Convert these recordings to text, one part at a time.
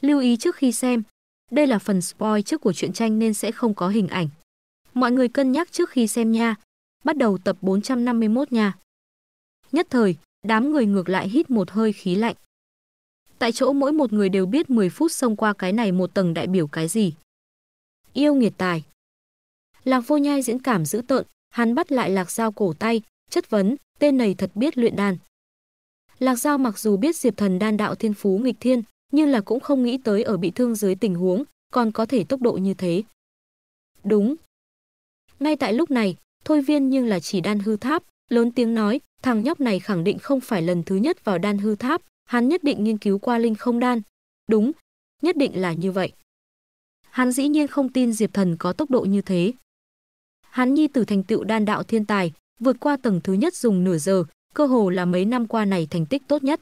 Lưu ý trước khi xem, đây là phần spoil trước của truyện tranh nên sẽ không có hình ảnh. Mọi người cân nhắc trước khi xem nha. Bắt đầu tập 451 nha. Nhất thời, đám người ngược lại hít một hơi khí lạnh. Tại chỗ mỗi một người đều biết 10 phút xông qua cái này một tầng đại biểu cái gì. Yêu nghiệt tài. Lạc vô nhai diễn cảm dữ tợn, hắn bắt lại lạc dao cổ tay, chất vấn, tên này thật biết luyện đàn. Lạc Giao mặc dù biết Diệp Thần đan đạo thiên phú nghịch thiên, như là cũng không nghĩ tới ở bị thương dưới tình huống, còn có thể tốc độ như thế. Đúng. Ngay tại lúc này, Thôi Viên nhưng là chỉ đan hư tháp, lớn tiếng nói, thằng nhóc này khẳng định không phải lần thứ nhất vào đan hư tháp, hắn nhất định nghiên cứu qua linh không đan. Đúng, nhất định là như vậy. Hắn dĩ nhiên không tin Diệp Thần có tốc độ như thế. Hắn nhi tử thành tựu đan đạo thiên tài, vượt qua tầng thứ nhất dùng nửa giờ, cơ hồ là mấy năm qua này thành tích tốt nhất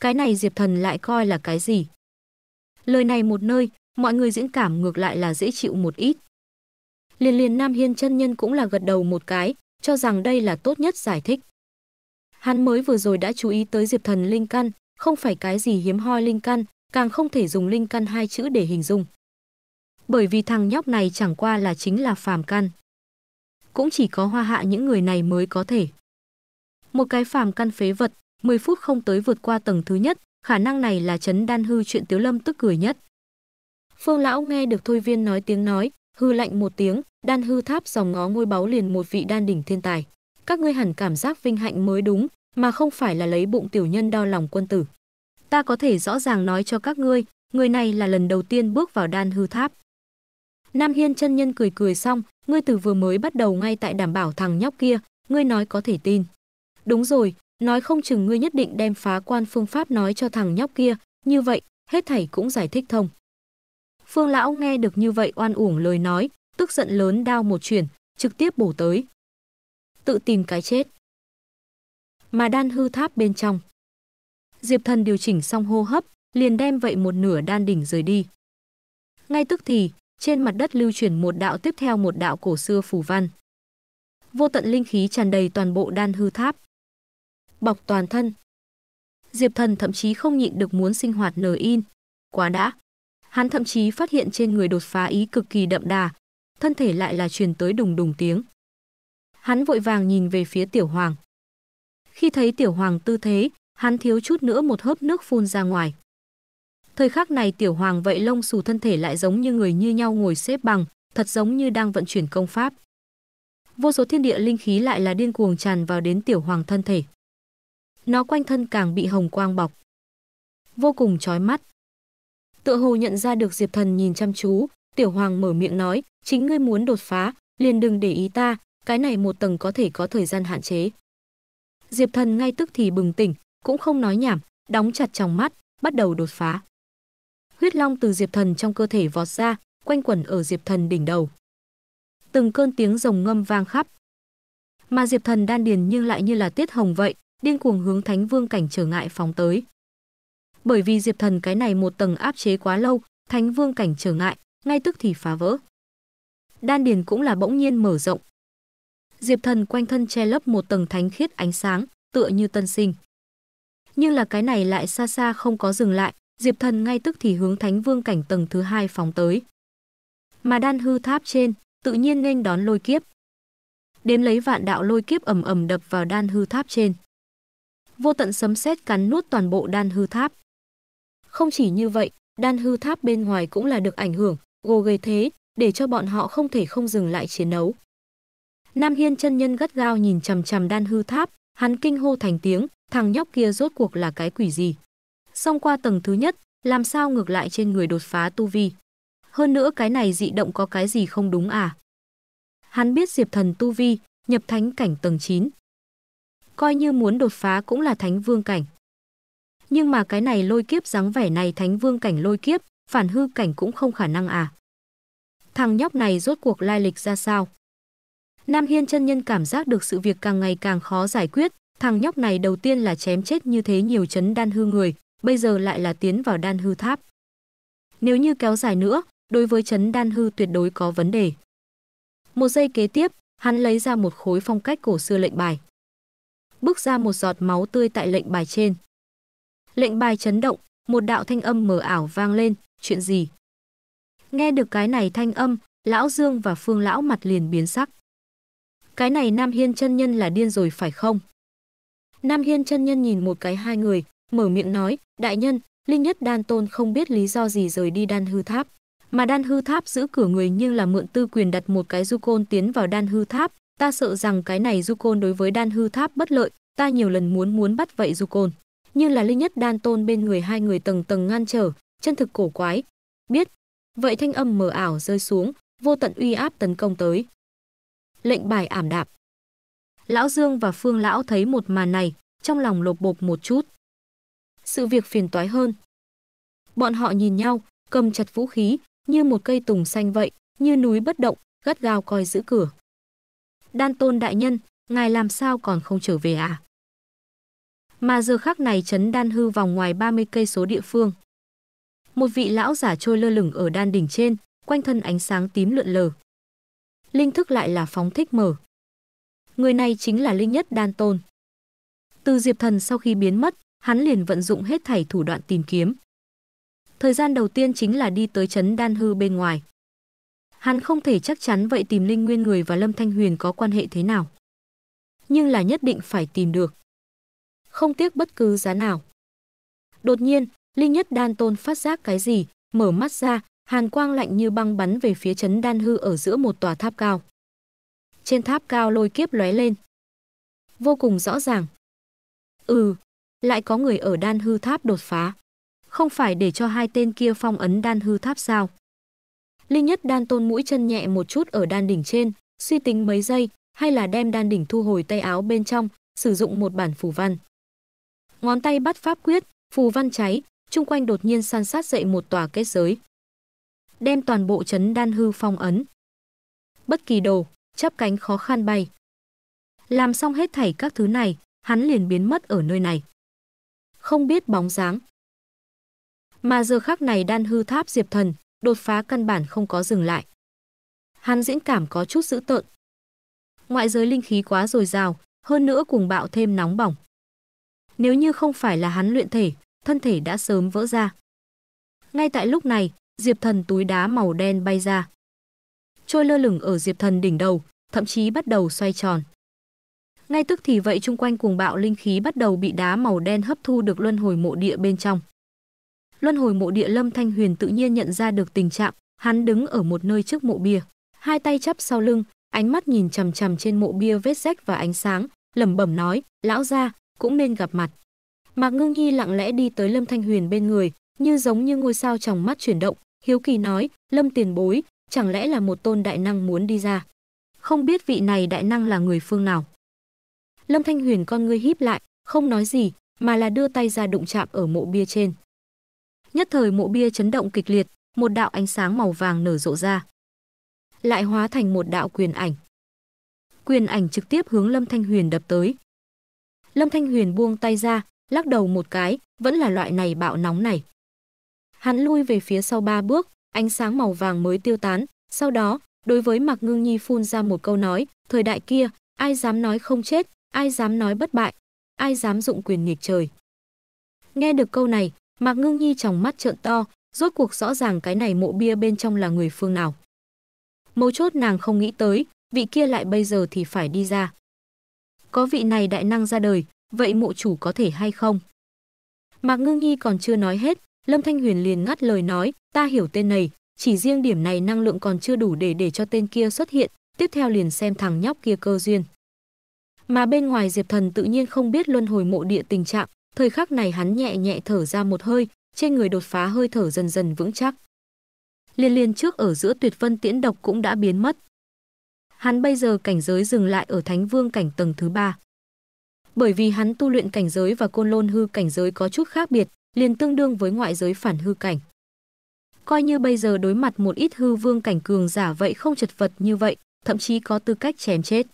cái này Diệp Thần lại coi là cái gì? Lời này một nơi, mọi người diễn cảm ngược lại là dễ chịu một ít. Liền liền Nam Hiên chân nhân cũng là gật đầu một cái, cho rằng đây là tốt nhất giải thích. Hắn mới vừa rồi đã chú ý tới Diệp Thần linh căn, không phải cái gì hiếm hoi linh căn, càng không thể dùng linh căn hai chữ để hình dung. Bởi vì thằng nhóc này chẳng qua là chính là phàm căn. Cũng chỉ có hoa hạ những người này mới có thể. Một cái phàm căn phế vật, 10 phút không tới vượt qua tầng thứ nhất, khả năng này là chấn đan hư chuyện Tiếu Lâm tức cười nhất. Phương lão nghe được Thôi Viên nói tiếng nói, hư lạnh một tiếng, đan hư tháp dòng ngó ngôi báu liền một vị đan đỉnh thiên tài. Các ngươi hẳn cảm giác vinh hạnh mới đúng, mà không phải là lấy bụng tiểu nhân đo lòng quân tử. Ta có thể rõ ràng nói cho các ngươi, người này là lần đầu tiên bước vào đan hư tháp. Nam Hiên chân nhân cười cười xong, ngươi từ vừa mới bắt đầu ngay tại đảm bảo thằng nhóc kia, ngươi nói có thể tin. Đúng rồi, Nói không chừng ngươi nhất định đem phá quan phương pháp nói cho thằng nhóc kia, như vậy, hết thảy cũng giải thích thông. Phương lão nghe được như vậy oan uổng lời nói, tức giận lớn đao một chuyển, trực tiếp bổ tới. Tự tìm cái chết. Mà đan hư tháp bên trong. Diệp thần điều chỉnh xong hô hấp, liền đem vậy một nửa đan đỉnh rời đi. Ngay tức thì, trên mặt đất lưu chuyển một đạo tiếp theo một đạo cổ xưa phù văn. Vô tận linh khí tràn đầy toàn bộ đan hư tháp bọc toàn thân. Diệp Thần thậm chí không nhịn được muốn sinh hoạt nở in. Quá đã. Hắn thậm chí phát hiện trên người đột phá ý cực kỳ đậm đà, thân thể lại là truyền tới đùng đùng tiếng. Hắn vội vàng nhìn về phía Tiểu Hoàng. Khi thấy Tiểu Hoàng tư thế, hắn thiếu chút nữa một hớp nước phun ra ngoài. Thời khắc này Tiểu Hoàng vậy lông xù thân thể lại giống như người như nhau ngồi xếp bằng, thật giống như đang vận chuyển công pháp. Vô số thiên địa linh khí lại là điên cuồng tràn vào đến Tiểu Hoàng thân thể. Nó quanh thân càng bị hồng quang bọc. Vô cùng chói mắt. Tựa hồ nhận ra được Diệp Thần nhìn chăm chú, Tiểu Hoàng mở miệng nói, chính ngươi muốn đột phá, liền đừng để ý ta, cái này một tầng có thể có thời gian hạn chế. Diệp Thần ngay tức thì bừng tỉnh, cũng không nói nhảm, đóng chặt trong mắt, bắt đầu đột phá. Huyết long từ Diệp Thần trong cơ thể vọt ra, quanh quẩn ở Diệp Thần đỉnh đầu. Từng cơn tiếng rồng ngâm vang khắp. Mà Diệp Thần đan điền nhưng lại như là tiết hồng vậy, điên cuồng hướng Thánh Vương cảnh trở ngại phóng tới. Bởi vì Diệp Thần cái này một tầng áp chế quá lâu, Thánh Vương cảnh trở ngại, ngay tức thì phá vỡ. Đan điền cũng là bỗng nhiên mở rộng. Diệp Thần quanh thân che lấp một tầng thánh khiết ánh sáng, tựa như tân sinh. Nhưng là cái này lại xa xa không có dừng lại, Diệp Thần ngay tức thì hướng Thánh Vương cảnh tầng thứ hai phóng tới. Mà đan hư tháp trên, tự nhiên nghênh đón lôi kiếp. Đếm lấy vạn đạo lôi kiếp ầm ầm đập vào đan hư tháp trên vô tận sấm sét cắn nuốt toàn bộ đan hư tháp. Không chỉ như vậy, đan hư tháp bên ngoài cũng là được ảnh hưởng, gồ ghề thế, để cho bọn họ không thể không dừng lại chiến đấu. Nam Hiên chân nhân gắt gao nhìn chằm chằm đan hư tháp, hắn kinh hô thành tiếng, thằng nhóc kia rốt cuộc là cái quỷ gì? Xong qua tầng thứ nhất, làm sao ngược lại trên người đột phá tu vi? Hơn nữa cái này dị động có cái gì không đúng à? Hắn biết Diệp Thần tu vi, nhập thánh cảnh tầng 9, coi như muốn đột phá cũng là thánh vương cảnh. Nhưng mà cái này lôi kiếp dáng vẻ này thánh vương cảnh lôi kiếp, phản hư cảnh cũng không khả năng à. Thằng nhóc này rốt cuộc lai lịch ra sao? Nam Hiên chân nhân cảm giác được sự việc càng ngày càng khó giải quyết, thằng nhóc này đầu tiên là chém chết như thế nhiều chấn đan hư người, bây giờ lại là tiến vào đan hư tháp. Nếu như kéo dài nữa, đối với chấn đan hư tuyệt đối có vấn đề. Một giây kế tiếp, hắn lấy ra một khối phong cách cổ xưa lệnh bài bước ra một giọt máu tươi tại lệnh bài trên. Lệnh bài chấn động, một đạo thanh âm mờ ảo vang lên, chuyện gì? Nghe được cái này thanh âm, lão Dương và Phương lão mặt liền biến sắc. Cái này Nam Hiên chân nhân là điên rồi phải không? Nam Hiên chân nhân nhìn một cái hai người, mở miệng nói, đại nhân, Linh Nhất Đan Tôn không biết lý do gì rời đi đan hư tháp. Mà đan hư tháp giữ cửa người nhưng là mượn tư quyền đặt một cái du côn tiến vào đan hư tháp, Ta sợ rằng cái này du côn đối với đan hư tháp bất lợi, ta nhiều lần muốn muốn bắt vậy du côn. nhưng là linh nhất đan tôn bên người hai người tầng tầng ngăn trở, chân thực cổ quái. Biết. Vậy thanh âm mờ ảo rơi xuống, vô tận uy áp tấn công tới. Lệnh bài ảm đạm. Lão Dương và Phương Lão thấy một màn này, trong lòng lột bột một chút. Sự việc phiền toái hơn. Bọn họ nhìn nhau, cầm chặt vũ khí, như một cây tùng xanh vậy, như núi bất động, gắt gao coi giữ cửa. Đan Tôn Đại Nhân, ngài làm sao còn không trở về à? Mà giờ khắc này trấn đan hư vòng ngoài 30 cây số địa phương. Một vị lão giả trôi lơ lửng ở đan đỉnh trên, quanh thân ánh sáng tím lượn lờ. Linh thức lại là phóng thích mở. Người này chính là linh nhất đan tôn. Từ Diệp Thần sau khi biến mất, hắn liền vận dụng hết thảy thủ đoạn tìm kiếm. Thời gian đầu tiên chính là đi tới trấn đan hư bên ngoài hắn không thể chắc chắn vậy tìm Linh Nguyên người và Lâm Thanh Huyền có quan hệ thế nào. Nhưng là nhất định phải tìm được. Không tiếc bất cứ giá nào. Đột nhiên, Linh Nhất Đan Tôn phát giác cái gì, mở mắt ra, hàn quang lạnh như băng bắn về phía trấn Đan Hư ở giữa một tòa tháp cao. Trên tháp cao lôi kiếp lóe lên. Vô cùng rõ ràng. Ừ, lại có người ở Đan Hư tháp đột phá. Không phải để cho hai tên kia phong ấn Đan Hư tháp sao? Linh Nhất đan tôn mũi chân nhẹ một chút ở đan đỉnh trên, suy tính mấy giây, hay là đem đan đỉnh thu hồi tay áo bên trong, sử dụng một bản phù văn. Ngón tay bắt pháp quyết, phù văn cháy, chung quanh đột nhiên san sát dậy một tòa kết giới. Đem toàn bộ chấn đan hư phong ấn. Bất kỳ đồ, chắp cánh khó khăn bay. Làm xong hết thảy các thứ này, hắn liền biến mất ở nơi này. Không biết bóng dáng. Mà giờ khắc này đan hư tháp diệp thần, đột phá căn bản không có dừng lại. Hắn diễn cảm có chút dữ tợn. Ngoại giới linh khí quá dồi dào, hơn nữa cùng bạo thêm nóng bỏng. Nếu như không phải là hắn luyện thể, thân thể đã sớm vỡ ra. Ngay tại lúc này, Diệp Thần túi đá màu đen bay ra. Trôi lơ lửng ở Diệp Thần đỉnh đầu, thậm chí bắt đầu xoay tròn. Ngay tức thì vậy chung quanh cuồng bạo linh khí bắt đầu bị đá màu đen hấp thu được luân hồi mộ địa bên trong. Luân hồi mộ địa Lâm Thanh Huyền tự nhiên nhận ra được tình trạng, hắn đứng ở một nơi trước mộ bia, hai tay chắp sau lưng, ánh mắt nhìn chằm chằm trên mộ bia vết rách và ánh sáng, lẩm bẩm nói, lão gia, cũng nên gặp mặt. Mạc Ngưng Nhi lặng lẽ đi tới Lâm Thanh Huyền bên người, như giống như ngôi sao trong mắt chuyển động, hiếu kỳ nói, Lâm tiền bối, chẳng lẽ là một tôn đại năng muốn đi ra? Không biết vị này đại năng là người phương nào? Lâm Thanh Huyền con ngươi híp lại, không nói gì, mà là đưa tay ra đụng chạm ở mộ bia trên. Nhất thời mộ bia chấn động kịch liệt, một đạo ánh sáng màu vàng nở rộ ra. Lại hóa thành một đạo quyền ảnh. Quyền ảnh trực tiếp hướng Lâm Thanh Huyền đập tới. Lâm Thanh Huyền buông tay ra, lắc đầu một cái, vẫn là loại này bạo nóng này. Hắn lui về phía sau ba bước, ánh sáng màu vàng mới tiêu tán, sau đó, đối với Mạc Ngưng Nhi phun ra một câu nói, thời đại kia, ai dám nói không chết, ai dám nói bất bại, ai dám dụng quyền nghịch trời. Nghe được câu này, Mạc Ngưng Nhi trong mắt trợn to, rốt cuộc rõ ràng cái này mộ bia bên trong là người phương nào. Mấu chốt nàng không nghĩ tới, vị kia lại bây giờ thì phải đi ra. Có vị này đại năng ra đời, vậy mộ chủ có thể hay không? Mạc Ngưng Nhi còn chưa nói hết, Lâm Thanh Huyền liền ngắt lời nói, ta hiểu tên này, chỉ riêng điểm này năng lượng còn chưa đủ để để cho tên kia xuất hiện, tiếp theo liền xem thằng nhóc kia cơ duyên. Mà bên ngoài Diệp Thần tự nhiên không biết luân hồi mộ địa tình trạng, Thời khắc này hắn nhẹ nhẹ thở ra một hơi, trên người đột phá hơi thở dần dần vững chắc. Liên liên trước ở giữa tuyệt vân tiễn độc cũng đã biến mất. Hắn bây giờ cảnh giới dừng lại ở thánh vương cảnh tầng thứ ba. Bởi vì hắn tu luyện cảnh giới và côn lôn hư cảnh giới có chút khác biệt, liền tương đương với ngoại giới phản hư cảnh. Coi như bây giờ đối mặt một ít hư vương cảnh cường giả vậy không chật vật như vậy, thậm chí có tư cách chém chết.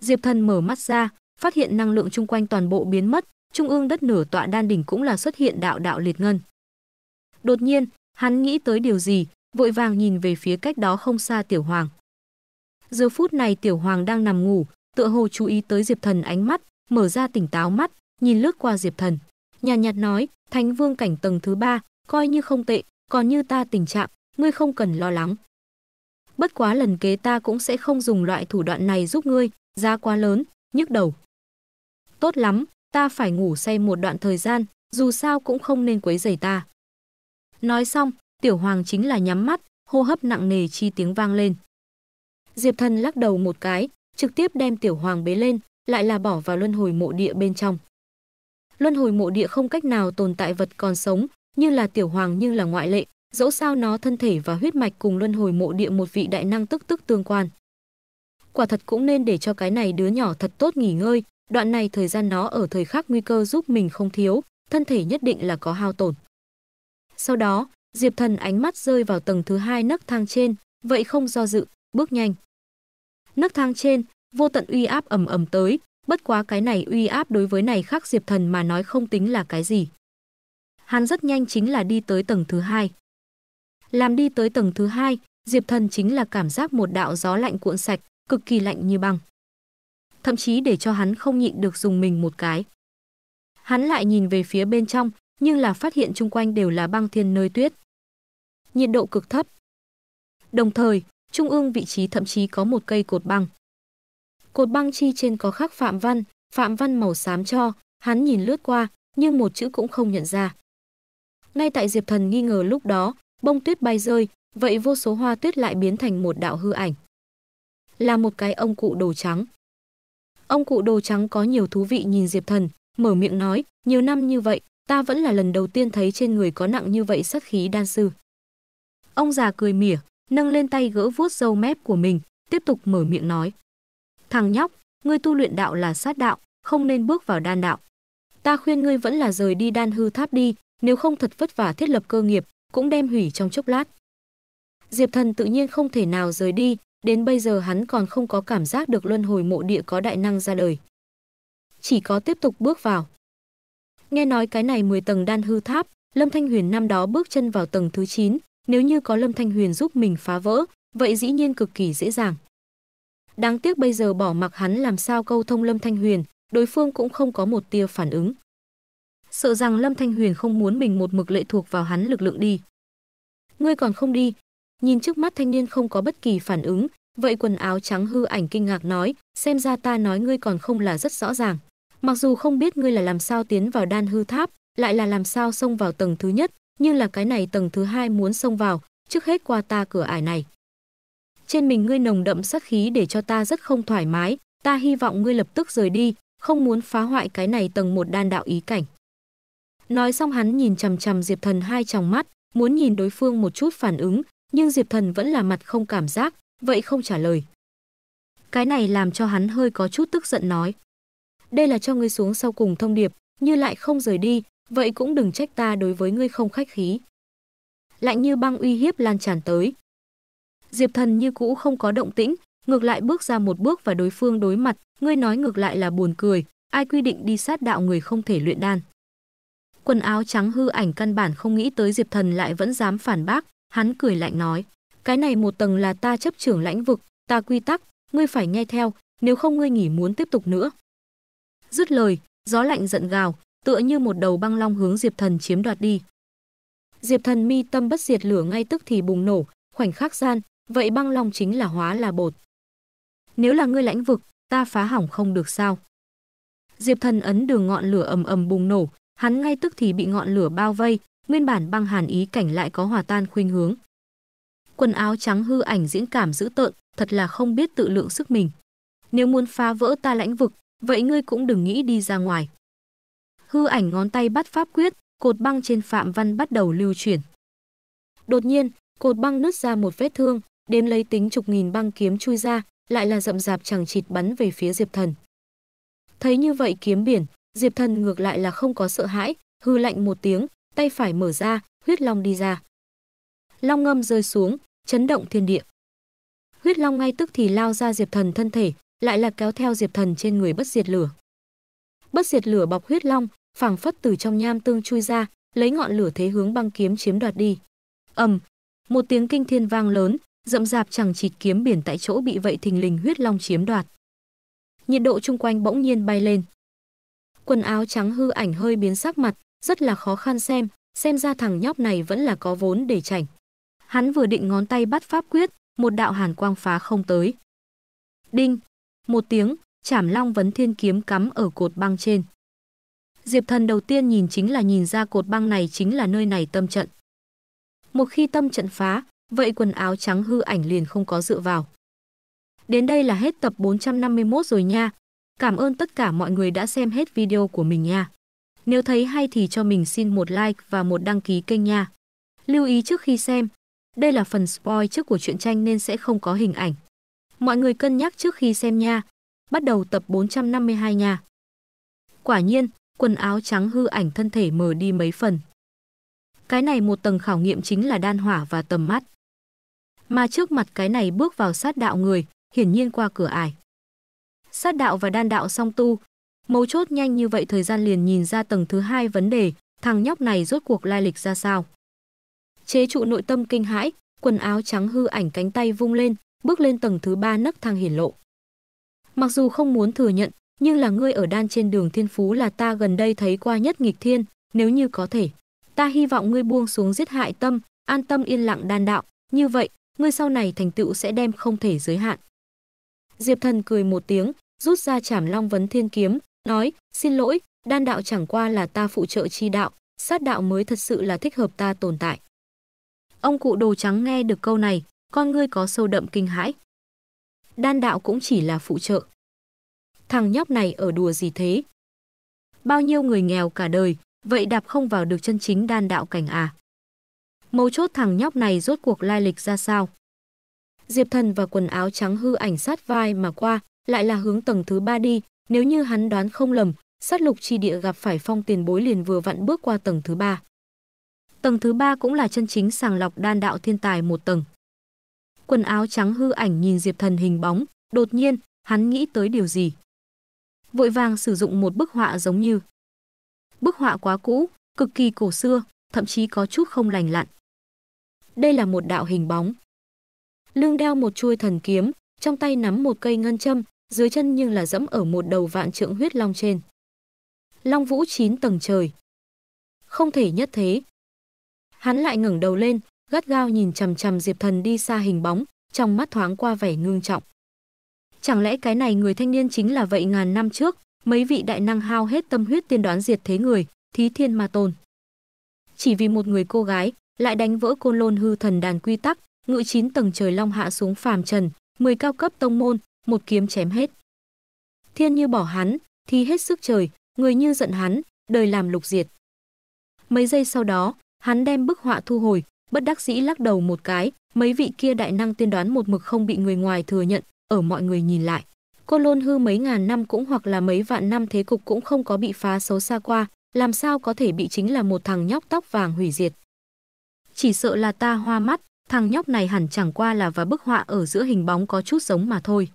Diệp Thần mở mắt ra, phát hiện năng lượng chung quanh toàn bộ biến mất, trung ương đất nửa tọa đan đỉnh cũng là xuất hiện đạo đạo liệt ngân. Đột nhiên, hắn nghĩ tới điều gì, vội vàng nhìn về phía cách đó không xa Tiểu Hoàng. Giờ phút này Tiểu Hoàng đang nằm ngủ, tựa hồ chú ý tới Diệp Thần ánh mắt, mở ra tỉnh táo mắt, nhìn lướt qua Diệp Thần. nhà nhạt nói, Thánh Vương cảnh tầng thứ ba, coi như không tệ, còn như ta tình trạng, ngươi không cần lo lắng. Bất quá lần kế ta cũng sẽ không dùng loại thủ đoạn này giúp ngươi, giá quá lớn, nhức đầu. Tốt lắm, ta phải ngủ say một đoạn thời gian, dù sao cũng không nên quấy rầy ta. Nói xong, tiểu hoàng chính là nhắm mắt, hô hấp nặng nề chi tiếng vang lên. Diệp thần lắc đầu một cái, trực tiếp đem tiểu hoàng bế lên, lại là bỏ vào luân hồi mộ địa bên trong. Luân hồi mộ địa không cách nào tồn tại vật còn sống, như là tiểu hoàng nhưng là ngoại lệ, dẫu sao nó thân thể và huyết mạch cùng luân hồi mộ địa một vị đại năng tức tức tương quan. Quả thật cũng nên để cho cái này đứa nhỏ thật tốt nghỉ ngơi, đoạn này thời gian nó ở thời khắc nguy cơ giúp mình không thiếu, thân thể nhất định là có hao tổn. Sau đó, Diệp Thần ánh mắt rơi vào tầng thứ hai nấc thang trên, vậy không do dự, bước nhanh. Nấc thang trên, vô tận uy áp ầm ầm tới, bất quá cái này uy áp đối với này khác Diệp Thần mà nói không tính là cái gì. Hắn rất nhanh chính là đi tới tầng thứ hai. Làm đi tới tầng thứ hai, Diệp Thần chính là cảm giác một đạo gió lạnh cuộn sạch, cực kỳ lạnh như băng thậm chí để cho hắn không nhịn được dùng mình một cái. Hắn lại nhìn về phía bên trong, nhưng là phát hiện chung quanh đều là băng thiên nơi tuyết. Nhiệt độ cực thấp. Đồng thời, trung ương vị trí thậm chí có một cây cột băng. Cột băng chi trên có khắc phạm văn, phạm văn màu xám cho, hắn nhìn lướt qua, nhưng một chữ cũng không nhận ra. Ngay tại Diệp Thần nghi ngờ lúc đó, bông tuyết bay rơi, vậy vô số hoa tuyết lại biến thành một đạo hư ảnh. Là một cái ông cụ đồ trắng. Ông cụ đồ trắng có nhiều thú vị nhìn Diệp Thần, mở miệng nói, nhiều năm như vậy, ta vẫn là lần đầu tiên thấy trên người có nặng như vậy sát khí đan sư. Ông già cười mỉa, nâng lên tay gỡ vuốt râu mép của mình, tiếp tục mở miệng nói. Thằng nhóc, ngươi tu luyện đạo là sát đạo, không nên bước vào đan đạo. Ta khuyên ngươi vẫn là rời đi đan hư tháp đi, nếu không thật vất vả thiết lập cơ nghiệp, cũng đem hủy trong chốc lát. Diệp Thần tự nhiên không thể nào rời đi, Đến bây giờ hắn còn không có cảm giác được luân hồi mộ địa có đại năng ra đời. Chỉ có tiếp tục bước vào. Nghe nói cái này 10 tầng đan hư tháp, Lâm Thanh Huyền năm đó bước chân vào tầng thứ 9, nếu như có Lâm Thanh Huyền giúp mình phá vỡ, vậy dĩ nhiên cực kỳ dễ dàng. Đáng tiếc bây giờ bỏ mặc hắn làm sao câu thông Lâm Thanh Huyền, đối phương cũng không có một tia phản ứng. Sợ rằng Lâm Thanh Huyền không muốn mình một mực lệ thuộc vào hắn lực lượng đi. Ngươi còn không đi, Nhìn trước mắt thanh niên không có bất kỳ phản ứng, vậy quần áo trắng hư ảnh kinh ngạc nói, xem ra ta nói ngươi còn không là rất rõ ràng. Mặc dù không biết ngươi là làm sao tiến vào đan hư tháp, lại là làm sao xông vào tầng thứ nhất, nhưng là cái này tầng thứ hai muốn xông vào, trước hết qua ta cửa ải này. Trên mình ngươi nồng đậm sát khí để cho ta rất không thoải mái, ta hy vọng ngươi lập tức rời đi, không muốn phá hoại cái này tầng một đan đạo ý cảnh. Nói xong hắn nhìn chằm chằm Diệp Thần hai tròng mắt, muốn nhìn đối phương một chút phản ứng, nhưng Diệp Thần vẫn là mặt không cảm giác, vậy không trả lời. Cái này làm cho hắn hơi có chút tức giận nói. Đây là cho ngươi xuống sau cùng thông điệp, như lại không rời đi, vậy cũng đừng trách ta đối với ngươi không khách khí. Lạnh như băng uy hiếp lan tràn tới. Diệp Thần như cũ không có động tĩnh, ngược lại bước ra một bước và đối phương đối mặt, ngươi nói ngược lại là buồn cười, ai quy định đi sát đạo người không thể luyện đan. Quần áo trắng hư ảnh căn bản không nghĩ tới Diệp Thần lại vẫn dám phản bác, Hắn cười lạnh nói, cái này một tầng là ta chấp trưởng lãnh vực, ta quy tắc, ngươi phải nghe theo, nếu không ngươi nghỉ muốn tiếp tục nữa. Dứt lời, gió lạnh giận gào, tựa như một đầu băng long hướng Diệp Thần chiếm đoạt đi. Diệp Thần mi tâm bất diệt lửa ngay tức thì bùng nổ, khoảnh khắc gian, vậy băng long chính là hóa là bột. Nếu là ngươi lãnh vực, ta phá hỏng không được sao? Diệp Thần ấn đường ngọn lửa ầm ầm bùng nổ, hắn ngay tức thì bị ngọn lửa bao vây, Nguyên bản băng hàn ý cảnh lại có hòa tan khuynh hướng. Quần áo trắng hư ảnh diễn cảm dữ tợn, thật là không biết tự lượng sức mình. Nếu muốn phá vỡ ta lãnh vực, vậy ngươi cũng đừng nghĩ đi ra ngoài. Hư ảnh ngón tay bắt pháp quyết, cột băng trên phạm văn bắt đầu lưu chuyển. Đột nhiên, cột băng nứt ra một vết thương, đếm lấy tính chục nghìn băng kiếm chui ra, lại là rậm rạp chẳng chịt bắn về phía Diệp Thần. Thấy như vậy kiếm biển, Diệp Thần ngược lại là không có sợ hãi, hư lạnh một tiếng, tay phải mở ra, huyết long đi ra. Long ngâm rơi xuống, chấn động thiên địa. Huyết long ngay tức thì lao ra Diệp Thần thân thể, lại là kéo theo Diệp Thần trên người bất diệt lửa. Bất diệt lửa bọc huyết long, phảng phất từ trong nham tương chui ra, lấy ngọn lửa thế hướng băng kiếm chiếm đoạt đi. Ầm, một tiếng kinh thiên vang lớn, rậm rạp chẳng chịt kiếm biển tại chỗ bị vậy thình lình huyết long chiếm đoạt. Nhiệt độ chung quanh bỗng nhiên bay lên. Quần áo trắng hư ảnh hơi biến sắc mặt, rất là khó khăn xem, xem ra thằng nhóc này vẫn là có vốn để chảnh. Hắn vừa định ngón tay bắt pháp quyết, một đạo hàn quang phá không tới. Đinh, một tiếng, chảm long vấn thiên kiếm cắm ở cột băng trên. Diệp thần đầu tiên nhìn chính là nhìn ra cột băng này chính là nơi này tâm trận. Một khi tâm trận phá, vậy quần áo trắng hư ảnh liền không có dựa vào. Đến đây là hết tập 451 rồi nha. Cảm ơn tất cả mọi người đã xem hết video của mình nha. Nếu thấy hay thì cho mình xin một like và một đăng ký kênh nha. Lưu ý trước khi xem, đây là phần spoil trước của truyện tranh nên sẽ không có hình ảnh. Mọi người cân nhắc trước khi xem nha. Bắt đầu tập 452 nha. Quả nhiên, quần áo trắng hư ảnh thân thể mờ đi mấy phần. Cái này một tầng khảo nghiệm chính là đan hỏa và tầm mắt. Mà trước mặt cái này bước vào sát đạo người, hiển nhiên qua cửa ải. Sát đạo và đan đạo song tu, Mấu chốt nhanh như vậy thời gian liền nhìn ra tầng thứ hai vấn đề, thằng nhóc này rốt cuộc lai lịch ra sao. Chế trụ nội tâm kinh hãi, quần áo trắng hư ảnh cánh tay vung lên, bước lên tầng thứ ba nấc thang hiển lộ. Mặc dù không muốn thừa nhận, nhưng là ngươi ở đan trên đường thiên phú là ta gần đây thấy qua nhất nghịch thiên, nếu như có thể. Ta hy vọng ngươi buông xuống giết hại tâm, an tâm yên lặng đan đạo, như vậy, ngươi sau này thành tựu sẽ đem không thể giới hạn. Diệp thần cười một tiếng, rút ra trảm long vấn thiên kiếm, nói, xin lỗi, đan đạo chẳng qua là ta phụ trợ chi đạo, sát đạo mới thật sự là thích hợp ta tồn tại. Ông cụ đồ trắng nghe được câu này, con ngươi có sâu đậm kinh hãi. Đan đạo cũng chỉ là phụ trợ. Thằng nhóc này ở đùa gì thế? Bao nhiêu người nghèo cả đời, vậy đạp không vào được chân chính đan đạo cảnh à? Mấu chốt thằng nhóc này rốt cuộc lai lịch ra sao? Diệp thần và quần áo trắng hư ảnh sát vai mà qua, lại là hướng tầng thứ ba đi, nếu như hắn đoán không lầm, sát lục chi địa gặp phải phong tiền bối liền vừa vặn bước qua tầng thứ ba. Tầng thứ ba cũng là chân chính sàng lọc đan đạo thiên tài một tầng. Quần áo trắng hư ảnh nhìn Diệp Thần hình bóng, đột nhiên, hắn nghĩ tới điều gì. Vội vàng sử dụng một bức họa giống như. Bức họa quá cũ, cực kỳ cổ xưa, thậm chí có chút không lành lặn. Đây là một đạo hình bóng. Lương đeo một chuôi thần kiếm, trong tay nắm một cây ngân châm, dưới chân nhưng là dẫm ở một đầu vạn trượng huyết long trên. Long vũ chín tầng trời. Không thể nhất thế. Hắn lại ngẩng đầu lên, gắt gao nhìn chằm chằm Diệp Thần đi xa hình bóng, trong mắt thoáng qua vẻ ngương trọng. Chẳng lẽ cái này người thanh niên chính là vậy ngàn năm trước, mấy vị đại năng hao hết tâm huyết tiên đoán diệt thế người, thí thiên ma tôn. Chỉ vì một người cô gái, lại đánh vỡ côn lôn hư thần đàn quy tắc, ngự chín tầng trời long hạ xuống phàm trần, 10 cao cấp tông môn, một kiếm chém hết. Thiên như bỏ hắn, thì hết sức trời, người như giận hắn, đời làm lục diệt. Mấy giây sau đó, hắn đem bức họa thu hồi, bất đắc dĩ lắc đầu một cái, mấy vị kia đại năng tiên đoán một mực không bị người ngoài thừa nhận, ở mọi người nhìn lại. Cô lôn hư mấy ngàn năm cũng hoặc là mấy vạn năm thế cục cũng không có bị phá xấu xa qua, làm sao có thể bị chính là một thằng nhóc tóc vàng hủy diệt. Chỉ sợ là ta hoa mắt, thằng nhóc này hẳn chẳng qua là và bức họa ở giữa hình bóng có chút giống mà thôi.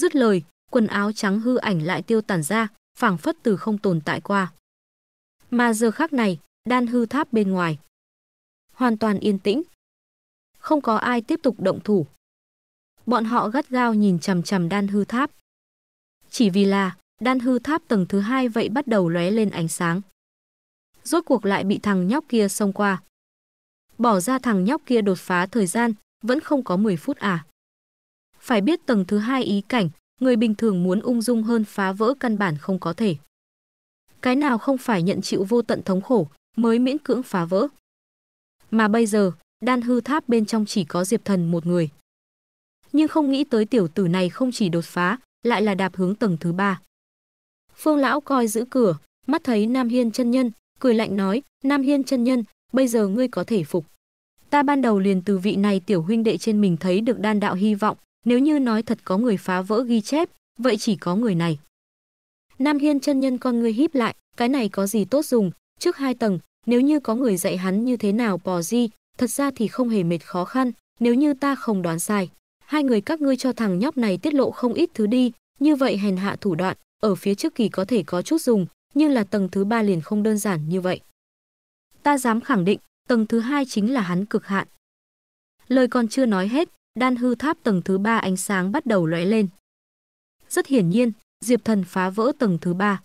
Dứt lời, quần áo trắng hư ảnh lại tiêu tản ra, phảng phất từ không tồn tại qua. Mà giờ khắc này, đan hư tháp bên ngoài. Hoàn toàn yên tĩnh. Không có ai tiếp tục động thủ. Bọn họ gắt gao nhìn chằm chằm đan hư tháp. Chỉ vì là, đan hư tháp tầng thứ hai vậy bắt đầu lóe lên ánh sáng. Rốt cuộc lại bị thằng nhóc kia xông qua. Bỏ ra thằng nhóc kia đột phá thời gian, vẫn không có 10 phút à. Phải biết tầng thứ hai ý cảnh, người bình thường muốn ung dung hơn phá vỡ căn bản không có thể. Cái nào không phải nhận chịu vô tận thống khổ mới miễn cưỡng phá vỡ. Mà bây giờ, đan hư tháp bên trong chỉ có Diệp Thần một người. Nhưng không nghĩ tới tiểu tử này không chỉ đột phá, lại là đạp hướng tầng thứ ba. Phương lão coi giữ cửa, mắt thấy Nam Hiên chân nhân, cười lạnh nói, Nam Hiên chân nhân, bây giờ ngươi có thể phục. Ta ban đầu liền từ vị này tiểu huynh đệ trên mình thấy được đan đạo hy vọng, nếu như nói thật có người phá vỡ ghi chép, vậy chỉ có người này. Nam Hiên chân nhân con ngươi híp lại, cái này có gì tốt dùng, trước hai tầng, nếu như có người dạy hắn như thế nào bò di, thật ra thì không hề mệt khó khăn, nếu như ta không đoán sai. Hai người các ngươi cho thằng nhóc này tiết lộ không ít thứ đi, như vậy hèn hạ thủ đoạn, ở phía trước kỳ có thể có chút dùng, nhưng là tầng thứ ba liền không đơn giản như vậy. Ta dám khẳng định, tầng thứ hai chính là hắn cực hạn. Lời còn chưa nói hết, đan hư tháp tầng thứ ba ánh sáng bắt đầu lóe lên. Rất hiển nhiên, Diệp Thần phá vỡ tầng thứ ba.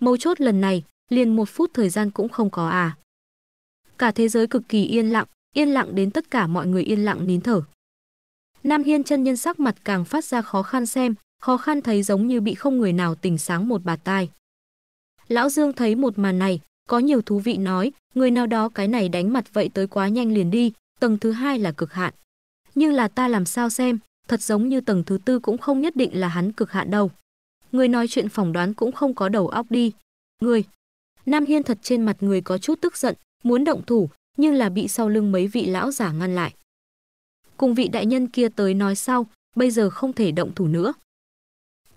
Mấu chốt lần này, liền một phút thời gian cũng không có à. Cả thế giới cực kỳ yên lặng, yên lặng đến tất cả mọi người yên lặng nín thở. Nam Hiên chân nhân sắc mặt càng phát ra khó khăn xem, khó khăn thấy giống như bị không người nào tỉnh sáng một bà tai. Lão Dương thấy một màn này, có nhiều thú vị nói, người nào đó cái này đánh mặt vậy tới quá nhanh liền đi, tầng thứ hai là cực hạn nhưng là ta làm sao xem, thật giống như tầng thứ tư cũng không nhất định là hắn cực hạn đâu. Người nói chuyện phỏng đoán cũng không có đầu óc đi. Người. Nam Hiên thật trên mặt người có chút tức giận, muốn động thủ, nhưng là bị sau lưng mấy vị lão giả ngăn lại. Cùng vị đại nhân kia tới nói sau, bây giờ không thể động thủ nữa.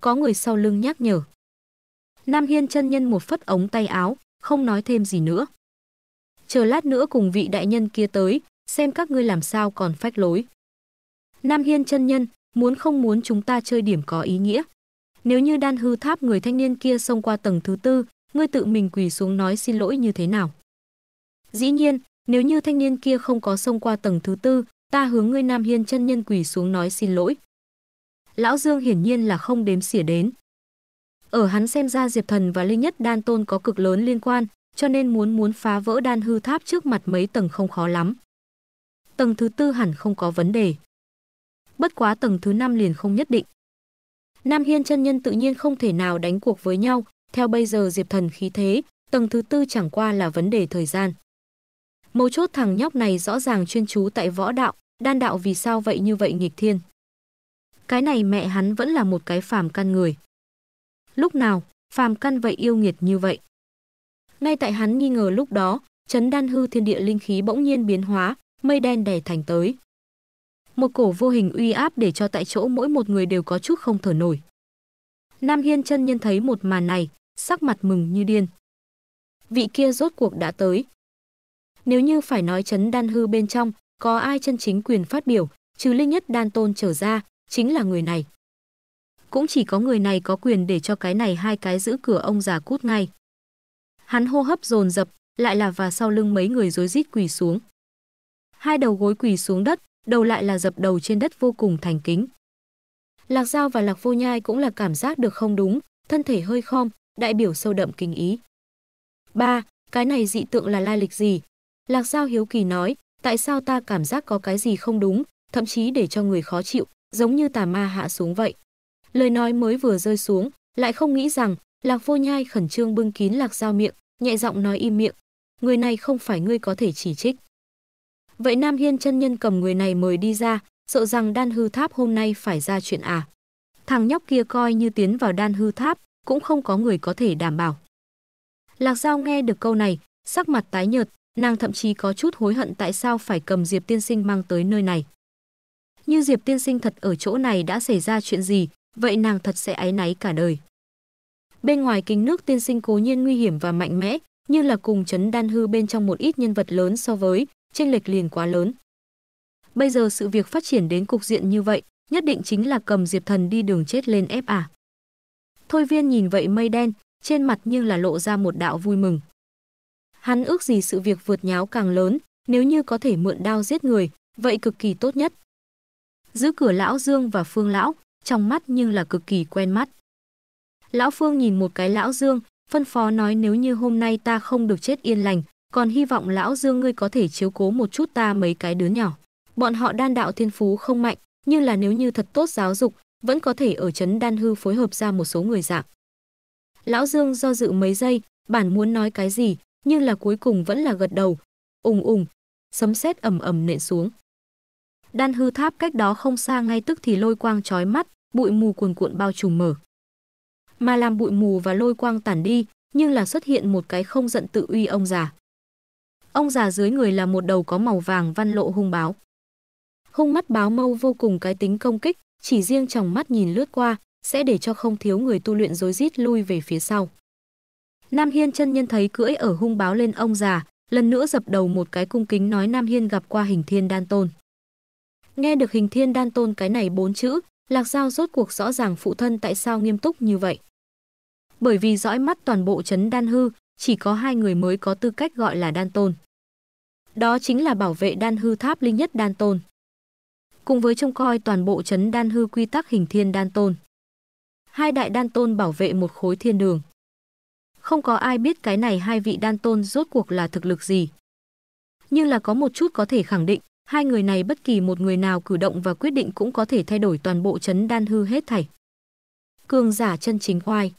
Có người sau lưng nhắc nhở. Nam Hiên chân nhân một phất ống tay áo, không nói thêm gì nữa. Chờ lát nữa cùng vị đại nhân kia tới, xem các ngươi làm sao còn phách lối. Nam Hiên chân nhân, muốn không muốn chúng ta chơi điểm có ý nghĩa. Nếu như đan hư tháp người thanh niên kia xông qua tầng thứ tư, ngươi tự mình quỳ xuống nói xin lỗi như thế nào? Dĩ nhiên, nếu như thanh niên kia không có xông qua tầng thứ tư, ta hướng ngươi Nam Hiên chân nhân quỳ xuống nói xin lỗi. Lão Dương hiển nhiên là không đếm xỉa đến. Ở hắn xem ra Diệp Thần và Linh Nhất Đan Tôn có cực lớn liên quan, cho nên muốn muốn phá vỡ đan hư tháp trước mặt mấy tầng không khó lắm. Tầng thứ tư hẳn không có vấn đề bất quá tầng thứ năm liền không nhất định. Nam Hiên chân nhân tự nhiên không thể nào đánh cuộc với nhau, theo bây giờ Diệp Thần khí thế, tầng thứ tư chẳng qua là vấn đề thời gian. Mấu chốt thằng nhóc này rõ ràng chuyên chú tại võ đạo, đan đạo vì sao vậy như vậy nghịch thiên. Cái này mẹ hắn vẫn là một cái phàm căn người. Lúc nào, phàm căn vậy yêu nghiệt như vậy. Ngay tại hắn nghi ngờ lúc đó, chấn đan hư thiên địa linh khí bỗng nhiên biến hóa, mây đen đè thành tới một cổ vô hình uy áp để cho tại chỗ mỗi một người đều có chút không thở nổi. Nam Hiên chân nhân thấy một màn này, sắc mặt mừng như điên. Vị kia rốt cuộc đã tới. Nếu như phải nói chấn đan hư bên trong, có ai chân chính quyền phát biểu, trừ linh nhất đan tôn trở ra, chính là người này. Cũng chỉ có người này có quyền để cho cái này hai cái giữ cửa ông già cút ngay. Hắn hô hấp dồn dập, lại là và sau lưng mấy người rối rít quỳ xuống. Hai đầu gối quỳ xuống đất, đầu lại là dập đầu trên đất vô cùng thành kính. Lạc Giao và Lạc Vô Nhai cũng là cảm giác được không đúng, thân thể hơi khom, đại biểu sâu đậm kinh ý. ba Cái này dị tượng là lai lịch gì? Lạc Giao hiếu kỳ nói, tại sao ta cảm giác có cái gì không đúng, thậm chí để cho người khó chịu, giống như tà ma hạ xuống vậy. Lời nói mới vừa rơi xuống, lại không nghĩ rằng, Lạc Vô Nhai khẩn trương bưng kín Lạc Giao miệng, nhẹ giọng nói im miệng, người này không phải ngươi có thể chỉ trích. Vậy Nam Hiên chân nhân cầm người này mời đi ra, sợ rằng đan hư tháp hôm nay phải ra chuyện à. Thằng nhóc kia coi như tiến vào đan hư tháp, cũng không có người có thể đảm bảo. Lạc Giao nghe được câu này, sắc mặt tái nhợt, nàng thậm chí có chút hối hận tại sao phải cầm Diệp Tiên Sinh mang tới nơi này. Như Diệp Tiên Sinh thật ở chỗ này đã xảy ra chuyện gì, vậy nàng thật sẽ áy náy cả đời. Bên ngoài kính nước tiên sinh cố nhiên nguy hiểm và mạnh mẽ, như là cùng chấn đan hư bên trong một ít nhân vật lớn so với, chênh lệch liền quá lớn. Bây giờ sự việc phát triển đến cục diện như vậy, nhất định chính là cầm Diệp Thần đi đường chết lên ép à. Thôi viên nhìn vậy mây đen, trên mặt nhưng là lộ ra một đạo vui mừng. Hắn ước gì sự việc vượt nháo càng lớn, nếu như có thể mượn đao giết người, vậy cực kỳ tốt nhất. Giữ cửa lão Dương và Phương lão, trong mắt nhưng là cực kỳ quen mắt. Lão Phương nhìn một cái lão Dương, phân phó nói nếu như hôm nay ta không được chết yên lành, còn hy vọng lão Dương ngươi có thể chiếu cố một chút ta mấy cái đứa nhỏ. Bọn họ đan đạo thiên phú không mạnh, nhưng là nếu như thật tốt giáo dục, vẫn có thể ở chấn đan hư phối hợp ra một số người dạng. Lão Dương do dự mấy giây, bản muốn nói cái gì, nhưng là cuối cùng vẫn là gật đầu. Ùng ùng, sấm sét ầm ầm nện xuống. Đan hư tháp cách đó không xa ngay tức thì lôi quang chói mắt, bụi mù cuồn cuộn bao trùm mở. Mà làm bụi mù và lôi quang tản đi, nhưng là xuất hiện một cái không giận tự uy ông già. Ông già dưới người là một đầu có màu vàng văn lộ hung báo. Hung mắt báo mâu vô cùng cái tính công kích, chỉ riêng trong mắt nhìn lướt qua, sẽ để cho không thiếu người tu luyện rối rít lui về phía sau. Nam Hiên chân nhân thấy cưỡi ở hung báo lên ông già, lần nữa dập đầu một cái cung kính nói Nam Hiên gặp qua hình thiên đan tôn. Nghe được hình thiên đan tôn cái này bốn chữ, Lạc Giao rốt cuộc rõ ràng phụ thân tại sao nghiêm túc như vậy. Bởi vì dõi mắt toàn bộ chấn đan hư, chỉ có hai người mới có tư cách gọi là đan tôn. Đó chính là bảo vệ đan hư tháp linh nhất đan tôn. Cùng với trông coi toàn bộ chấn đan hư quy tắc hình thiên đan tôn. Hai đại đan tôn bảo vệ một khối thiên đường. Không có ai biết cái này hai vị đan tôn rốt cuộc là thực lực gì. Nhưng là có một chút có thể khẳng định, hai người này bất kỳ một người nào cử động và quyết định cũng có thể thay đổi toàn bộ chấn đan hư hết thảy. Cường giả chân chính khoai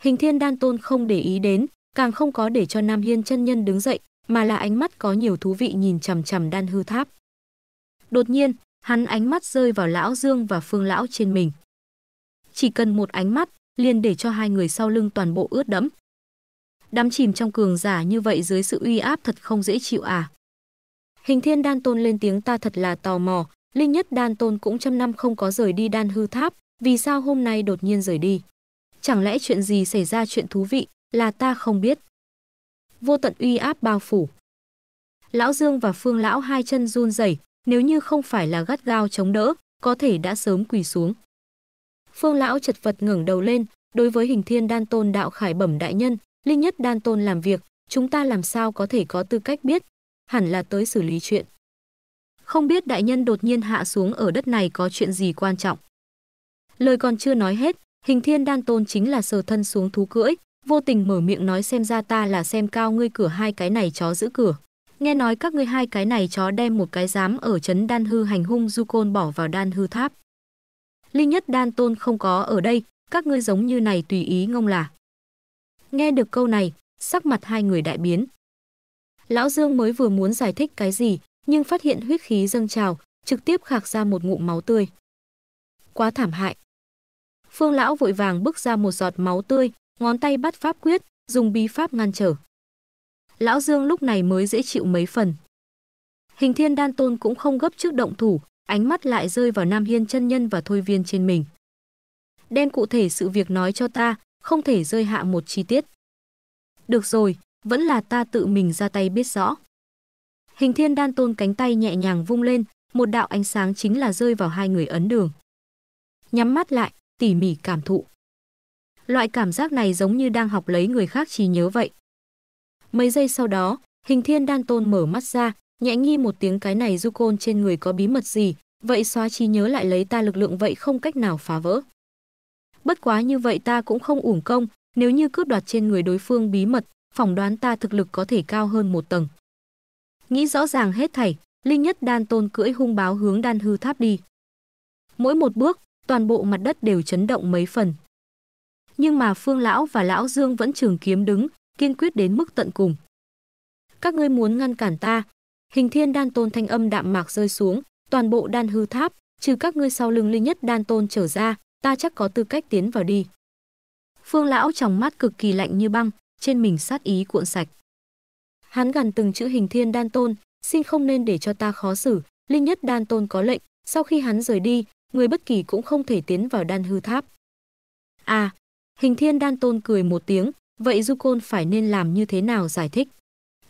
Hình thiên đan tôn không để ý đến, càng không có để cho Nam Hiên chân nhân đứng dậy, mà là ánh mắt có nhiều thú vị nhìn chằm chằm đan hư tháp. Đột nhiên, hắn ánh mắt rơi vào lão Dương và Phương lão trên mình. Chỉ cần một ánh mắt, liền để cho hai người sau lưng toàn bộ ướt đẫm. Đắm chìm trong cường giả như vậy dưới sự uy áp thật không dễ chịu à. Hình Thiên Đan Tôn lên tiếng ta thật là tò mò, Linh Nhất Đan Tôn cũng trăm năm không có rời đi đan hư tháp, vì sao hôm nay đột nhiên rời đi? Chẳng lẽ chuyện gì xảy ra chuyện thú vị là ta không biết. Vô tận uy áp bao phủ. Lão Dương và Phương Lão hai chân run rẩy, nếu như không phải là gắt gao chống đỡ, có thể đã sớm quỳ xuống. Phương Lão chật vật ngẩng đầu lên, đối với hình thiên đan tôn đạo khải bẩm đại nhân, linh nhất đan tôn làm việc, chúng ta làm sao có thể có tư cách biết, hẳn là tới xử lý chuyện. Không biết đại nhân đột nhiên hạ xuống ở đất này có chuyện gì quan trọng. Lời còn chưa nói hết, hình thiên đan tôn chính là sờ thân xuống thú cưỡi, vô tình mở miệng nói xem ra ta là xem cao ngươi cửa hai cái này chó giữ cửa. Nghe nói các ngươi hai cái này chó đem một cái giám ở chấn đan hư hành hung du côn bỏ vào đan hư tháp. Linh nhất đan tôn không có ở đây, các ngươi giống như này tùy ý ngông là. Nghe được câu này, sắc mặt hai người đại biến. Lão Dương mới vừa muốn giải thích cái gì, nhưng phát hiện huyết khí dâng trào, trực tiếp khạc ra một ngụm máu tươi. Quá thảm hại. Phương lão vội vàng bước ra một giọt máu tươi, ngón tay bắt pháp quyết, dùng bí pháp ngăn trở. Lão Dương lúc này mới dễ chịu mấy phần. Hình Thiên Đan Tôn cũng không gấp trước động thủ, ánh mắt lại rơi vào Nam Hiên chân nhân và Thôi Viên trên mình. Đem cụ thể sự việc nói cho ta, không thể rơi hạ một chi tiết. Được rồi, vẫn là ta tự mình ra tay biết rõ. Hình Thiên Đan Tôn cánh tay nhẹ nhàng vung lên, một đạo ánh sáng chính là rơi vào hai người ấn đường. Nhắm mắt lại, tỉ mỉ cảm thụ. Loại cảm giác này giống như đang học lấy người khác trí nhớ vậy. Mấy giây sau đó, hình thiên đan tôn mở mắt ra, nhẹ nghi một tiếng cái này du côn trên người có bí mật gì, vậy xóa trí nhớ lại lấy ta lực lượng vậy không cách nào phá vỡ. Bất quá như vậy ta cũng không uổng công, nếu như cướp đoạt trên người đối phương bí mật, phỏng đoán ta thực lực có thể cao hơn một tầng. Nghĩ rõ ràng hết thảy, Linh Nhất Đan Tôn cưỡi hung báo hướng Đan Hư Tháp đi. Mỗi một bước, toàn bộ mặt đất đều chấn động mấy phần nhưng mà Phương lão và lão Dương vẫn trường kiếm đứng, kiên quyết đến mức tận cùng. Các ngươi muốn ngăn cản ta? Hình Thiên Đan Tôn thanh âm đạm mạc rơi xuống, toàn bộ Đan hư tháp, trừ các ngươi sau lưng linh nhất Đan Tôn trở ra, ta chắc có tư cách tiến vào đi. Phương lão trong mắt cực kỳ lạnh như băng, trên mình sát ý cuộn sạch. Hắn gần từng chữ Hình Thiên Đan Tôn, xin không nên để cho ta khó xử, linh nhất Đan Tôn có lệnh, sau khi hắn rời đi, người bất kỳ cũng không thể tiến vào Đan hư tháp. À, Hình thiên đan tôn cười một tiếng, vậy du côn phải nên làm như thế nào giải thích?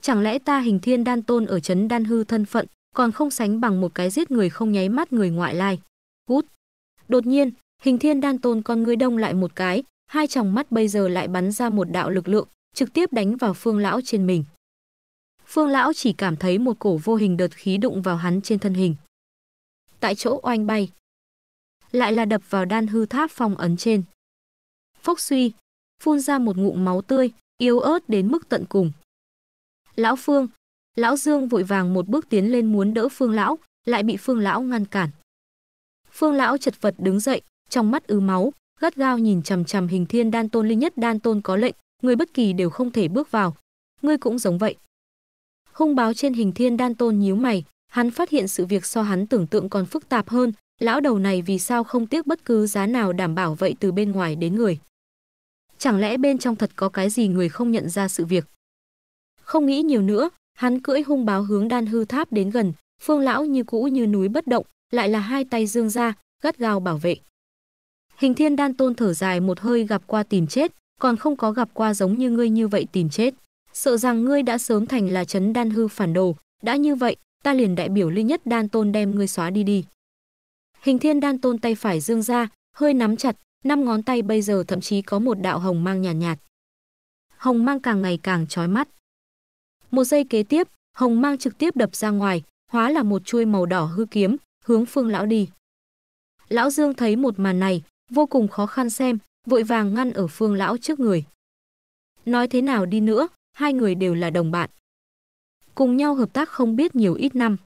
Chẳng lẽ ta hình thiên đan tôn ở chấn đan hư thân phận, còn không sánh bằng một cái giết người không nháy mắt người ngoại lai? Hút! Đột nhiên, hình thiên đan tôn con ngươi đông lại một cái, hai tròng mắt bây giờ lại bắn ra một đạo lực lượng, trực tiếp đánh vào phương lão trên mình. Phương lão chỉ cảm thấy một cổ vô hình đợt khí đụng vào hắn trên thân hình. Tại chỗ oanh bay. Lại là đập vào đan hư tháp phong ấn trên phốc suy, phun ra một ngụm máu tươi, yếu ớt đến mức tận cùng. Lão Phương, Lão Dương vội vàng một bước tiến lên muốn đỡ Phương Lão, lại bị Phương Lão ngăn cản. Phương Lão chật vật đứng dậy, trong mắt ứ máu, gắt gao nhìn chằm chằm hình thiên đan tôn linh nhất đan tôn có lệnh, người bất kỳ đều không thể bước vào. Ngươi cũng giống vậy. Hung báo trên hình thiên đan tôn nhíu mày, hắn phát hiện sự việc so hắn tưởng tượng còn phức tạp hơn, lão đầu này vì sao không tiếc bất cứ giá nào đảm bảo vậy từ bên ngoài đến người. Chẳng lẽ bên trong thật có cái gì người không nhận ra sự việc? Không nghĩ nhiều nữa, hắn cưỡi hung báo hướng đan hư tháp đến gần, phương lão như cũ như núi bất động, lại là hai tay dương ra, gắt gao bảo vệ. Hình thiên đan tôn thở dài một hơi gặp qua tìm chết, còn không có gặp qua giống như ngươi như vậy tìm chết. Sợ rằng ngươi đã sớm thành là chấn đan hư phản đồ, đã như vậy, ta liền đại biểu ly nhất đan tôn đem ngươi xóa đi đi. Hình thiên đan tôn tay phải dương ra, hơi nắm chặt, Năm ngón tay bây giờ thậm chí có một đạo hồng mang nhàn nhạt, nhạt. Hồng mang càng ngày càng chói mắt. Một giây kế tiếp, hồng mang trực tiếp đập ra ngoài, hóa là một chuôi màu đỏ hư kiếm, hướng Phương lão đi. Lão Dương thấy một màn này, vô cùng khó khăn xem, vội vàng ngăn ở Phương lão trước người. Nói thế nào đi nữa, hai người đều là đồng bạn. Cùng nhau hợp tác không biết nhiều ít năm.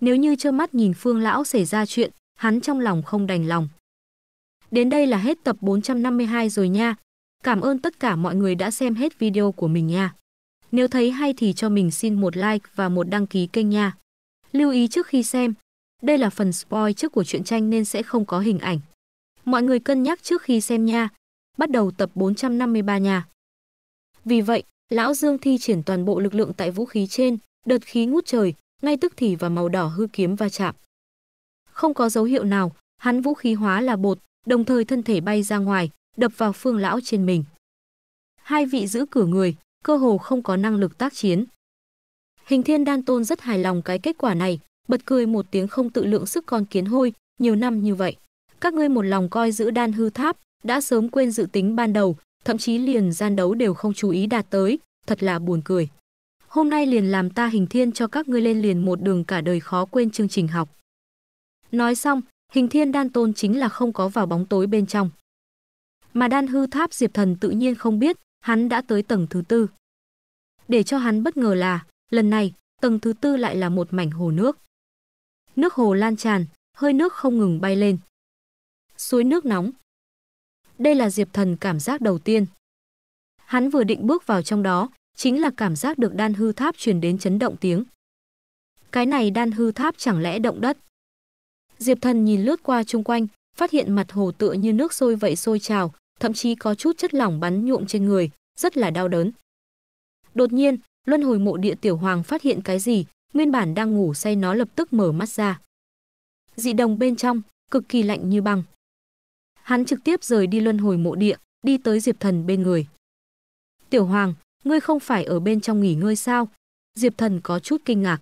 Nếu như trơ mắt nhìn Phương lão xảy ra chuyện, hắn trong lòng không đành lòng. Đến đây là hết tập 452 rồi nha. Cảm ơn tất cả mọi người đã xem hết video của mình nha. Nếu thấy hay thì cho mình xin một like và một đăng ký kênh nha. Lưu ý trước khi xem, đây là phần spoil trước của truyện tranh nên sẽ không có hình ảnh. Mọi người cân nhắc trước khi xem nha. Bắt đầu tập 453 nha. Vì vậy, Lão Dương thi triển toàn bộ lực lượng tại vũ khí trên, đợt khí ngút trời, ngay tức thì và màu đỏ hư kiếm va chạm. Không có dấu hiệu nào, hắn vũ khí hóa là bột, đồng thời thân thể bay ra ngoài, đập vào Phương lão trên mình. Hai vị giữ cửa người, cơ hồ không có năng lực tác chiến. Hình Thiên Đan Tôn rất hài lòng cái kết quả này, bật cười một tiếng không tự lượng sức con kiến hôi, nhiều năm như vậy, các ngươi một lòng coi giữ Đan hư tháp, đã sớm quên dự tính ban đầu, thậm chí liền gian đấu đều không chú ý đạt tới, thật là buồn cười. Hôm nay liền làm ta hình thiên cho các ngươi lên liền một đường cả đời khó quên chương trình học. Nói xong, Hình thiên đan tôn chính là không có vào bóng tối bên trong. Mà đan hư tháp Diệp Thần tự nhiên không biết, hắn đã tới tầng thứ tư. Để cho hắn bất ngờ là, lần này, tầng thứ tư lại là một mảnh hồ nước. Nước hồ lan tràn, hơi nước không ngừng bay lên. Suối nước nóng. Đây là Diệp Thần cảm giác đầu tiên. Hắn vừa định bước vào trong đó, chính là cảm giác được đan hư tháp truyền đến chấn động tiếng. Cái này đan hư tháp chẳng lẽ động đất? Diệp Thần nhìn lướt qua chung quanh, phát hiện mặt hồ tựa như nước sôi vậy sôi trào, thậm chí có chút chất lỏng bắn nhuộm trên người, rất là đau đớn. Đột nhiên, Luân hồi mộ địa tiểu hoàng phát hiện cái gì, nguyên bản đang ngủ say nó lập tức mở mắt ra. Dị đồng bên trong, cực kỳ lạnh như băng. Hắn trực tiếp rời đi luân hồi mộ địa, đi tới Diệp Thần bên người. Tiểu Hoàng, ngươi không phải ở bên trong nghỉ ngơi sao? Diệp Thần có chút kinh ngạc.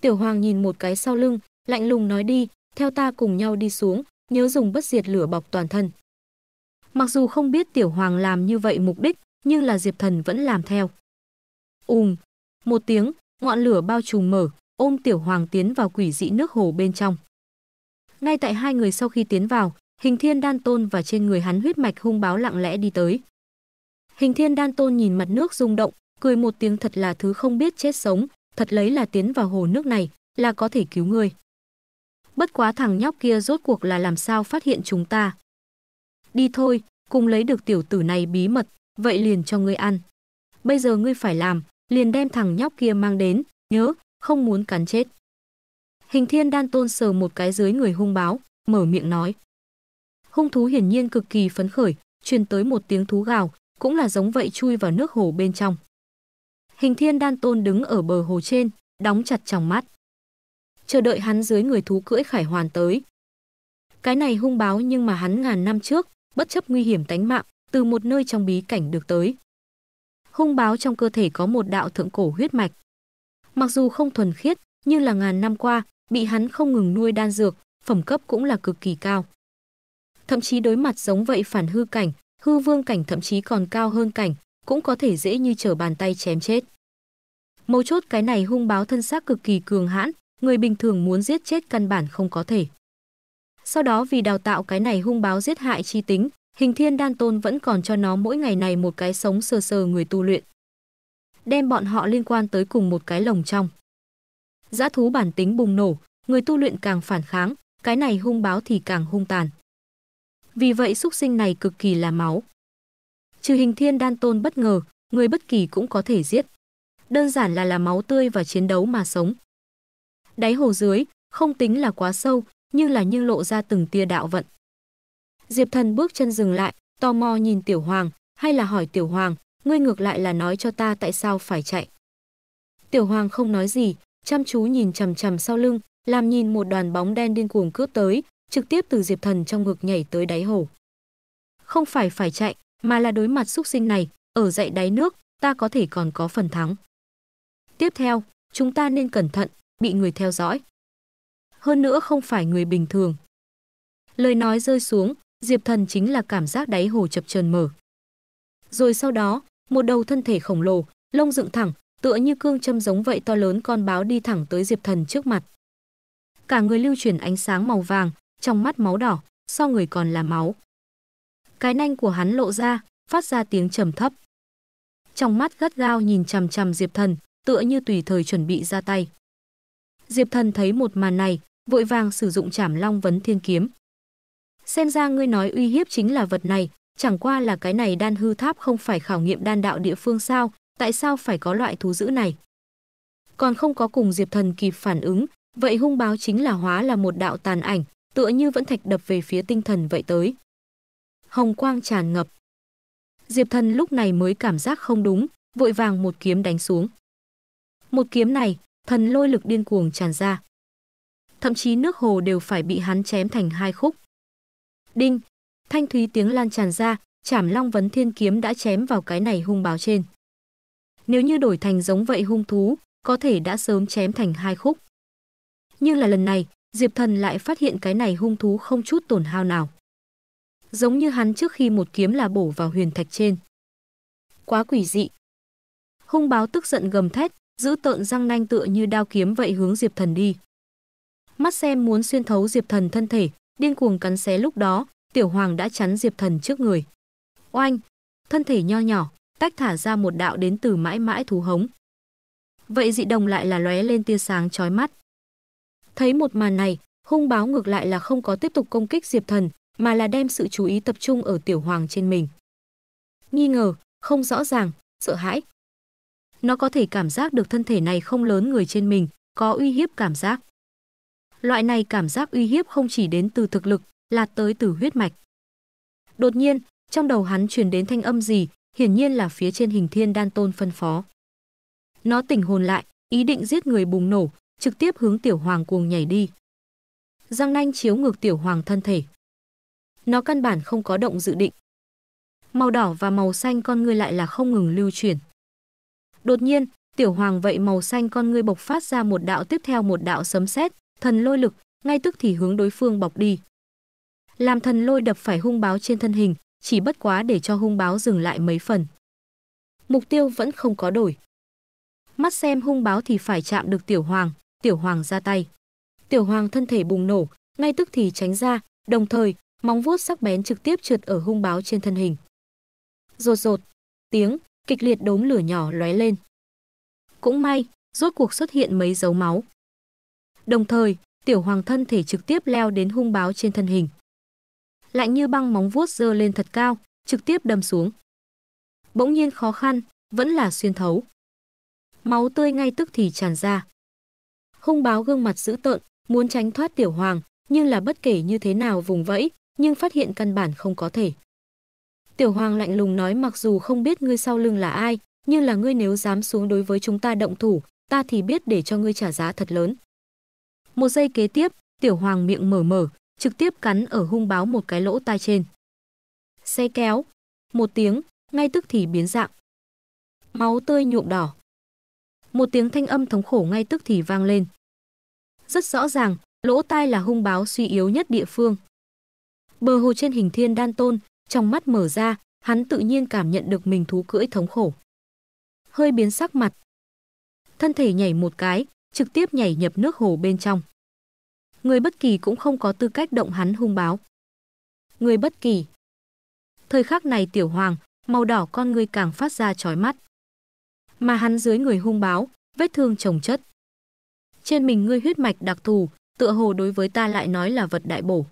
Tiểu Hoàng nhìn một cái sau lưng, lạnh lùng nói đi, theo ta cùng nhau đi xuống, nhớ dùng bất diệt lửa bọc toàn thân. Mặc dù không biết Tiểu Hoàng làm như vậy mục đích, nhưng là Diệp Thần vẫn làm theo. Ùm, một tiếng, ngọn lửa bao trùm mở, ôm Tiểu Hoàng tiến vào quỷ dị nước hồ bên trong. Ngay tại hai người sau khi tiến vào, Hình Thiên Đan Tôn và trên người hắn huyết mạch hung báo lặng lẽ đi tới. Hình Thiên Đan Tôn nhìn mặt nước rung động, cười một tiếng thật là thứ không biết chết sống, thật lấy là tiến vào hồ nước này là có thể cứu người. Bất quá thằng nhóc kia rốt cuộc là làm sao phát hiện chúng ta. Đi thôi, cùng lấy được tiểu tử này bí mật, vậy liền cho ngươi ăn. Bây giờ ngươi phải làm, liền đem thằng nhóc kia mang đến, nhớ, không muốn cắn chết. Hình thiên đan tôn sờ một cái dưới người hung báo, mở miệng nói. Hung thú hiển nhiên cực kỳ phấn khởi, truyền tới một tiếng thú gào, cũng là giống vậy chui vào nước hồ bên trong. Hình thiên đan tôn đứng ở bờ hồ trên, đóng chặt tròng mắt chờ đợi hắn dưới người thú cưỡi khải hoàn tới. Cái này hung báo nhưng mà hắn ngàn năm trước, bất chấp nguy hiểm tánh mạng, từ một nơi trong bí cảnh được tới. Hung báo trong cơ thể có một đạo thượng cổ huyết mạch. Mặc dù không thuần khiết, nhưng là ngàn năm qua, bị hắn không ngừng nuôi đan dược, phẩm cấp cũng là cực kỳ cao. Thậm chí đối mặt giống vậy phản hư cảnh, hư vương cảnh thậm chí còn cao hơn cảnh, cũng có thể dễ như trở bàn tay chém chết. Mấu chốt cái này hung báo thân xác cực kỳ cường hãn, người bình thường muốn giết chết căn bản không có thể. Sau đó vì đào tạo cái này hung báo giết hại chi tính, hình thiên đan tôn vẫn còn cho nó mỗi ngày này một cái sống sờ sờ người tu luyện. Đem bọn họ liên quan tới cùng một cái lồng trong. Giã thú bản tính bùng nổ, người tu luyện càng phản kháng, cái này hung báo thì càng hung tàn. Vì vậy xúc sinh này cực kỳ là máu. Trừ hình thiên đan tôn bất ngờ, người bất kỳ cũng có thể giết. Đơn giản là là máu tươi và chiến đấu mà sống. Đáy hồ dưới, không tính là quá sâu, nhưng là như lộ ra từng tia đạo vận. Diệp Thần bước chân dừng lại, tò mò nhìn Tiểu Hoàng, hay là hỏi Tiểu Hoàng, ngươi ngược lại là nói cho ta tại sao phải chạy. Tiểu Hoàng không nói gì, chăm chú nhìn chằm chằm sau lưng, làm nhìn một đoàn bóng đen điên cuồng cướp tới, trực tiếp từ Diệp Thần trong ngực nhảy tới đáy hồ. Không phải phải chạy, mà là đối mặt xúc sinh này, ở dậy đáy nước, ta có thể còn có phần thắng. Tiếp theo, chúng ta nên cẩn thận, bị người theo dõi. Hơn nữa không phải người bình thường. Lời nói rơi xuống, Diệp Thần chính là cảm giác đáy hồ chập chờn mở. Rồi sau đó, một đầu thân thể khổng lồ, lông dựng thẳng, tựa như cương châm giống vậy to lớn con báo đi thẳng tới Diệp Thần trước mặt. Cả người lưu chuyển ánh sáng màu vàng, trong mắt máu đỏ, so người còn là máu. Cái nanh của hắn lộ ra, phát ra tiếng trầm thấp. Trong mắt gắt gao nhìn chằm chằm Diệp Thần, tựa như tùy thời chuẩn bị ra tay. Diệp Thần thấy một màn này, vội vàng sử dụng Trảm Long vấn thiên kiếm. Xem ra ngươi nói uy hiếp chính là vật này, chẳng qua là cái này đan hư tháp không phải khảo nghiệm đan đạo địa phương sao, tại sao phải có loại thú dữ này? Còn không có cùng Diệp Thần kịp phản ứng, vậy hung báo chính là hóa là một đạo tàn ảnh, tựa như vẫn thạch đập về phía tinh thần vậy tới. Hồng quang tràn ngập. Diệp Thần lúc này mới cảm giác không đúng, vội vàng một kiếm đánh xuống. Một kiếm này, thần lôi lực điên cuồng tràn ra. Thậm chí nước hồ đều phải bị hắn chém thành hai khúc. Đinh, thanh thúy tiếng lan tràn ra, chảm long vấn thiên kiếm đã chém vào cái này hung báo trên. Nếu như đổi thành giống vậy hung thú, có thể đã sớm chém thành hai khúc. Nhưng là lần này, Diệp Thần lại phát hiện cái này hung thú không chút tổn hao nào. Giống như hắn trước khi một kiếm là bổ vào huyền thạch trên. Quá quỷ dị. Hung báo tức giận gầm thét, giữ tợn răng nanh tựa như đao kiếm vậy hướng Diệp Thần đi. Mắt xem muốn xuyên thấu Diệp Thần thân thể, điên cuồng cắn xé lúc đó, Tiểu Hoàng đã chắn Diệp Thần trước người. Oanh, thân thể nho nhỏ, tách thả ra một đạo đến từ mãi mãi thú hống. Vậy dị đồng lại là lóe lên tia sáng chói mắt. Thấy một màn này, hung báo ngược lại là không có tiếp tục công kích Diệp Thần, mà là đem sự chú ý tập trung ở Tiểu Hoàng trên mình. Nghi ngờ, không rõ ràng, sợ hãi, nó có thể cảm giác được thân thể này không lớn người trên mình, có uy hiếp cảm giác. Loại này cảm giác uy hiếp không chỉ đến từ thực lực, là tới từ huyết mạch. Đột nhiên, trong đầu hắn truyền đến thanh âm gì, hiển nhiên là phía trên hình thiên đan tôn phân phó. Nó tỉnh hồn lại, ý định giết người bùng nổ, trực tiếp hướng tiểu hoàng cuồng nhảy đi. răng nanh chiếu ngược tiểu hoàng thân thể. Nó căn bản không có động dự định. Màu đỏ và màu xanh con người lại là không ngừng lưu chuyển. Đột nhiên, tiểu hoàng vậy màu xanh con ngươi bộc phát ra một đạo tiếp theo một đạo sấm sét, thần lôi lực, ngay tức thì hướng đối phương bọc đi. Làm thần lôi đập phải hung báo trên thân hình, chỉ bất quá để cho hung báo dừng lại mấy phần. Mục tiêu vẫn không có đổi. Mắt xem hung báo thì phải chạm được tiểu hoàng, tiểu hoàng ra tay. Tiểu hoàng thân thể bùng nổ, ngay tức thì tránh ra, đồng thời, móng vuốt sắc bén trực tiếp trượt ở hung báo trên thân hình. Rột rột, tiếng, kịch liệt đốm lửa nhỏ lóe lên. Cũng may, rốt cuộc xuất hiện mấy dấu máu. Đồng thời, tiểu hoàng thân thể trực tiếp leo đến hung báo trên thân hình. Lạnh như băng móng vuốt dơ lên thật cao, trực tiếp đâm xuống. Bỗng nhiên khó khăn, vẫn là xuyên thấu. Máu tươi ngay tức thì tràn ra. Hung báo gương mặt dữ tợn, muốn tránh thoát tiểu hoàng, nhưng là bất kể như thế nào vùng vẫy, nhưng phát hiện căn bản không có thể. Tiểu Hoàng lạnh lùng nói mặc dù không biết ngươi sau lưng là ai, nhưng là ngươi nếu dám xuống đối với chúng ta động thủ, ta thì biết để cho ngươi trả giá thật lớn. Một giây kế tiếp, Tiểu Hoàng miệng mở mở, trực tiếp cắn ở hung báo một cái lỗ tai trên. Xe kéo, một tiếng, ngay tức thì biến dạng. Máu tươi nhuộm đỏ. Một tiếng thanh âm thống khổ ngay tức thì vang lên. Rất rõ ràng, lỗ tai là hung báo suy yếu nhất địa phương. Bờ hồ trên hình thiên đan tôn, trong mắt mở ra, hắn tự nhiên cảm nhận được mình thú cưỡi thống khổ. Hơi biến sắc mặt. Thân thể nhảy một cái, trực tiếp nhảy nhập nước hồ bên trong. Người bất kỳ cũng không có tư cách động hắn hung báo. Người bất kỳ. Thời khắc này tiểu hoàng, màu đỏ con người càng phát ra chói mắt. Mà hắn dưới người hung báo, vết thương trồng chất. Trên mình ngươi huyết mạch đặc thù, tựa hồ đối với ta lại nói là vật đại bổ.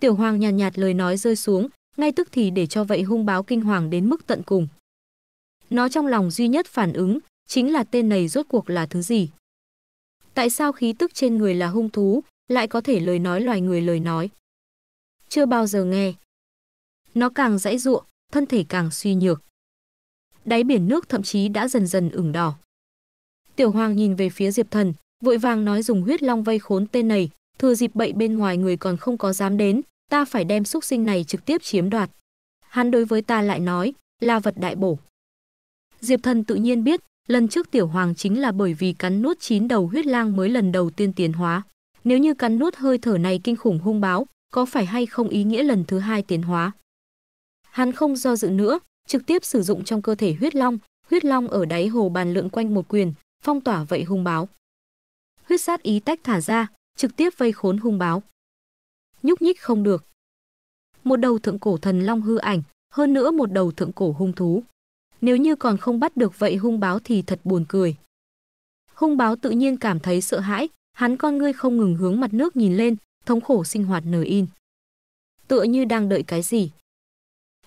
Tiểu hoàng nhàn nhạt, nhạt lời nói rơi xuống, ngay tức thì để cho vậy hung báo kinh hoàng đến mức tận cùng. Nó trong lòng duy nhất phản ứng chính là tên này rốt cuộc là thứ gì. Tại sao khí tức trên người là hung thú, lại có thể lời nói loài người lời nói? Chưa bao giờ nghe. Nó càng dãy ruộng, thân thể càng suy nhược. Đáy biển nước thậm chí đã dần dần ửng đỏ. Tiểu Hoàng nhìn về phía Diệp Thần, vội vàng nói dùng huyết long vây khốn tên này, thừa dịp bậy bên ngoài người còn không có dám đến, ta phải đem xúc sinh này trực tiếp chiếm đoạt. Hắn đối với ta lại nói, là vật đại bổ. Diệp thần tự nhiên biết, lần trước tiểu hoàng chính là bởi vì cắn nuốt chín đầu huyết lang mới lần đầu tiên tiến hóa. Nếu như cắn nuốt hơi thở này kinh khủng hung báo, có phải hay không ý nghĩa lần thứ hai tiến hóa? Hắn không do dự nữa, trực tiếp sử dụng trong cơ thể huyết long, huyết long ở đáy hồ bàn lượn quanh một quyền, phong tỏa vậy hung báo. Huyết sát ý tách thả ra, trực tiếp vây khốn hung báo nhúc nhích không được. Một đầu thượng cổ thần long hư ảnh, hơn nữa một đầu thượng cổ hung thú. Nếu như còn không bắt được vậy hung báo thì thật buồn cười. Hung báo tự nhiên cảm thấy sợ hãi, hắn con ngươi không ngừng hướng mặt nước nhìn lên, thống khổ sinh hoạt nở in. Tựa như đang đợi cái gì.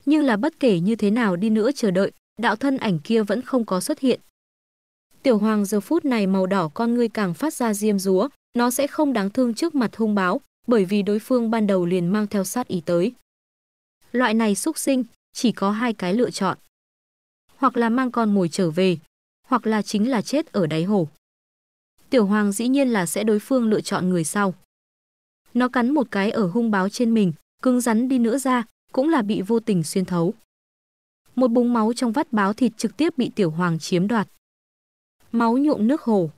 Nhưng là bất kể như thế nào đi nữa chờ đợi, đạo thân ảnh kia vẫn không có xuất hiện. Tiểu hoàng giờ phút này màu đỏ con ngươi càng phát ra diêm rúa, nó sẽ không đáng thương trước mặt hung báo, bởi vì đối phương ban đầu liền mang theo sát ý tới. Loại này xúc sinh, chỉ có hai cái lựa chọn. Hoặc là mang con mồi trở về, hoặc là chính là chết ở đáy hồ. Tiểu hoàng dĩ nhiên là sẽ đối phương lựa chọn người sau. Nó cắn một cái ở hung báo trên mình, cứng rắn đi nữa ra, cũng là bị vô tình xuyên thấu. Một búng máu trong vắt báo thịt trực tiếp bị tiểu hoàng chiếm đoạt. Máu nhuộm nước hồ.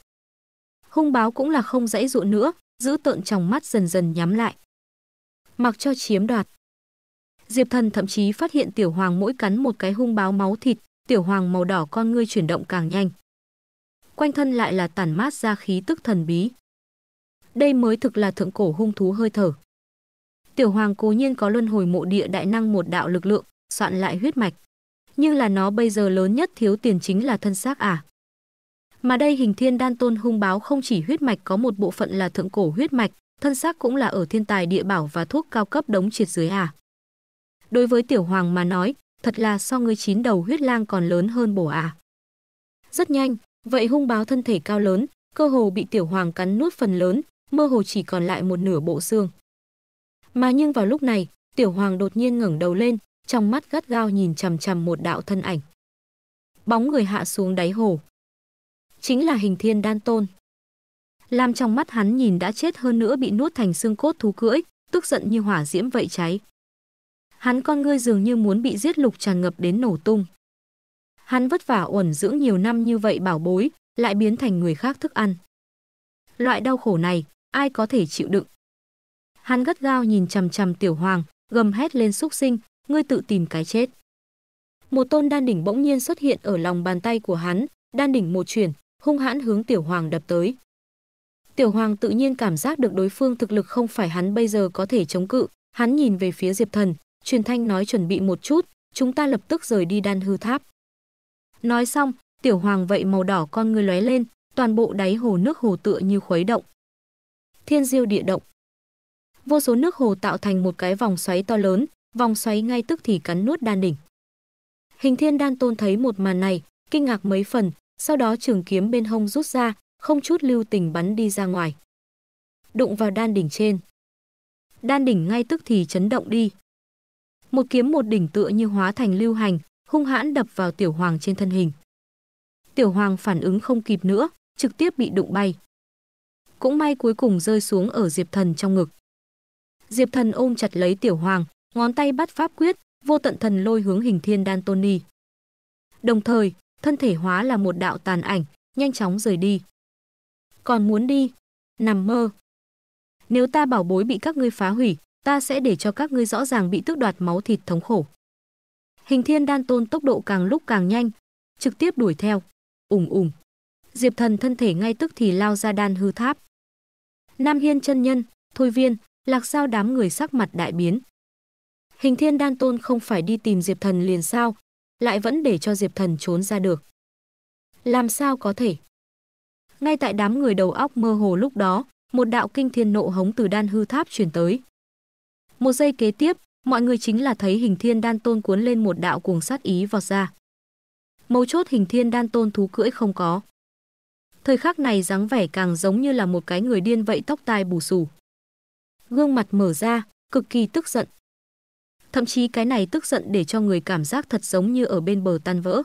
Hung báo cũng là không dãy dụ nữa, giữ tợn trong mắt dần dần nhắm lại. Mặc cho chiếm đoạt. Diệp Thần thậm chí phát hiện Tiểu Hoàng mỗi cắn một cái hung báo máu thịt, Tiểu Hoàng màu đỏ con ngươi chuyển động càng nhanh. Quanh thân lại là tản mát ra khí tức thần bí. Đây mới thực là thượng cổ hung thú hơi thở. Tiểu Hoàng cố nhiên có luân hồi mộ địa đại năng một đạo lực lượng, soạn lại huyết mạch. Nhưng là nó bây giờ lớn nhất thiếu tiền chính là thân xác à. Mà đây hình thiên đan tôn hung báo không chỉ huyết mạch có một bộ phận là thượng cổ huyết mạch, thân xác cũng là ở thiên tài địa bảo và thuốc cao cấp đống triệt dưới à. Đối với tiểu hoàng mà nói, thật là so người chín đầu huyết lang còn lớn hơn bổ à. Rất nhanh, vậy hung báo thân thể cao lớn, cơ hồ bị tiểu hoàng cắn nuốt phần lớn, mơ hồ chỉ còn lại một nửa bộ xương. Mà nhưng vào lúc này, tiểu hoàng đột nhiên ngẩng đầu lên, trong mắt gắt gao nhìn chằm chằm một đạo thân ảnh. Bóng người hạ xuống đáy hồ chính là hình thiên đan tôn. Lam trong mắt hắn nhìn đã chết hơn nữa bị nuốt thành xương cốt thú cưỡi, tức giận như hỏa diễm vậy cháy. Hắn con ngươi dường như muốn bị giết lục tràn ngập đến nổ tung. Hắn vất vả uẩn dưỡng nhiều năm như vậy bảo bối, lại biến thành người khác thức ăn. Loại đau khổ này, ai có thể chịu đựng? Hắn gắt gao nhìn chằm chằm tiểu hoàng, gầm hét lên xúc sinh, ngươi tự tìm cái chết. Một tôn đan đỉnh bỗng nhiên xuất hiện ở lòng bàn tay của hắn, đan đỉnh một chuyển, hung hãn hướng Tiểu Hoàng đập tới. Tiểu Hoàng tự nhiên cảm giác được đối phương thực lực không phải hắn bây giờ có thể chống cự, hắn nhìn về phía Diệp Thần, truyền thanh nói chuẩn bị một chút, chúng ta lập tức rời đi đan hư tháp. Nói xong, Tiểu Hoàng vậy màu đỏ con người lóe lên, toàn bộ đáy hồ nước hồ tựa như khuấy động. Thiên diêu địa động. Vô số nước hồ tạo thành một cái vòng xoáy to lớn, vòng xoáy ngay tức thì cắn nuốt đan đỉnh. Hình Thiên Đan Tôn thấy một màn này, kinh ngạc mấy phần, sau đó trường kiếm bên hông rút ra, không chút lưu tình bắn đi ra ngoài. Đụng vào đan đỉnh trên. Đan đỉnh ngay tức thì chấn động đi. Một kiếm một đỉnh tựa như hóa thành lưu hành, hung hãn đập vào tiểu hoàng trên thân hình. Tiểu hoàng phản ứng không kịp nữa, trực tiếp bị đụng bay. Cũng may cuối cùng rơi xuống ở Diệp Thần trong ngực. Diệp Thần ôm chặt lấy tiểu hoàng, ngón tay bắt pháp quyết, vô tận thần lôi hướng hình thiên đan tony. Đồng thời, thân thể hóa là một đạo tàn ảnh, nhanh chóng rời đi. Còn muốn đi? Nằm mơ. Nếu ta bảo bối bị các ngươi phá hủy, ta sẽ để cho các ngươi rõ ràng bị tước đoạt máu thịt thống khổ. Hình Thiên Đan Tôn tốc độ càng lúc càng nhanh, trực tiếp đuổi theo. Ùng ùng. Diệp Thần thân thể ngay tức thì lao ra đan hư tháp. Nam Hiên chân nhân, Thôi Viên, Lạc Sao đám người sắc mặt đại biến. Hình Thiên Đan Tôn không phải đi tìm Diệp Thần liền sao, lại vẫn để cho Diệp Thần trốn ra được. Làm sao có thể? Ngay tại đám người đầu óc mơ hồ lúc đó, một đạo kinh thiên nộ hống từ đan hư tháp truyền tới. Một giây kế tiếp, mọi người chính là thấy hình thiên đan tôn cuốn lên một đạo cuồng sát ý vọt ra. Mấu chốt hình thiên đan tôn thú cưỡi không có. Thời khắc này dáng vẻ càng giống như là một cái người điên vậy tóc tai bù xù. Gương mặt mở ra, cực kỳ tức giận, Thậm chí cái này tức giận để cho người cảm giác thật giống như ở bên bờ tan vỡ.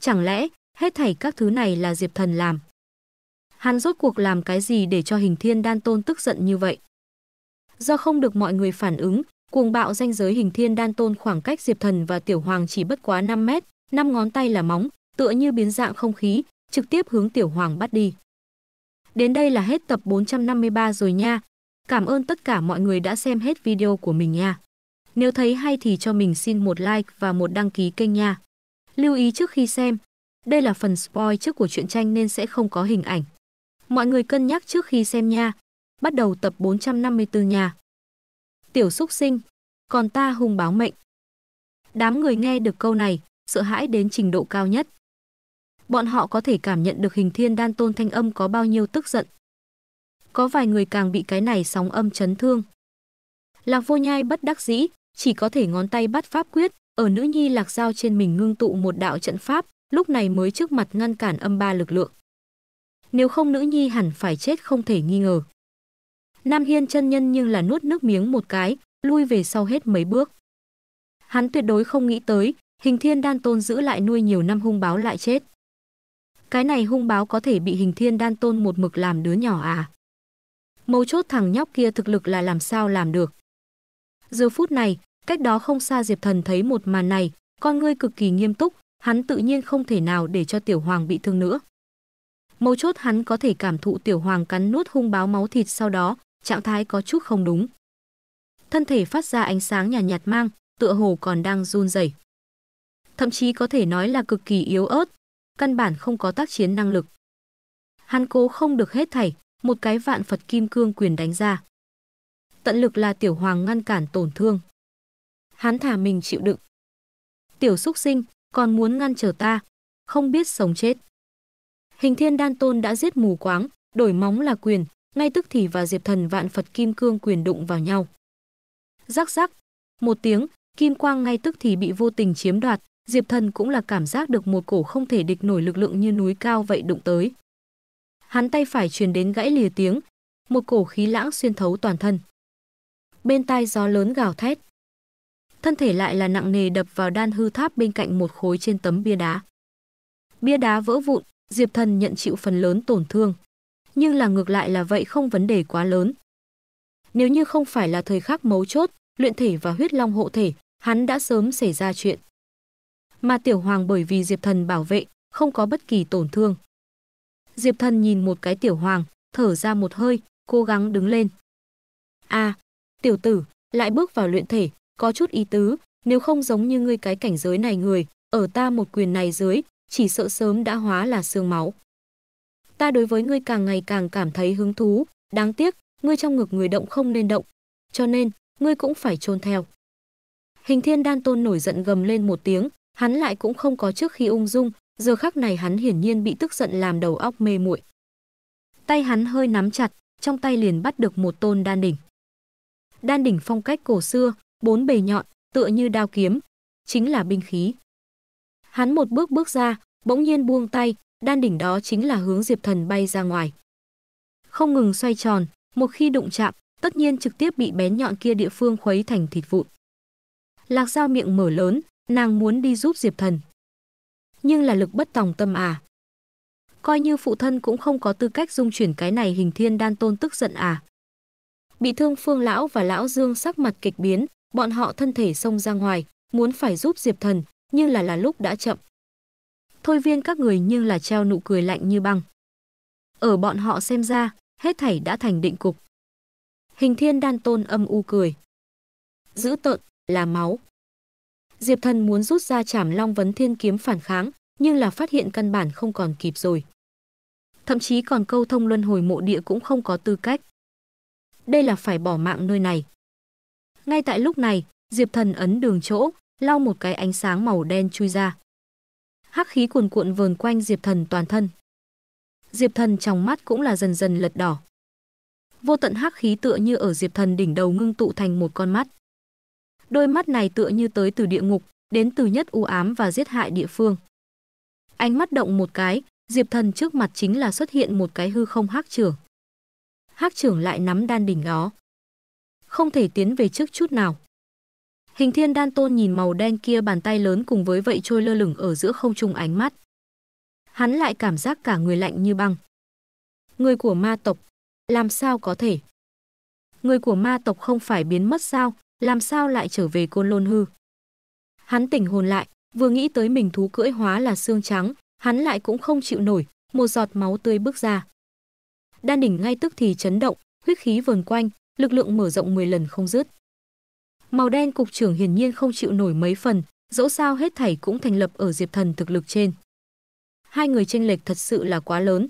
Chẳng lẽ, hết thảy các thứ này là Diệp Thần làm? Hắn rốt cuộc làm cái gì để cho hình thiên đan tôn tức giận như vậy? Do không được mọi người phản ứng, cuồng bạo danh giới hình thiên đan tôn khoảng cách Diệp Thần và Tiểu Hoàng chỉ bất quá 5 mét, năm ngón tay là móng, tựa như biến dạng không khí, trực tiếp hướng Tiểu Hoàng bắt đi. Đến đây là hết tập 453 rồi nha. Cảm ơn tất cả mọi người đã xem hết video của mình nha. Nếu thấy hay thì cho mình xin một like và một đăng ký kênh nha. Lưu ý trước khi xem, đây là phần spoil trước của truyện tranh nên sẽ không có hình ảnh. Mọi người cân nhắc trước khi xem nha. Bắt đầu tập 454 nha. Tiểu xúc sinh, còn ta hung báo mệnh. Đám người nghe được câu này, sợ hãi đến trình độ cao nhất. Bọn họ có thể cảm nhận được hình thiên đan tôn thanh âm có bao nhiêu tức giận. Có vài người càng bị cái này sóng âm chấn thương. Lạc vô nhai bất đắc dĩ, chỉ có thể ngón tay bắt pháp quyết, ở nữ nhi lạc dao trên mình ngưng tụ một đạo trận pháp, lúc này mới trước mặt ngăn cản âm ba lực lượng. Nếu không nữ nhi hẳn phải chết không thể nghi ngờ. Nam Hiên chân nhân nhưng là nuốt nước miếng một cái, lui về sau hết mấy bước. Hắn tuyệt đối không nghĩ tới, hình thiên đan tôn giữ lại nuôi nhiều năm hung báo lại chết. Cái này hung báo có thể bị hình thiên đan tôn một mực làm đứa nhỏ à? Mấu chốt thằng nhóc kia thực lực là làm sao làm được. Giờ phút này, cách đó không xa Diệp Thần thấy một màn này, con ngươi cực kỳ nghiêm túc, hắn tự nhiên không thể nào để cho Tiểu Hoàng bị thương nữa. Mấu chốt hắn có thể cảm thụ Tiểu Hoàng cắn nuốt hung báo máu thịt sau đó, trạng thái có chút không đúng. Thân thể phát ra ánh sáng nhàn nhạt, nhạt mang, tựa hồ còn đang run rẩy. Thậm chí có thể nói là cực kỳ yếu ớt, căn bản không có tác chiến năng lực. Hắn cố không được hết thảy, một cái vạn Phật kim cương quyền đánh ra tận lực là tiểu hoàng ngăn cản tổn thương. Hắn thả mình chịu đựng. Tiểu xúc sinh, còn muốn ngăn trở ta, không biết sống chết. Hình thiên đan tôn đã giết mù quáng, đổi móng là quyền, ngay tức thì và diệp thần vạn Phật kim cương quyền đụng vào nhau. Rắc rắc, một tiếng, kim quang ngay tức thì bị vô tình chiếm đoạt, diệp thần cũng là cảm giác được một cổ không thể địch nổi lực lượng như núi cao vậy đụng tới. Hắn tay phải truyền đến gãy lìa tiếng, một cổ khí lãng xuyên thấu toàn thân bên tai gió lớn gào thét. Thân thể lại là nặng nề đập vào đan hư tháp bên cạnh một khối trên tấm bia đá. Bia đá vỡ vụn, Diệp Thần nhận chịu phần lớn tổn thương. Nhưng là ngược lại là vậy không vấn đề quá lớn. Nếu như không phải là thời khắc mấu chốt, luyện thể và huyết long hộ thể, hắn đã sớm xảy ra chuyện. Mà tiểu hoàng bởi vì Diệp Thần bảo vệ, không có bất kỳ tổn thương. Diệp Thần nhìn một cái tiểu hoàng, thở ra một hơi, cố gắng đứng lên. A, à, Tiểu tử, lại bước vào luyện thể, có chút ý tứ, nếu không giống như ngươi cái cảnh giới này người, ở ta một quyền này dưới, chỉ sợ sớm đã hóa là xương máu. Ta đối với ngươi càng ngày càng cảm thấy hứng thú, đáng tiếc, ngươi trong ngực người động không nên động, cho nên, ngươi cũng phải chôn theo. Hình Thiên Đan Tôn nổi giận gầm lên một tiếng, hắn lại cũng không có trước khi ung dung, giờ khắc này hắn hiển nhiên bị tức giận làm đầu óc mê muội. Tay hắn hơi nắm chặt, trong tay liền bắt được một tôn đan đỉnh đan đỉnh phong cách cổ xưa, bốn bề nhọn, tựa như đao kiếm, chính là binh khí. Hắn một bước bước ra, bỗng nhiên buông tay, đan đỉnh đó chính là hướng Diệp Thần bay ra ngoài. Không ngừng xoay tròn, một khi đụng chạm, tất nhiên trực tiếp bị bén nhọn kia địa phương khuấy thành thịt vụn. Lạc Giao miệng mở lớn, nàng muốn đi giúp Diệp Thần. Nhưng là lực bất tòng tâm à. Coi như phụ thân cũng không có tư cách dung chuyển cái này hình thiên đan tôn tức giận à. Bị thương Phương Lão và Lão Dương sắc mặt kịch biến, bọn họ thân thể xông ra ngoài, muốn phải giúp Diệp Thần, nhưng là là lúc đã chậm. Thôi viên các người nhưng là treo nụ cười lạnh như băng. Ở bọn họ xem ra, hết thảy đã thành định cục. Hình thiên đan tôn âm u cười. Giữ tợn, là máu. Diệp thần muốn rút ra chảm long vấn thiên kiếm phản kháng, nhưng là phát hiện căn bản không còn kịp rồi. Thậm chí còn câu thông luân hồi mộ địa cũng không có tư cách đây là phải bỏ mạng nơi này. Ngay tại lúc này, Diệp Thần ấn đường chỗ, lau một cái ánh sáng màu đen chui ra. Hắc khí cuồn cuộn vờn quanh Diệp Thần toàn thân. Diệp Thần trong mắt cũng là dần dần lật đỏ. Vô tận hắc khí tựa như ở Diệp Thần đỉnh đầu ngưng tụ thành một con mắt. Đôi mắt này tựa như tới từ địa ngục, đến từ nhất u ám và giết hại địa phương. Ánh mắt động một cái, Diệp Thần trước mặt chính là xuất hiện một cái hư không hắc trưởng. Hắc trưởng lại nắm đan đỉnh đó. Không thể tiến về trước chút nào. Hình thiên đan tôn nhìn màu đen kia bàn tay lớn cùng với vậy trôi lơ lửng ở giữa không trung ánh mắt. Hắn lại cảm giác cả người lạnh như băng. Người của ma tộc, làm sao có thể? Người của ma tộc không phải biến mất sao, làm sao lại trở về côn lôn hư? Hắn tỉnh hồn lại, vừa nghĩ tới mình thú cưỡi hóa là xương trắng, hắn lại cũng không chịu nổi, một giọt máu tươi bước ra đan đỉnh ngay tức thì chấn động, huyết khí vờn quanh, lực lượng mở rộng 10 lần không dứt. Màu đen cục trưởng hiển nhiên không chịu nổi mấy phần, dẫu sao hết thảy cũng thành lập ở Diệp Thần thực lực trên. Hai người chênh lệch thật sự là quá lớn.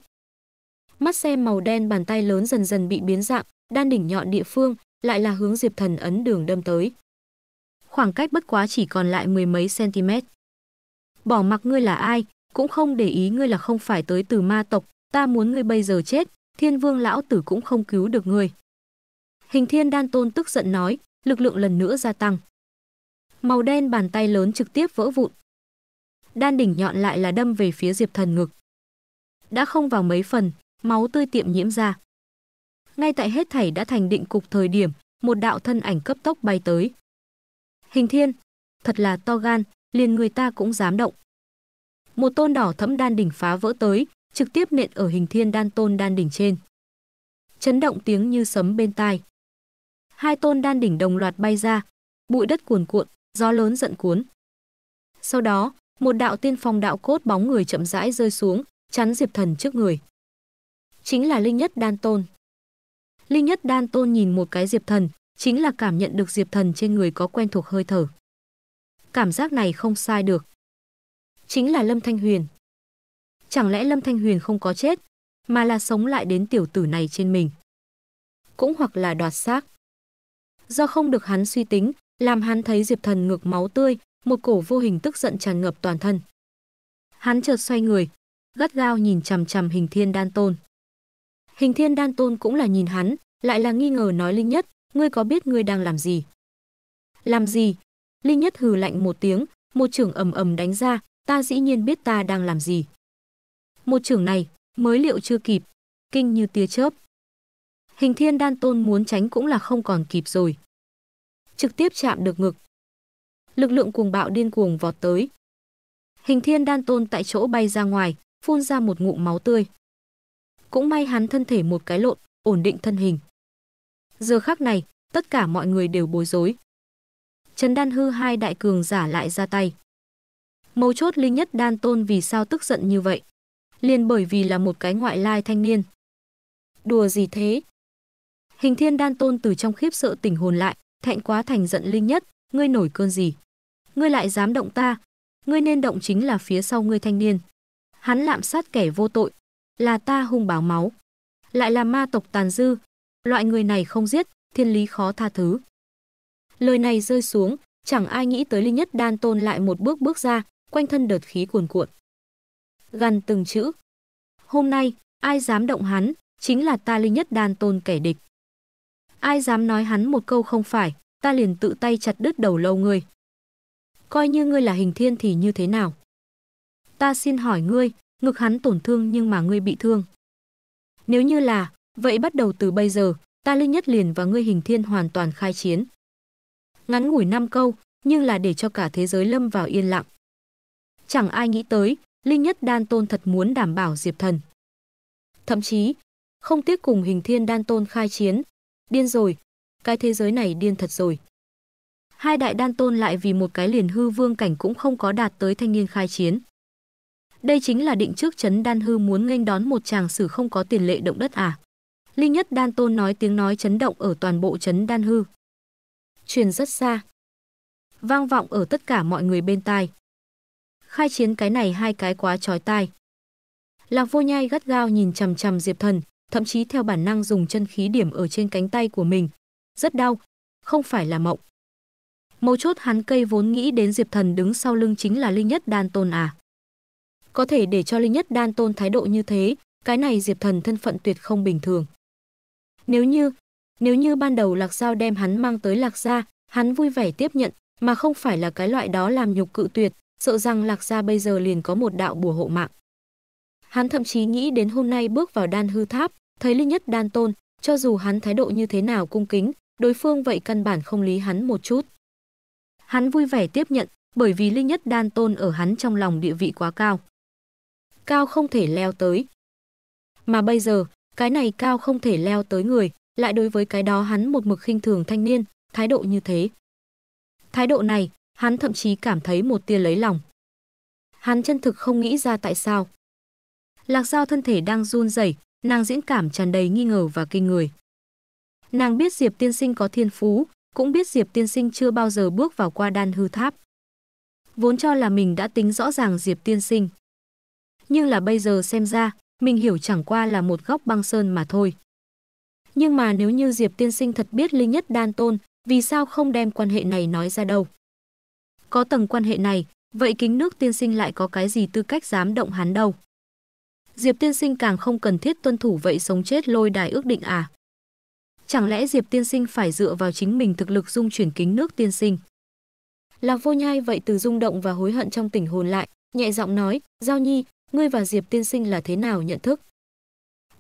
Mắt xem màu đen bàn tay lớn dần dần bị biến dạng, đan đỉnh nhọn địa phương lại là hướng Diệp Thần ấn đường đâm tới. Khoảng cách bất quá chỉ còn lại mười mấy cm. Bỏ mặc ngươi là ai, cũng không để ý ngươi là không phải tới từ ma tộc, ta muốn ngươi bây giờ chết, thiên vương lão tử cũng không cứu được người. Hình thiên đan tôn tức giận nói, lực lượng lần nữa gia tăng. Màu đen bàn tay lớn trực tiếp vỡ vụn. Đan đỉnh nhọn lại là đâm về phía diệp thần ngực. Đã không vào mấy phần, máu tươi tiệm nhiễm ra. Ngay tại hết thảy đã thành định cục thời điểm, một đạo thân ảnh cấp tốc bay tới. Hình thiên, thật là to gan, liền người ta cũng dám động. Một tôn đỏ thẫm đan đỉnh phá vỡ tới, trực tiếp nện ở hình thiên đan tôn đan đỉnh trên. Chấn động tiếng như sấm bên tai. Hai tôn đan đỉnh đồng loạt bay ra, bụi đất cuồn cuộn, gió lớn giận cuốn. Sau đó, một đạo tiên phong đạo cốt bóng người chậm rãi rơi xuống, chắn Diệp Thần trước người. Chính là Linh Nhất Đan Tôn. Linh Nhất Đan Tôn nhìn một cái Diệp Thần, chính là cảm nhận được Diệp Thần trên người có quen thuộc hơi thở. Cảm giác này không sai được. Chính là Lâm Thanh Huyền. Chẳng lẽ Lâm Thanh Huyền không có chết, mà là sống lại đến tiểu tử này trên mình. Cũng hoặc là đoạt xác. Do không được hắn suy tính, làm hắn thấy Diệp Thần ngược máu tươi, một cổ vô hình tức giận tràn ngập toàn thân. Hắn chợt xoay người, gắt gao nhìn chằm chằm Hình Thiên Đan Tôn. Hình Thiên Đan Tôn cũng là nhìn hắn, lại là nghi ngờ nói Linh Nhất, ngươi có biết ngươi đang làm gì? Làm gì? Linh Nhất hừ lạnh một tiếng, một trưởng ầm ầm đánh ra, ta dĩ nhiên biết ta đang làm gì. Một trưởng này mới liệu chưa kịp, kinh như tia chớp. Hình thiên đan tôn muốn tránh cũng là không còn kịp rồi. Trực tiếp chạm được ngực. Lực lượng cuồng bạo điên cuồng vọt tới. Hình thiên đan tôn tại chỗ bay ra ngoài, phun ra một ngụm máu tươi. Cũng may hắn thân thể một cái lộn, ổn định thân hình. Giờ khắc này, tất cả mọi người đều bối rối. Trần Đan Hư hai đại cường giả lại ra tay. Mấu chốt linh nhất Đan Tôn vì sao tức giận như vậy? liền bởi vì là một cái ngoại lai thanh niên. Đùa gì thế? Hình thiên đan tôn từ trong khiếp sợ tỉnh hồn lại, thẹn quá thành giận linh nhất, ngươi nổi cơn gì? Ngươi lại dám động ta, ngươi nên động chính là phía sau ngươi thanh niên. Hắn lạm sát kẻ vô tội, là ta hung báo máu, lại là ma tộc tàn dư, loại người này không giết, thiên lý khó tha thứ. Lời này rơi xuống, chẳng ai nghĩ tới Linh Nhất Đan Tôn lại một bước bước ra, quanh thân đợt khí cuồn cuộn gằn từng chữ. Hôm nay, ai dám động hắn, chính là ta linh nhất đan tôn kẻ địch. Ai dám nói hắn một câu không phải, ta liền tự tay chặt đứt đầu lâu ngươi. Coi như ngươi là hình thiên thì như thế nào? Ta xin hỏi ngươi, ngực hắn tổn thương nhưng mà ngươi bị thương. Nếu như là, vậy bắt đầu từ bây giờ, ta linh nhất liền và ngươi hình thiên hoàn toàn khai chiến. Ngắn ngủi năm câu, nhưng là để cho cả thế giới lâm vào yên lặng. Chẳng ai nghĩ tới, Linh Nhất Đan Tôn thật muốn đảm bảo Diệp Thần. Thậm chí, không tiếc cùng hình thiên Đan Tôn khai chiến. Điên rồi, cái thế giới này điên thật rồi. Hai đại Đan Tôn lại vì một cái liền hư vương cảnh cũng không có đạt tới thanh niên khai chiến. Đây chính là định trước chấn Đan Hư muốn nghênh đón một chàng sử không có tiền lệ động đất à. Linh Nhất Đan Tôn nói tiếng nói chấn động ở toàn bộ chấn Đan Hư. Truyền rất xa. Vang vọng ở tất cả mọi người bên tai khai chiến cái này hai cái quá chói tai. Lạc Vô Nhai gắt gao nhìn chằm chằm Diệp Thần, thậm chí theo bản năng dùng chân khí điểm ở trên cánh tay của mình. Rất đau, không phải là mộng. Mấu chốt hắn cây vốn nghĩ đến Diệp Thần đứng sau lưng chính là Linh Nhất Đan Tôn à. Có thể để cho Linh Nhất Đan Tôn thái độ như thế, cái này Diệp Thần thân phận tuyệt không bình thường. Nếu như, nếu như ban đầu Lạc Giao đem hắn mang tới Lạc Gia, hắn vui vẻ tiếp nhận, mà không phải là cái loại đó làm nhục cự tuyệt, sợ rằng Lạc Gia bây giờ liền có một đạo bùa hộ mạng. Hắn thậm chí nghĩ đến hôm nay bước vào đan hư tháp, thấy Linh Nhất đan tôn, cho dù hắn thái độ như thế nào cung kính, đối phương vậy căn bản không lý hắn một chút. Hắn vui vẻ tiếp nhận, bởi vì Linh Nhất đan tôn ở hắn trong lòng địa vị quá cao. Cao không thể leo tới. Mà bây giờ, cái này cao không thể leo tới người, lại đối với cái đó hắn một mực khinh thường thanh niên, thái độ như thế. Thái độ này, Hắn thậm chí cảm thấy một tia lấy lòng. Hắn chân thực không nghĩ ra tại sao. Lạc Giao thân thể đang run rẩy, nàng diễn cảm tràn đầy nghi ngờ và kinh người. Nàng biết Diệp Tiên Sinh có thiên phú, cũng biết Diệp Tiên Sinh chưa bao giờ bước vào qua đan hư tháp. Vốn cho là mình đã tính rõ ràng Diệp Tiên Sinh. Nhưng là bây giờ xem ra, mình hiểu chẳng qua là một góc băng sơn mà thôi. Nhưng mà nếu như Diệp Tiên Sinh thật biết Linh Nhất Đan Tôn, vì sao không đem quan hệ này nói ra đâu? Có tầng quan hệ này, vậy kính nước tiên sinh lại có cái gì tư cách dám động hắn đâu? Diệp tiên sinh càng không cần thiết tuân thủ vậy sống chết lôi đài ước định à? Chẳng lẽ Diệp tiên sinh phải dựa vào chính mình thực lực dung chuyển kính nước tiên sinh? Lạc vô nhai vậy từ rung động và hối hận trong tỉnh hồn lại, nhẹ giọng nói, Giao Nhi, ngươi và Diệp tiên sinh là thế nào nhận thức?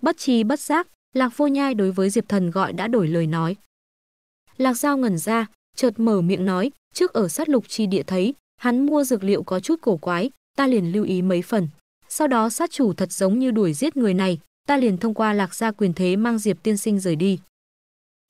Bất trí bất giác, Lạc vô nhai đối với Diệp thần gọi đã đổi lời nói. Lạc Giao ngẩn ra, chợt mở miệng nói, trước ở sát lục chi địa thấy, hắn mua dược liệu có chút cổ quái, ta liền lưu ý mấy phần. Sau đó sát chủ thật giống như đuổi giết người này, ta liền thông qua lạc gia quyền thế mang Diệp Tiên Sinh rời đi.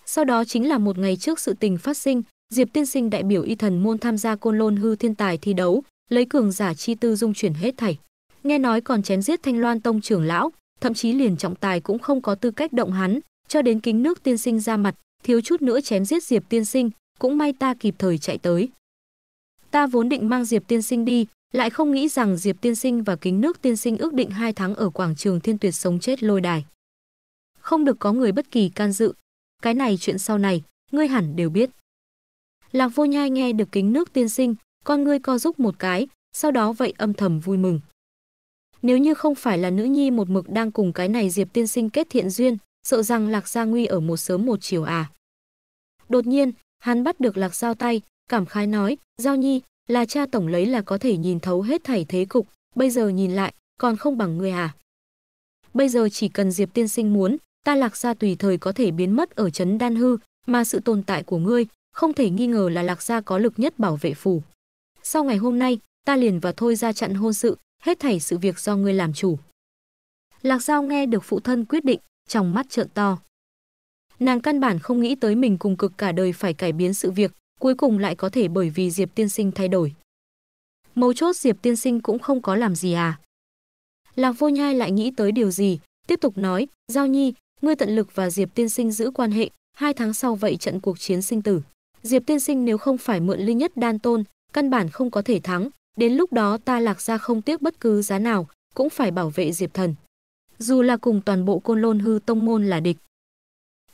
Sau đó chính là một ngày trước sự tình phát sinh, Diệp Tiên Sinh đại biểu y thần môn tham gia côn lôn hư thiên tài thi đấu, lấy cường giả chi tư dung chuyển hết thảy. Nghe nói còn chém giết Thanh Loan tông trưởng lão, thậm chí liền trọng tài cũng không có tư cách động hắn, cho đến kính nước tiên sinh ra mặt, thiếu chút nữa chém giết Diệp tiên sinh, cũng may ta kịp thời chạy tới. Ta vốn định mang Diệp tiên sinh đi, lại không nghĩ rằng Diệp tiên sinh và kính nước tiên sinh ước định hai tháng ở quảng trường thiên tuyệt sống chết lôi đài. Không được có người bất kỳ can dự, cái này chuyện sau này, ngươi hẳn đều biết. Lạc vô nhai nghe được kính nước tiên sinh, con ngươi co giúp một cái, sau đó vậy âm thầm vui mừng. Nếu như không phải là nữ nhi một mực đang cùng cái này Diệp tiên sinh kết thiện duyên, sợ rằng Lạc Gia Nguy ở một sớm một chiều à. Đột nhiên, Hắn bắt được Lạc Giao tay, cảm khái nói, Giao Nhi, là cha tổng lấy là có thể nhìn thấu hết thảy thế cục, bây giờ nhìn lại, còn không bằng người à. Bây giờ chỉ cần Diệp tiên sinh muốn, ta Lạc Gia tùy thời có thể biến mất ở trấn Đan Hư, mà sự tồn tại của ngươi, không thể nghi ngờ là Lạc Gia có lực nhất bảo vệ phủ. Sau ngày hôm nay, ta liền và thôi ra chặn hôn sự, hết thảy sự việc do ngươi làm chủ. Lạc Giao nghe được phụ thân quyết định, trong mắt trợn to nàng căn bản không nghĩ tới mình cùng cực cả đời phải cải biến sự việc, cuối cùng lại có thể bởi vì Diệp Tiên Sinh thay đổi. Mấu chốt Diệp Tiên Sinh cũng không có làm gì à? Lạc Vô Nhai lại nghĩ tới điều gì, tiếp tục nói, Giao Nhi, ngươi tận lực và Diệp Tiên Sinh giữ quan hệ, hai tháng sau vậy trận cuộc chiến sinh tử. Diệp Tiên Sinh nếu không phải mượn linh nhất đan tôn, căn bản không có thể thắng, đến lúc đó ta lạc ra không tiếc bất cứ giá nào, cũng phải bảo vệ Diệp Thần. Dù là cùng toàn bộ côn lôn hư tông môn là địch,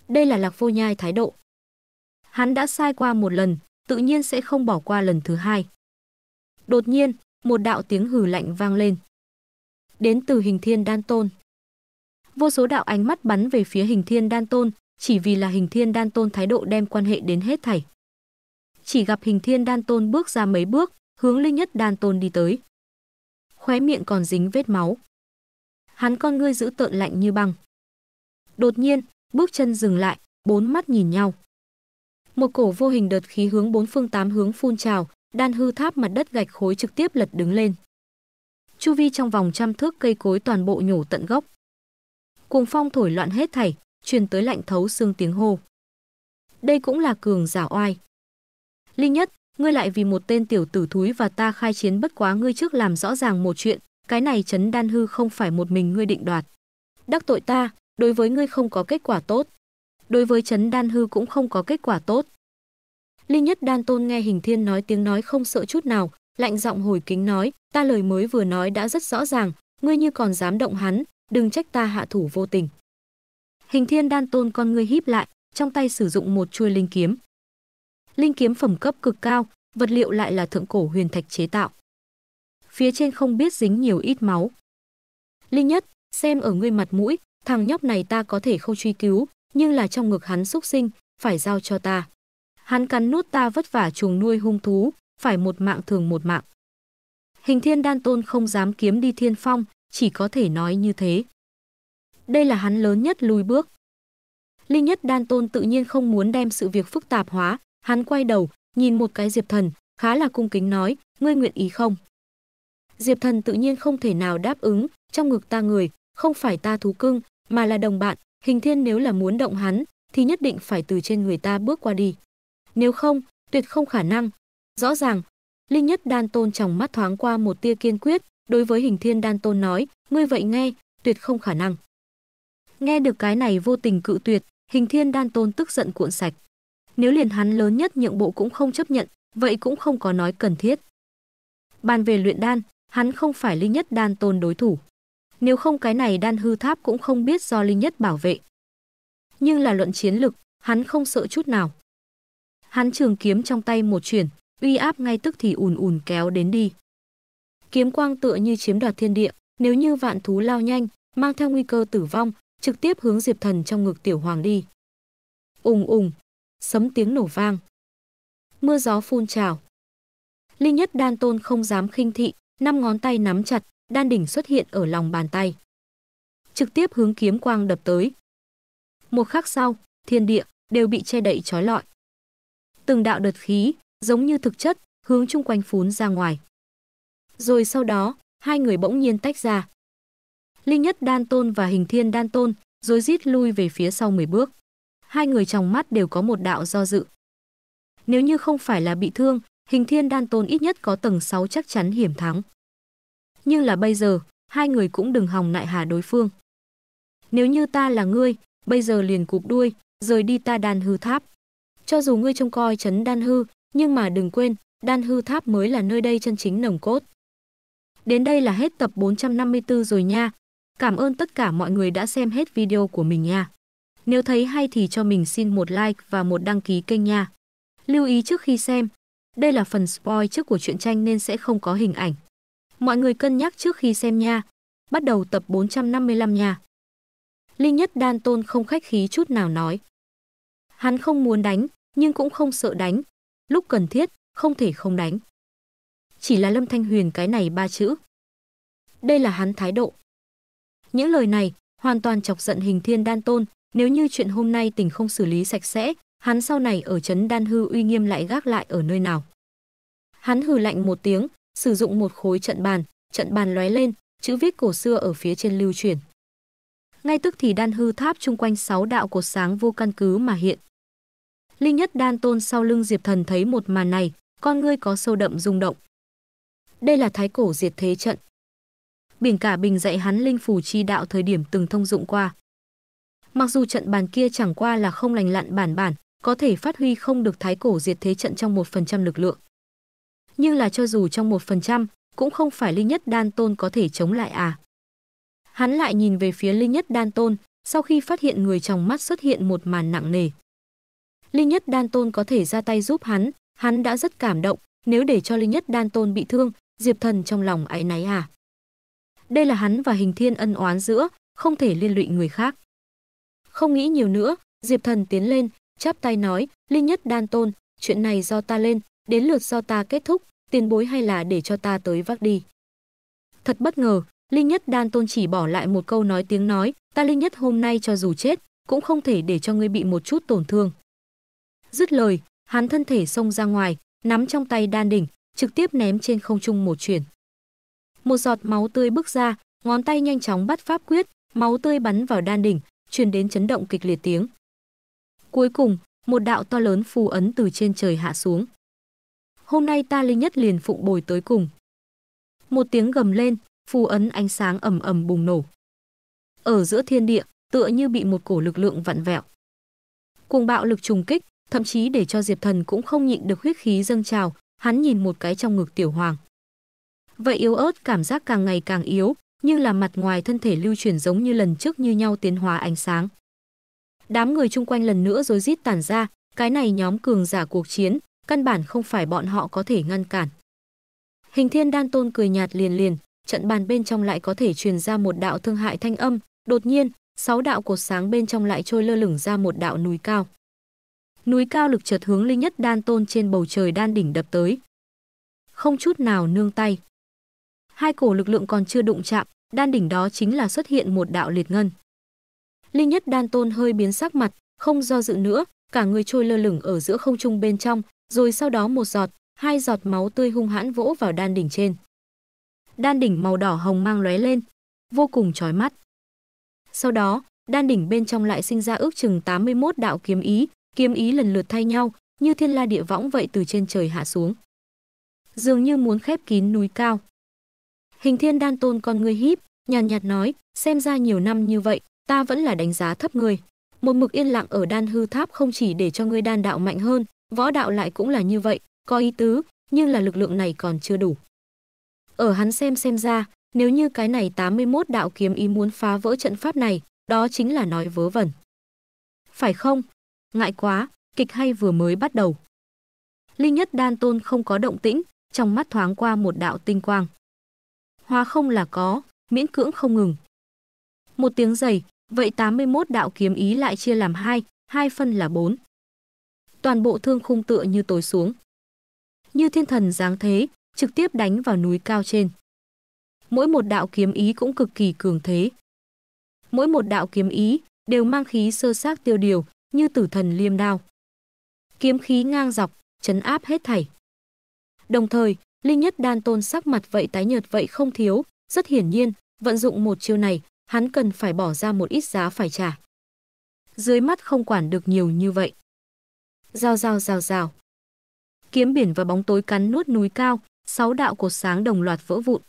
đây là Lạc Vô Nhai thái độ. Hắn đã sai qua một lần, tự nhiên sẽ không bỏ qua lần thứ hai. Đột nhiên, một đạo tiếng hừ lạnh vang lên. Đến từ hình thiên đan tôn. Vô số đạo ánh mắt bắn về phía hình thiên đan tôn, chỉ vì là hình thiên đan tôn thái độ đem quan hệ đến hết thảy. Chỉ gặp hình thiên đan tôn bước ra mấy bước, hướng linh nhất đan tôn đi tới. Khóe miệng còn dính vết máu. Hắn con ngươi giữ tợn lạnh như băng. Đột nhiên, bước chân dừng lại, bốn mắt nhìn nhau. Một cổ vô hình đợt khí hướng bốn phương tám hướng phun trào, đan hư tháp mặt đất gạch khối trực tiếp lật đứng lên. Chu vi trong vòng trăm thước cây cối toàn bộ nhổ tận gốc. Cuồng phong thổi loạn hết thảy, truyền tới lạnh thấu xương tiếng hô. Đây cũng là cường giả oai. Linh nhất, ngươi lại vì một tên tiểu tử thúi và ta khai chiến bất quá ngươi trước làm rõ ràng một chuyện, cái này chấn đan hư không phải một mình ngươi định đoạt. Đắc tội ta, Đối với ngươi không có kết quả tốt. Đối với chấn Đan Hư cũng không có kết quả tốt. Linh Nhất Đan Tôn nghe Hình Thiên nói tiếng nói không sợ chút nào, lạnh giọng hồi kính nói, ta lời mới vừa nói đã rất rõ ràng, ngươi như còn dám động hắn, đừng trách ta hạ thủ vô tình. Hình Thiên Đan Tôn con ngươi híp lại, trong tay sử dụng một chuôi linh kiếm. Linh kiếm phẩm cấp cực cao, vật liệu lại là thượng cổ huyền thạch chế tạo. Phía trên không biết dính nhiều ít máu. Linh Nhất, xem ở ngươi mặt mũi, thằng nhóc này ta có thể không truy cứu, nhưng là trong ngực hắn xúc sinh, phải giao cho ta. Hắn cắn nuốt ta vất vả chuồng nuôi hung thú, phải một mạng thường một mạng. Hình thiên đan tôn không dám kiếm đi thiên phong, chỉ có thể nói như thế. Đây là hắn lớn nhất lùi bước. Linh nhất đan tôn tự nhiên không muốn đem sự việc phức tạp hóa, hắn quay đầu, nhìn một cái diệp thần, khá là cung kính nói, ngươi nguyện ý không? Diệp thần tự nhiên không thể nào đáp ứng, trong ngực ta người, không phải ta thú cưng, mà là đồng bạn, Hình Thiên nếu là muốn động hắn thì nhất định phải từ trên người ta bước qua đi. Nếu không, tuyệt không khả năng. Rõ ràng, Linh Nhất Đan Tôn trong mắt thoáng qua một tia kiên quyết, đối với Hình Thiên Đan Tôn nói, ngươi vậy nghe, tuyệt không khả năng. Nghe được cái này vô tình cự tuyệt, Hình Thiên Đan Tôn tức giận cuộn sạch. Nếu liền hắn lớn nhất nhượng bộ cũng không chấp nhận, vậy cũng không có nói cần thiết. Bàn về luyện đan, hắn không phải Linh Nhất Đan Tôn đối thủ. Nếu không cái này đan hư tháp cũng không biết do Linh Nhất bảo vệ. Nhưng là luận chiến lực, hắn không sợ chút nào. Hắn trường kiếm trong tay một chuyển, uy áp ngay tức thì ùn ùn kéo đến đi. Kiếm quang tựa như chiếm đoạt thiên địa, nếu như vạn thú lao nhanh, mang theo nguy cơ tử vong, trực tiếp hướng Diệp Thần trong ngực tiểu hoàng đi. Ùng ùng, sấm tiếng nổ vang. Mưa gió phun trào. Linh Nhất Đan Tôn không dám khinh thị, năm ngón tay nắm chặt, đan đỉnh xuất hiện ở lòng bàn tay. Trực tiếp hướng kiếm quang đập tới. Một khắc sau, thiên địa đều bị che đậy trói lọi. Từng đạo đợt khí, giống như thực chất, hướng chung quanh phún ra ngoài. Rồi sau đó, hai người bỗng nhiên tách ra. Linh nhất đan tôn và hình thiên đan tôn, rồi rít lui về phía sau 10 bước. Hai người trong mắt đều có một đạo do dự. Nếu như không phải là bị thương, hình thiên đan tôn ít nhất có tầng 6 chắc chắn hiểm thắng nhưng là bây giờ, hai người cũng đừng hòng nại hà đối phương. Nếu như ta là ngươi, bây giờ liền cụp đuôi, rời đi ta đan hư tháp. Cho dù ngươi trông coi chấn đan hư, nhưng mà đừng quên, đan hư tháp mới là nơi đây chân chính nồng cốt. Đến đây là hết tập 454 rồi nha. Cảm ơn tất cả mọi người đã xem hết video của mình nha. Nếu thấy hay thì cho mình xin một like và một đăng ký kênh nha. Lưu ý trước khi xem, đây là phần spoil trước của truyện tranh nên sẽ không có hình ảnh. Mọi người cân nhắc trước khi xem nha. Bắt đầu tập 455 nha. Linh Nhất Đan Tôn không khách khí chút nào nói. Hắn không muốn đánh, nhưng cũng không sợ đánh. Lúc cần thiết, không thể không đánh. Chỉ là Lâm Thanh Huyền cái này ba chữ. Đây là hắn thái độ. Những lời này hoàn toàn chọc giận hình thiên đan tôn. Nếu như chuyện hôm nay tình không xử lý sạch sẽ, hắn sau này ở chấn đan hư uy nghiêm lại gác lại ở nơi nào. Hắn hừ lạnh một tiếng, sử dụng một khối trận bàn, trận bàn lóe lên, chữ viết cổ xưa ở phía trên lưu chuyển. Ngay tức thì đan hư tháp chung quanh sáu đạo cột sáng vô căn cứ mà hiện. Linh nhất đan tôn sau lưng Diệp Thần thấy một màn này, con ngươi có sâu đậm rung động. Đây là thái cổ diệt thế trận. Biển cả bình dạy hắn linh phù chi đạo thời điểm từng thông dụng qua. Mặc dù trận bàn kia chẳng qua là không lành lặn bản bản, có thể phát huy không được thái cổ diệt thế trận trong một phần trăm lực lượng nhưng là cho dù trong một phần trăm, cũng không phải Linh Nhất Đan Tôn có thể chống lại à. Hắn lại nhìn về phía Linh Nhất Đan Tôn, sau khi phát hiện người trong mắt xuất hiện một màn nặng nề. Linh Nhất Đan Tôn có thể ra tay giúp hắn, hắn đã rất cảm động, nếu để cho Linh Nhất Đan Tôn bị thương, Diệp Thần trong lòng áy náy à. Đây là hắn và Hình Thiên ân oán giữa, không thể liên lụy người khác. Không nghĩ nhiều nữa, Diệp Thần tiến lên, chắp tay nói, Linh Nhất Đan Tôn, chuyện này do ta lên, Đến lượt do ta kết thúc, tiền bối hay là để cho ta tới vác đi. Thật bất ngờ, Linh Nhất Đan Tôn chỉ bỏ lại một câu nói tiếng nói, ta Linh Nhất hôm nay cho dù chết, cũng không thể để cho ngươi bị một chút tổn thương. Dứt lời, hắn thân thể xông ra ngoài, nắm trong tay đan đỉnh, trực tiếp ném trên không trung một chuyển. Một giọt máu tươi bước ra, ngón tay nhanh chóng bắt pháp quyết, máu tươi bắn vào đan đỉnh, truyền đến chấn động kịch liệt tiếng. Cuối cùng, một đạo to lớn phù ấn từ trên trời hạ xuống hôm nay ta linh nhất liền phụng bồi tới cùng. Một tiếng gầm lên, phù ấn ánh sáng ầm ầm bùng nổ. Ở giữa thiên địa, tựa như bị một cổ lực lượng vặn vẹo. Cuồng bạo lực trùng kích, thậm chí để cho Diệp Thần cũng không nhịn được huyết khí dâng trào, hắn nhìn một cái trong ngực tiểu hoàng. Vậy yếu ớt cảm giác càng ngày càng yếu, nhưng là mặt ngoài thân thể lưu chuyển giống như lần trước như nhau tiến hóa ánh sáng. Đám người chung quanh lần nữa rối rít tản ra, cái này nhóm cường giả cuộc chiến, căn bản không phải bọn họ có thể ngăn cản. Hình Thiên Đan Tôn cười nhạt liền liền, trận bàn bên trong lại có thể truyền ra một đạo thương hại thanh âm, đột nhiên, sáu đạo cột sáng bên trong lại trôi lơ lửng ra một đạo núi cao. Núi cao lực chợt hướng linh nhất đan tôn trên bầu trời đan đỉnh đập tới. Không chút nào nương tay. Hai cổ lực lượng còn chưa đụng chạm, đan đỉnh đó chính là xuất hiện một đạo liệt ngân. Linh nhất đan tôn hơi biến sắc mặt, không do dự nữa, cả người trôi lơ lửng ở giữa không trung bên trong, rồi sau đó một giọt, hai giọt máu tươi hung hãn vỗ vào đan đỉnh trên. Đan đỉnh màu đỏ hồng mang lóe lên, vô cùng chói mắt. Sau đó, đan đỉnh bên trong lại sinh ra ước chừng 81 đạo kiếm ý, kiếm ý lần lượt thay nhau, như thiên la địa võng vậy từ trên trời hạ xuống. Dường như muốn khép kín núi cao. Hình thiên đan tôn con người híp, nhàn nhạt nói, xem ra nhiều năm như vậy, ta vẫn là đánh giá thấp người. Một mực yên lặng ở đan hư tháp không chỉ để cho ngươi đan đạo mạnh hơn, võ đạo lại cũng là như vậy, có ý tứ, nhưng là lực lượng này còn chưa đủ. Ở hắn xem xem ra, nếu như cái này 81 đạo kiếm ý muốn phá vỡ trận pháp này, đó chính là nói vớ vẩn. Phải không? Ngại quá, kịch hay vừa mới bắt đầu. Linh nhất đan tôn không có động tĩnh, trong mắt thoáng qua một đạo tinh quang. Hóa không là có, miễn cưỡng không ngừng. Một tiếng giày, Vậy 81 đạo kiếm ý lại chia làm hai, hai phân là bốn. Toàn bộ thương khung tựa như tối xuống. Như thiên thần giáng thế, trực tiếp đánh vào núi cao trên. Mỗi một đạo kiếm ý cũng cực kỳ cường thế. Mỗi một đạo kiếm ý đều mang khí sơ sát tiêu điều, như tử thần liêm đao. Kiếm khí ngang dọc, chấn áp hết thảy. Đồng thời, Linh Nhất Đan Tôn sắc mặt vậy tái nhợt vậy không thiếu, rất hiển nhiên, vận dụng một chiêu này, hắn cần phải bỏ ra một ít giá phải trả. Dưới mắt không quản được nhiều như vậy. rào rào rào rào Kiếm biển và bóng tối cắn nuốt núi cao, sáu đạo cột sáng đồng loạt vỡ vụn.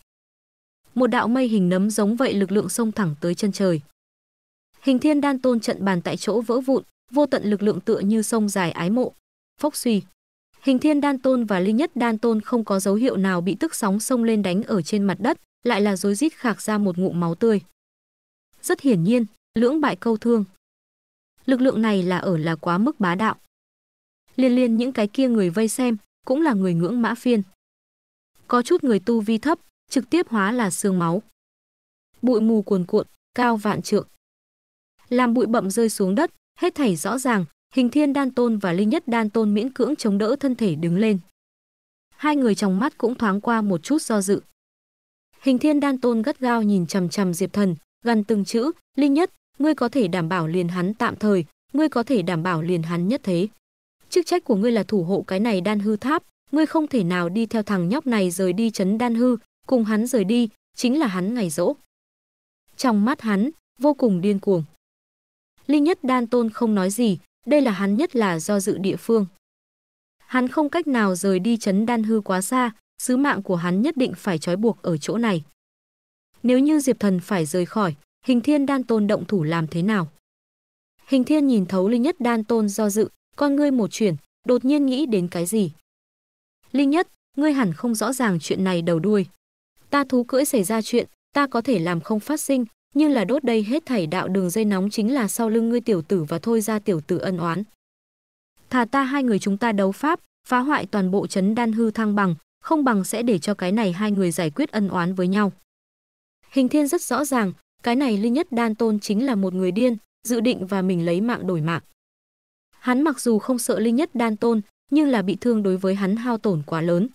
Một đạo mây hình nấm giống vậy lực lượng xông thẳng tới chân trời. Hình thiên đan tôn trận bàn tại chỗ vỡ vụn, vô tận lực lượng tựa như sông dài ái mộ. Phốc suy. Hình thiên đan tôn và linh nhất đan tôn không có dấu hiệu nào bị tức sóng sông lên đánh ở trên mặt đất, lại là rối rít khạc ra một ngụm máu tươi. Rất hiển nhiên, lưỡng bại câu thương. Lực lượng này là ở là quá mức bá đạo. Liên liên những cái kia người vây xem, cũng là người ngưỡng mã phiên. Có chút người tu vi thấp, trực tiếp hóa là xương máu. Bụi mù cuồn cuộn, cao vạn trượng. Làm bụi bậm rơi xuống đất, hết thảy rõ ràng, hình thiên đan tôn và linh nhất đan tôn miễn cưỡng chống đỡ thân thể đứng lên. Hai người trong mắt cũng thoáng qua một chút do dự. Hình thiên đan tôn gắt gao nhìn chằm chằm Diệp Thần, gần từng chữ, Linh Nhất, ngươi có thể đảm bảo liền hắn tạm thời, ngươi có thể đảm bảo liền hắn nhất thế. Chức trách của ngươi là thủ hộ cái này đan hư tháp, ngươi không thể nào đi theo thằng nhóc này rời đi chấn đan hư, cùng hắn rời đi, chính là hắn ngày rỗ. Trong mắt hắn, vô cùng điên cuồng. Linh nhất đan tôn không nói gì, đây là hắn nhất là do dự địa phương. Hắn không cách nào rời đi chấn đan hư quá xa, sứ mạng của hắn nhất định phải trói buộc ở chỗ này. Nếu như Diệp Thần phải rời khỏi, Hình Thiên Đan Tôn động thủ làm thế nào? Hình Thiên nhìn thấu Linh Nhất Đan Tôn do dự, con ngươi một chuyển, đột nhiên nghĩ đến cái gì. Linh Nhất, ngươi hẳn không rõ ràng chuyện này đầu đuôi. Ta thú cưỡi xảy ra chuyện, ta có thể làm không phát sinh, nhưng là đốt đây hết thảy đạo đường dây nóng chính là sau lưng ngươi tiểu tử và thôi ra tiểu tử ân oán. Thà ta hai người chúng ta đấu pháp, phá hoại toàn bộ chấn đan hư thăng bằng, không bằng sẽ để cho cái này hai người giải quyết ân oán với nhau. Hình Thiên rất rõ ràng, cái này Linh Nhất Đan Tôn chính là một người điên, dự định và mình lấy mạng đổi mạng. Hắn mặc dù không sợ Linh Nhất Đan Tôn, nhưng là bị thương đối với hắn hao tổn quá lớn.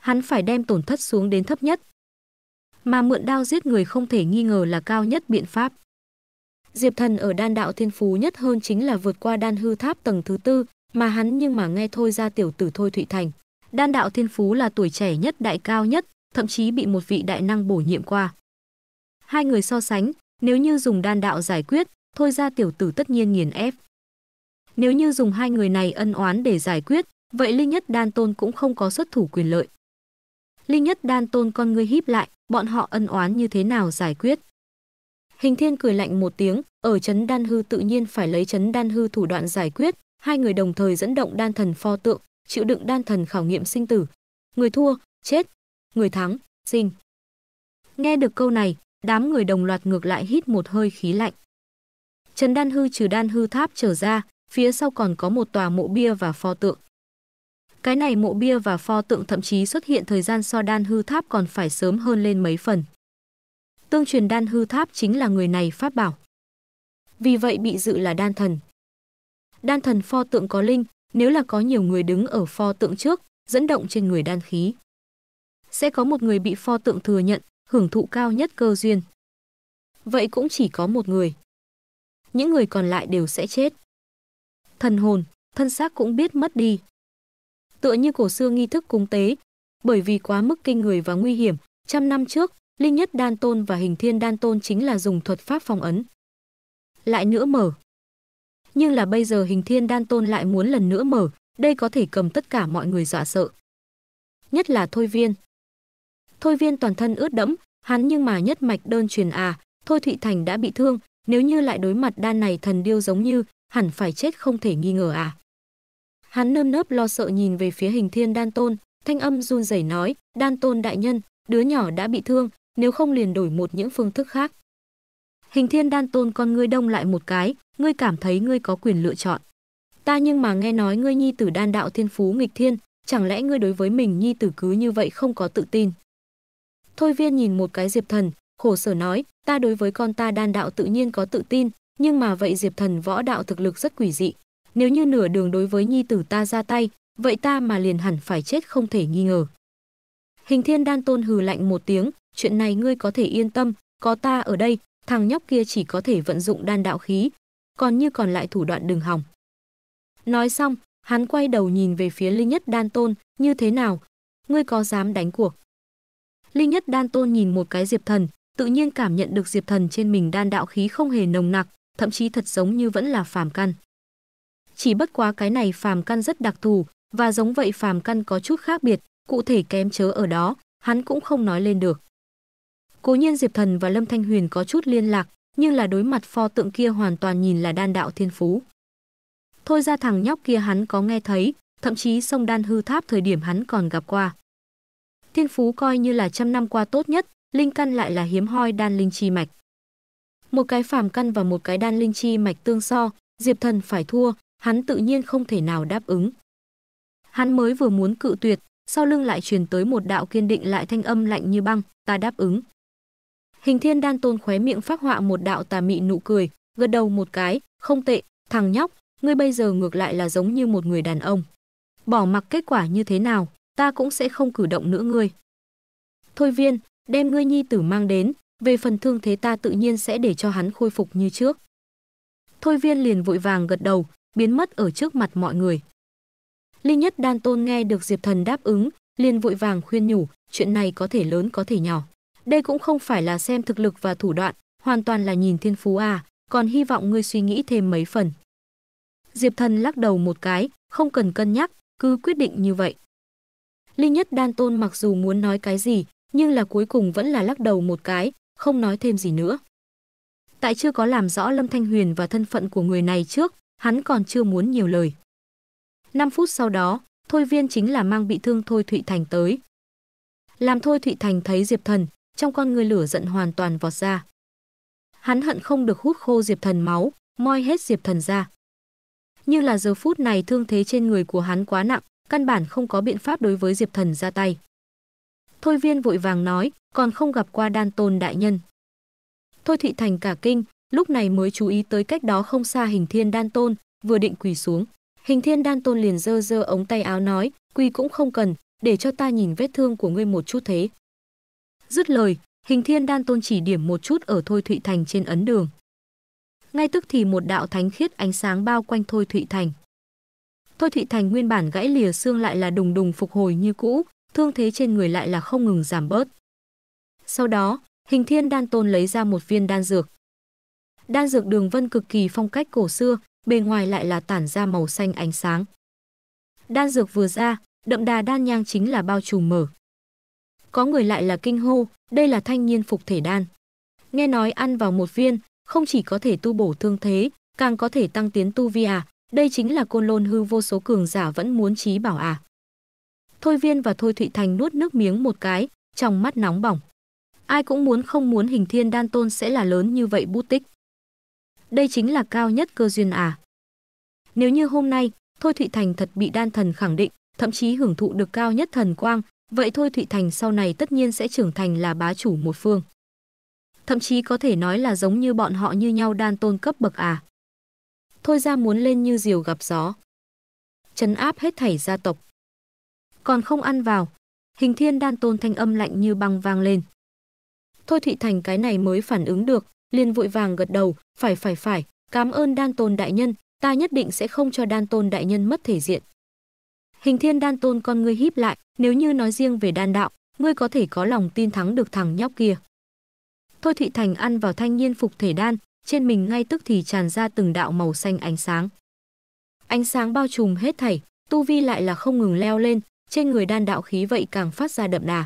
Hắn phải đem tổn thất xuống đến thấp nhất. Mà mượn đao giết người không thể nghi ngờ là cao nhất biện pháp. Diệp Thần ở đan đạo thiên phú nhất hơn chính là vượt qua đan hư tháp tầng thứ tư, mà hắn nhưng mà nghe thôi ra tiểu tử thôi Thụy Thành. Đan đạo thiên phú là tuổi trẻ nhất đại cao nhất, thậm chí bị một vị đại năng bổ nhiệm qua. Hai người so sánh, nếu như dùng đan đạo giải quyết, thôi ra tiểu tử tất nhiên nghiền ép. Nếu như dùng hai người này ân oán để giải quyết, vậy Linh Nhất Đan Tôn cũng không có xuất thủ quyền lợi. Linh Nhất Đan Tôn con ngươi híp lại, bọn họ ân oán như thế nào giải quyết? Hình Thiên cười lạnh một tiếng, ở chấn đan hư tự nhiên phải lấy chấn đan hư thủ đoạn giải quyết, hai người đồng thời dẫn động đan thần pho tượng, chịu đựng đan thần khảo nghiệm sinh tử. Người thua, chết, người thắng, sinh. Nghe được câu này, đám người đồng loạt ngược lại hít một hơi khí lạnh. Trần Đan Hư trừ Đan Hư Tháp trở ra, phía sau còn có một tòa mộ bia và pho tượng. Cái này mộ bia và pho tượng thậm chí xuất hiện thời gian so Đan Hư Tháp còn phải sớm hơn lên mấy phần. Tương truyền Đan Hư Tháp chính là người này phát bảo. Vì vậy bị dự là đan thần. Đan thần pho tượng có linh, nếu là có nhiều người đứng ở pho tượng trước, dẫn động trên người đan khí sẽ có một người bị pho tượng thừa nhận, hưởng thụ cao nhất cơ duyên. Vậy cũng chỉ có một người. Những người còn lại đều sẽ chết. Thần hồn, thân xác cũng biết mất đi. Tựa như cổ xưa nghi thức cúng tế, bởi vì quá mức kinh người và nguy hiểm, trăm năm trước, Linh Nhất Đan Tôn và Hình Thiên Đan Tôn chính là dùng thuật pháp phong ấn. Lại nữa mở. Nhưng là bây giờ Hình Thiên Đan Tôn lại muốn lần nữa mở, đây có thể cầm tất cả mọi người dọa sợ. Nhất là Thôi Viên, Thôi Viên toàn thân ướt đẫm, hắn nhưng mà nhất mạch đơn truyền à, Thôi Thụy Thành đã bị thương, nếu như lại đối mặt đan này thần điêu giống như, hẳn phải chết không thể nghi ngờ à. Hắn nơm nớp lo sợ nhìn về phía hình thiên đan tôn, thanh âm run rẩy nói, đan tôn đại nhân, đứa nhỏ đã bị thương, nếu không liền đổi một những phương thức khác. Hình thiên đan tôn con ngươi đông lại một cái, ngươi cảm thấy ngươi có quyền lựa chọn. Ta nhưng mà nghe nói ngươi nhi tử đan đạo thiên phú nghịch thiên, chẳng lẽ ngươi đối với mình nhi tử cứ như vậy không có tự tin. Thôi Viên nhìn một cái Diệp Thần, khổ sở nói, ta đối với con ta đan đạo tự nhiên có tự tin, nhưng mà vậy Diệp Thần võ đạo thực lực rất quỷ dị. Nếu như nửa đường đối với nhi tử ta ra tay, vậy ta mà liền hẳn phải chết không thể nghi ngờ. Hình Thiên Đan Tôn hừ lạnh một tiếng, chuyện này ngươi có thể yên tâm, có ta ở đây, thằng nhóc kia chỉ có thể vận dụng đan đạo khí, còn như còn lại thủ đoạn đường hỏng. Nói xong, hắn quay đầu nhìn về phía Linh Nhất Đan Tôn, như thế nào? Ngươi có dám đánh cuộc? Linh Nhất Đan Tôn nhìn một cái Diệp Thần, tự nhiên cảm nhận được Diệp Thần trên mình đan đạo khí không hề nồng nặc, thậm chí thật giống như vẫn là phàm căn. Chỉ bất quá cái này phàm căn rất đặc thù, và giống vậy phàm căn có chút khác biệt, cụ thể kém chớ ở đó, hắn cũng không nói lên được. Cố nhiên Diệp Thần và Lâm Thanh Huyền có chút liên lạc, nhưng là đối mặt pho tượng kia hoàn toàn nhìn là đan đạo thiên phú. Thôi ra thằng nhóc kia hắn có nghe thấy, thậm chí sông đan hư tháp thời điểm hắn còn gặp qua. Thiên phú coi như là trăm năm qua tốt nhất, linh căn lại là hiếm hoi đan linh chi mạch. Một cái phàm căn và một cái đan linh chi mạch tương so, Diệp Thần phải thua, hắn tự nhiên không thể nào đáp ứng. Hắn mới vừa muốn cự tuyệt, sau lưng lại truyền tới một đạo kiên định lại thanh âm lạnh như băng, ta đáp ứng. Hình Thiên Đan Tôn khóe miệng phát họa một đạo tà mị nụ cười, gật đầu một cái, không tệ, thằng nhóc, ngươi bây giờ ngược lại là giống như một người đàn ông. Bỏ mặc kết quả như thế nào, ta cũng sẽ không cử động nữa ngươi. Thôi viên, đem ngươi nhi tử mang đến, về phần thương thế ta tự nhiên sẽ để cho hắn khôi phục như trước. Thôi viên liền vội vàng gật đầu, biến mất ở trước mặt mọi người. Linh nhất đan tôn nghe được Diệp Thần đáp ứng, liền vội vàng khuyên nhủ, chuyện này có thể lớn có thể nhỏ. Đây cũng không phải là xem thực lực và thủ đoạn, hoàn toàn là nhìn thiên phú à, còn hy vọng ngươi suy nghĩ thêm mấy phần. Diệp Thần lắc đầu một cái, không cần cân nhắc, cứ quyết định như vậy. Linh Nhất Đan Tôn mặc dù muốn nói cái gì, nhưng là cuối cùng vẫn là lắc đầu một cái, không nói thêm gì nữa. Tại chưa có làm rõ Lâm Thanh Huyền và thân phận của người này trước, hắn còn chưa muốn nhiều lời. 5 phút sau đó, Thôi Viên chính là mang bị thương Thôi Thụy Thành tới. Làm Thôi Thụy Thành thấy Diệp Thần, trong con người lửa giận hoàn toàn vọt ra. Hắn hận không được hút khô Diệp Thần máu, moi hết Diệp Thần ra. Nhưng là giờ phút này thương thế trên người của hắn quá nặng, căn bản không có biện pháp đối với Diệp Thần ra tay. Thôi Viên vội vàng nói, còn không gặp qua Đan Tôn đại nhân. Thôi Thụy Thành cả kinh, lúc này mới chú ý tới cách đó không xa Hình Thiên Đan Tôn, vừa định quỳ xuống. Hình Thiên Đan Tôn liền giơ giơ ống tay áo nói, quỳ cũng không cần, để cho ta nhìn vết thương của ngươi một chút thế. Dứt lời, Hình Thiên Đan Tôn chỉ điểm một chút ở Thôi Thụy Thành trên ấn đường. Ngay tức thì một đạo thánh khiết ánh sáng bao quanh Thôi Thụy Thành. Thôi Thụy Thành nguyên bản gãy lìa xương lại là đùng đùng phục hồi như cũ, thương thế trên người lại là không ngừng giảm bớt. Sau đó, Hình Thiên Đan Tôn lấy ra một viên đan dược. Đan dược Đường Vân cực kỳ phong cách cổ xưa, bề ngoài lại là tản ra màu xanh ánh sáng. Đan dược vừa ra, đậm đà đan nhang chính là bao trùm mở. Có người lại là kinh hô, đây là thanh niên phục thể đan. Nghe nói ăn vào một viên, không chỉ có thể tu bổ thương thế, càng có thể tăng tiến tu vi à, đây chính là côn lôn hư vô số cường giả vẫn muốn trí bảo à. Thôi Viên và Thôi Thụy Thành nuốt nước miếng một cái, trong mắt nóng bỏng. Ai cũng muốn không muốn hình thiên đan tôn sẽ là lớn như vậy bút tích. Đây chính là cao nhất cơ duyên à. Nếu như hôm nay, Thôi Thụy Thành thật bị đan thần khẳng định, thậm chí hưởng thụ được cao nhất thần quang, vậy Thôi Thụy Thành sau này tất nhiên sẽ trưởng thành là bá chủ một phương. Thậm chí có thể nói là giống như bọn họ như nhau đan tôn cấp bậc à thôi ra muốn lên như diều gặp gió. Chấn áp hết thảy gia tộc. Còn không ăn vào, hình thiên đan tôn thanh âm lạnh như băng vang lên. Thôi Thụy Thành cái này mới phản ứng được, liền vội vàng gật đầu, phải phải phải, cảm ơn đan tôn đại nhân, ta nhất định sẽ không cho đan tôn đại nhân mất thể diện. Hình thiên đan tôn con ngươi híp lại, nếu như nói riêng về đan đạo, ngươi có thể có lòng tin thắng được thằng nhóc kia. Thôi Thụy Thành ăn vào thanh niên phục thể đan, trên mình ngay tức thì tràn ra từng đạo màu xanh ánh sáng. Ánh sáng bao trùm hết thảy, tu vi lại là không ngừng leo lên, trên người đan đạo khí vậy càng phát ra đậm đà.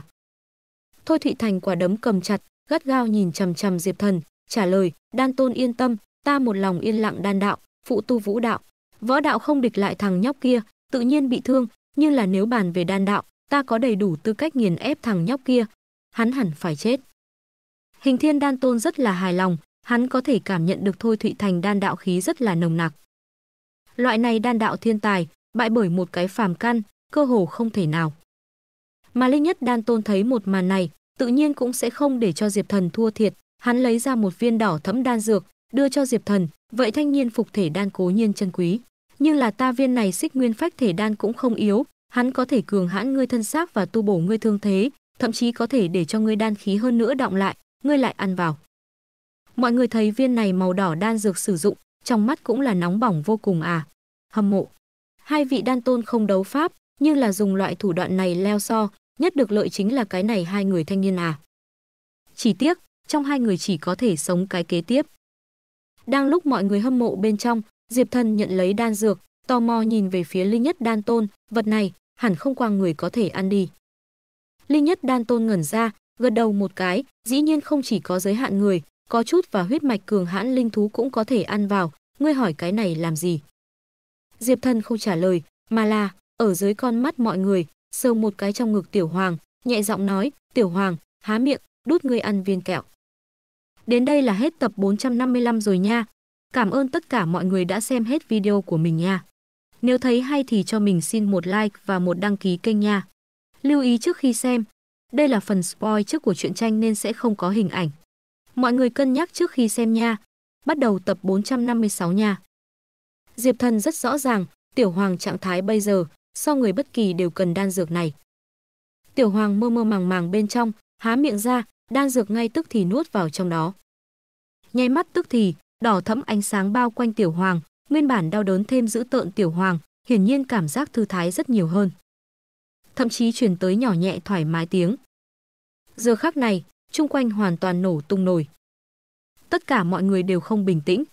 Thôi thụy Thành quả đấm cầm chặt, gắt gao nhìn chằm chằm Diệp Thần, trả lời, "Đan Tôn yên tâm, ta một lòng yên lặng đan đạo, phụ tu vũ đạo. Võ đạo không địch lại thằng nhóc kia, tự nhiên bị thương, nhưng là nếu bàn về đan đạo, ta có đầy đủ tư cách nghiền ép thằng nhóc kia, hắn hẳn phải chết." Hình Thiên Đan Tôn rất là hài lòng, Hắn có thể cảm nhận được Thôi Thụy Thành đan đạo khí rất là nồng nặc. Loại này đan đạo thiên tài, bại bởi một cái phàm căn, cơ hồ không thể nào. Mà Linh Nhất Đan Tôn thấy một màn này, tự nhiên cũng sẽ không để cho Diệp Thần thua thiệt, hắn lấy ra một viên đỏ thẫm đan dược, đưa cho Diệp Thần, vậy thanh niên phục thể đan cố nhiên chân quý, nhưng là ta viên này xích nguyên phách thể đan cũng không yếu, hắn có thể cường hãn ngươi thân xác và tu bổ ngươi thương thế, thậm chí có thể để cho ngươi đan khí hơn nữa động lại, ngươi lại ăn vào. Mọi người thấy viên này màu đỏ đan dược sử dụng, trong mắt cũng là nóng bỏng vô cùng à. Hâm mộ. Hai vị đan tôn không đấu pháp, nhưng là dùng loại thủ đoạn này leo so, nhất được lợi chính là cái này hai người thanh niên à. Chỉ tiếc, trong hai người chỉ có thể sống cái kế tiếp. Đang lúc mọi người hâm mộ bên trong, Diệp Thần nhận lấy đan dược, tò mò nhìn về phía Linh Nhất Đan Tôn, vật này hẳn không qua người có thể ăn đi. Linh Nhất Đan Tôn ngẩn ra, gật đầu một cái, dĩ nhiên không chỉ có giới hạn người, có chút và huyết mạch cường hãn linh thú cũng có thể ăn vào, ngươi hỏi cái này làm gì? Diệp Thần không trả lời, mà là ở dưới con mắt mọi người, sờ một cái trong ngực Tiểu Hoàng, nhẹ giọng nói, "Tiểu Hoàng, há miệng, đút ngươi ăn viên kẹo." Đến đây là hết tập 455 rồi nha. Cảm ơn tất cả mọi người đã xem hết video của mình nha. Nếu thấy hay thì cho mình xin một like và một đăng ký kênh nha. Lưu ý trước khi xem, đây là phần spoil trước của truyện tranh nên sẽ không có hình ảnh. Mọi người cân nhắc trước khi xem nha. Bắt đầu tập 456 nha. Diệp Thần rất rõ ràng, Tiểu Hoàng trạng thái bây giờ, so người bất kỳ đều cần đan dược này. Tiểu Hoàng mơ mơ màng màng bên trong, há miệng ra, đan dược ngay tức thì nuốt vào trong đó. Nháy mắt tức thì, đỏ thẫm ánh sáng bao quanh Tiểu Hoàng, nguyên bản đau đớn thêm dữ tợn Tiểu Hoàng, hiển nhiên cảm giác thư thái rất nhiều hơn. Thậm chí truyền tới nhỏ nhẹ thoải mái tiếng. Giờ khắc này, chung quanh hoàn toàn nổ tung nổi. Tất cả mọi người đều không bình tĩnh.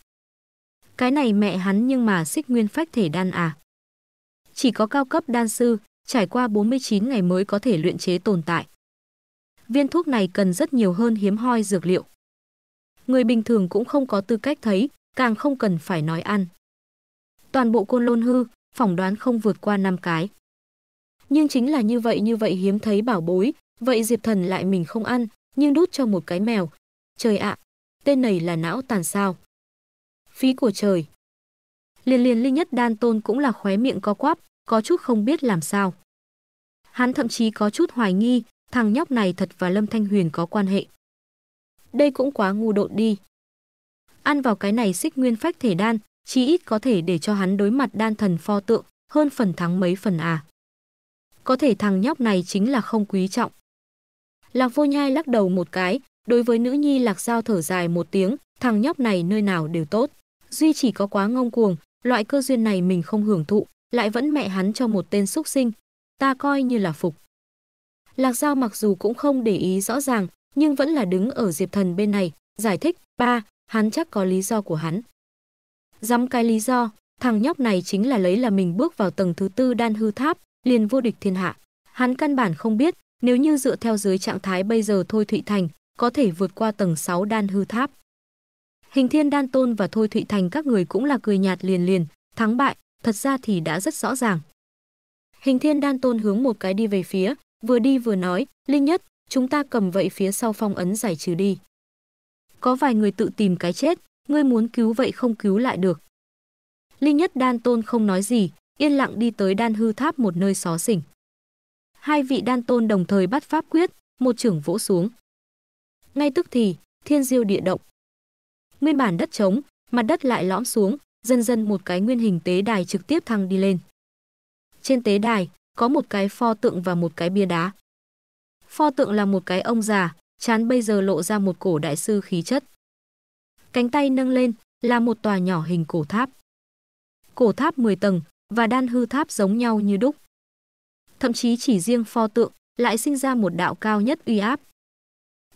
Cái này mẹ hắn nhưng mà xích nguyên phách thể đan à. Chỉ có cao cấp đan sư, trải qua 49 ngày mới có thể luyện chế tồn tại. Viên thuốc này cần rất nhiều hơn hiếm hoi dược liệu. Người bình thường cũng không có tư cách thấy, càng không cần phải nói ăn. Toàn bộ côn lôn hư, phỏng đoán không vượt qua năm cái. Nhưng chính là như vậy như vậy hiếm thấy bảo bối, vậy Diệp Thần lại mình không ăn, nhưng đút cho một cái mèo. Trời ạ, tên này là não tàn sao. Phí của trời. Liên liên linh nhất đan tôn cũng là khóe miệng co quắp, có chút không biết làm sao. Hắn thậm chí có chút hoài nghi, thằng nhóc này thật và Lâm Thanh Huyền có quan hệ. Đây cũng quá ngu độn đi. Ăn vào cái này xích nguyên phách thể đan, chí ít có thể để cho hắn đối mặt đan thần pho tượng, hơn phần thắng mấy phần à. Có thể thằng nhóc này chính là không quý trọng, Lạc Vô Nhai lắc đầu một cái, đối với nữ nhi Lạc Giao thở dài một tiếng, thằng nhóc này nơi nào đều tốt. Duy chỉ có quá ngông cuồng, loại cơ duyên này mình không hưởng thụ, lại vẫn mẹ hắn cho một tên xúc sinh. Ta coi như là phục. Lạc Giao mặc dù cũng không để ý rõ ràng, nhưng vẫn là đứng ở Diệp Thần bên này, giải thích, ba, hắn chắc có lý do của hắn. Dám cái lý do, thằng nhóc này chính là lấy là mình bước vào tầng thứ tư đan hư tháp, liền vô địch thiên hạ. Hắn căn bản không biết, nếu như dựa theo dưới trạng thái bây giờ Thôi Thụy Thành có thể vượt qua tầng 6 đan hư tháp. Hình Thiên Đan Tôn và Thôi Thụy Thành các người cũng là cười nhạt liền liền, thắng bại thật ra thì đã rất rõ ràng. Hình Thiên Đan Tôn hướng một cái đi về phía, vừa đi vừa nói, "Linh Nhất, chúng ta cầm vậy phía sau phong ấn giải trừ đi. Có vài người tự tìm cái chết, ngươi muốn cứu vậy không cứu lại được." Linh Nhất Đan Tôn không nói gì, yên lặng đi tới Đan hư tháp một nơi xó xỉnh hai vị đan tôn đồng thời bắt pháp quyết, một trưởng vỗ xuống. Ngay tức thì, thiên diêu địa động. Nguyên bản đất trống, mặt đất lại lõm xuống, dần dần một cái nguyên hình tế đài trực tiếp thăng đi lên. Trên tế đài, có một cái pho tượng và một cái bia đá. Pho tượng là một cái ông già, chán bây giờ lộ ra một cổ đại sư khí chất. Cánh tay nâng lên là một tòa nhỏ hình cổ tháp. Cổ tháp 10 tầng và đan hư tháp giống nhau như đúc thậm chí chỉ riêng pho tượng lại sinh ra một đạo cao nhất uy áp.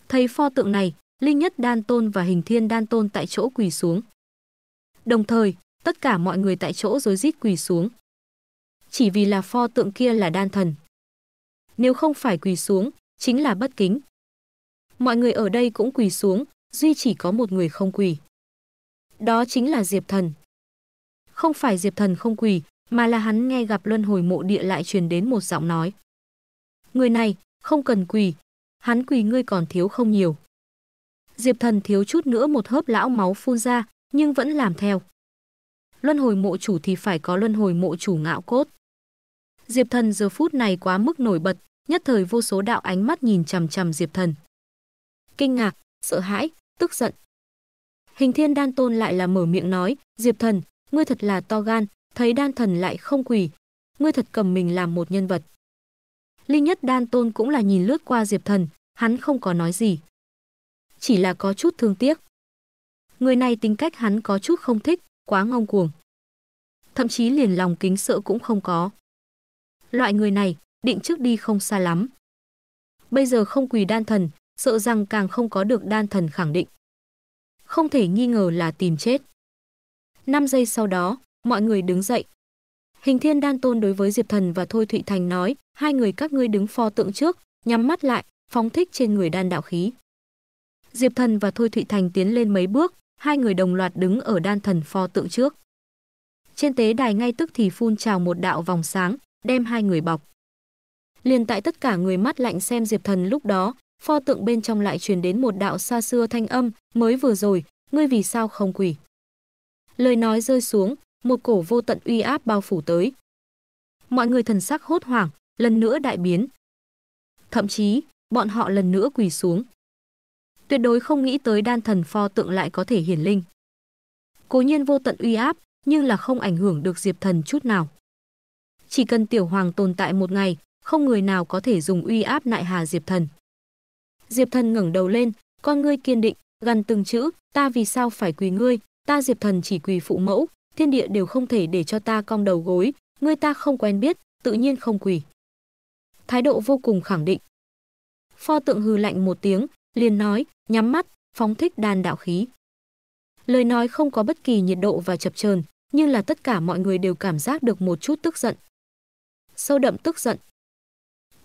Thấy pho tượng này, Linh Nhất Đan Tôn và Hình Thiên Đan Tôn tại chỗ quỳ xuống. Đồng thời, tất cả mọi người tại chỗ rối rít quỳ xuống. Chỉ vì là pho tượng kia là đan thần. Nếu không phải quỳ xuống, chính là bất kính. Mọi người ở đây cũng quỳ xuống, duy chỉ có một người không quỳ. Đó chính là Diệp Thần. Không phải Diệp Thần không quỳ, mà là hắn nghe gặp luân hồi mộ địa lại truyền đến một giọng nói. Người này, không cần quỳ, hắn quỳ ngươi còn thiếu không nhiều. Diệp thần thiếu chút nữa một hớp lão máu phun ra, nhưng vẫn làm theo. Luân hồi mộ chủ thì phải có luân hồi mộ chủ ngạo cốt. Diệp thần giờ phút này quá mức nổi bật, nhất thời vô số đạo ánh mắt nhìn chằm chằm Diệp thần. Kinh ngạc, sợ hãi, tức giận. Hình thiên đan tôn lại là mở miệng nói, Diệp thần, ngươi thật là to gan, thấy đan thần lại không quỳ. Ngươi thật cầm mình làm một nhân vật. Linh nhất đan tôn cũng là nhìn lướt qua Diệp thần, hắn không có nói gì. Chỉ là có chút thương tiếc. Người này tính cách hắn có chút không thích, quá ngông cuồng. Thậm chí liền lòng kính sợ cũng không có. Loại người này, định trước đi không xa lắm. Bây giờ không quỳ đan thần, sợ rằng càng không có được đan thần khẳng định. Không thể nghi ngờ là tìm chết. năm giây sau đó, mọi người đứng dậy. Hình Thiên Đan Tôn đối với Diệp Thần và Thôi Thụy Thành nói, hai người các ngươi đứng pho tượng trước, nhắm mắt lại, phóng thích trên người đan đạo khí. Diệp Thần và Thôi Thụy Thành tiến lên mấy bước, hai người đồng loạt đứng ở đan thần pho tượng trước. Trên tế đài ngay tức thì phun trào một đạo vòng sáng, đem hai người bọc. Liền tại tất cả người mắt lạnh xem Diệp Thần lúc đó, pho tượng bên trong lại truyền đến một đạo xa xưa thanh âm, mới vừa rồi, ngươi vì sao không quỷ? Lời nói rơi xuống, một cổ vô tận uy áp bao phủ tới. Mọi người thần sắc hốt hoảng, lần nữa đại biến. Thậm chí, bọn họ lần nữa quỳ xuống. Tuyệt đối không nghĩ tới đan thần pho tượng lại có thể hiển linh. Cố nhiên vô tận uy áp, nhưng là không ảnh hưởng được Diệp Thần chút nào. Chỉ cần tiểu hoàng tồn tại một ngày, không người nào có thể dùng uy áp nại hà Diệp Thần. Diệp Thần ngẩng đầu lên, con ngươi kiên định, gần từng chữ, ta vì sao phải quỳ ngươi, ta Diệp Thần chỉ quỳ phụ mẫu, thiên địa đều không thể để cho ta cong đầu gối, ngươi ta không quen biết, tự nhiên không quỳ. Thái độ vô cùng khẳng định. Pho tượng hừ lạnh một tiếng, liền nói, nhắm mắt, phóng thích đàn đạo khí. Lời nói không có bất kỳ nhiệt độ và chập chờn, nhưng là tất cả mọi người đều cảm giác được một chút tức giận. Sâu đậm tức giận.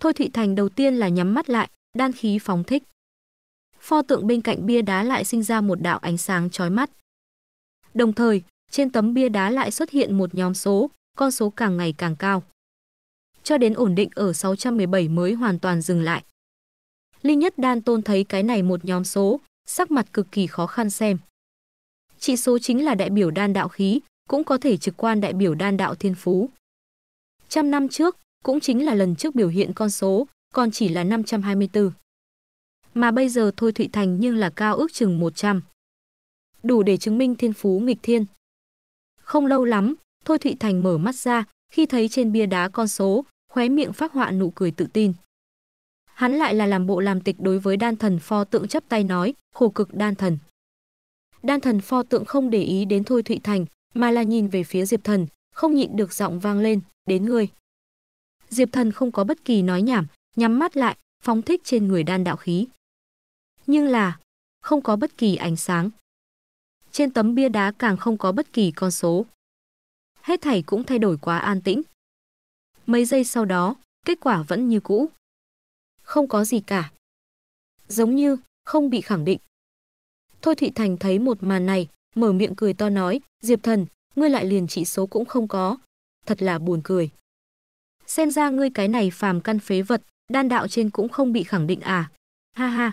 Thôi Thụy Thành đầu tiên là nhắm mắt lại, đan khí phóng thích. Pho tượng bên cạnh bia đá lại sinh ra một đạo ánh sáng chói mắt. Đồng thời, trên tấm bia đá lại xuất hiện một nhóm số, con số càng ngày càng cao. Cho đến ổn định ở 617 mới hoàn toàn dừng lại. Linh Nhất Đan Tôn thấy cái này một nhóm số, sắc mặt cực kỳ khó khăn xem. Chỉ số chính là đại biểu đan đạo khí, cũng có thể trực quan đại biểu đan đạo thiên phú. Trăm năm trước, cũng chính là lần trước biểu hiện con số, còn chỉ là 524. Mà bây giờ Thôi Thụy Thành nhưng là cao ước chừng 100. Đủ để chứng minh thiên phú nghịch thiên. Không lâu lắm, Thôi Thụy Thành mở mắt ra, khi thấy trên bia đá con số, khóe miệng phát họa nụ cười tự tin. Hắn lại là làm bộ làm tịch đối với đan thần pho tượng chấp tay nói, khổ cực đan thần. Đan thần pho tượng không để ý đến Thôi Thụy Thành, mà là nhìn về phía Diệp Thần, không nhịn được giọng vang lên, đến ngươi. Diệp Thần không có bất kỳ nói nhảm, nhắm mắt lại, phóng thích trên người đan đạo khí. Nhưng là, không có bất kỳ ánh sáng trên tấm bia đá càng không có bất kỳ con số. Hết thảy cũng thay đổi quá an tĩnh. Mấy giây sau đó, kết quả vẫn như cũ. Không có gì cả. Giống như không bị khẳng định. Thôi Thụy Thành thấy một màn này, mở miệng cười to nói, Diệp Thần, ngươi lại liền trị số cũng không có. Thật là buồn cười. Xem ra ngươi cái này phàm căn phế vật, đan đạo trên cũng không bị khẳng định à. Ha ha.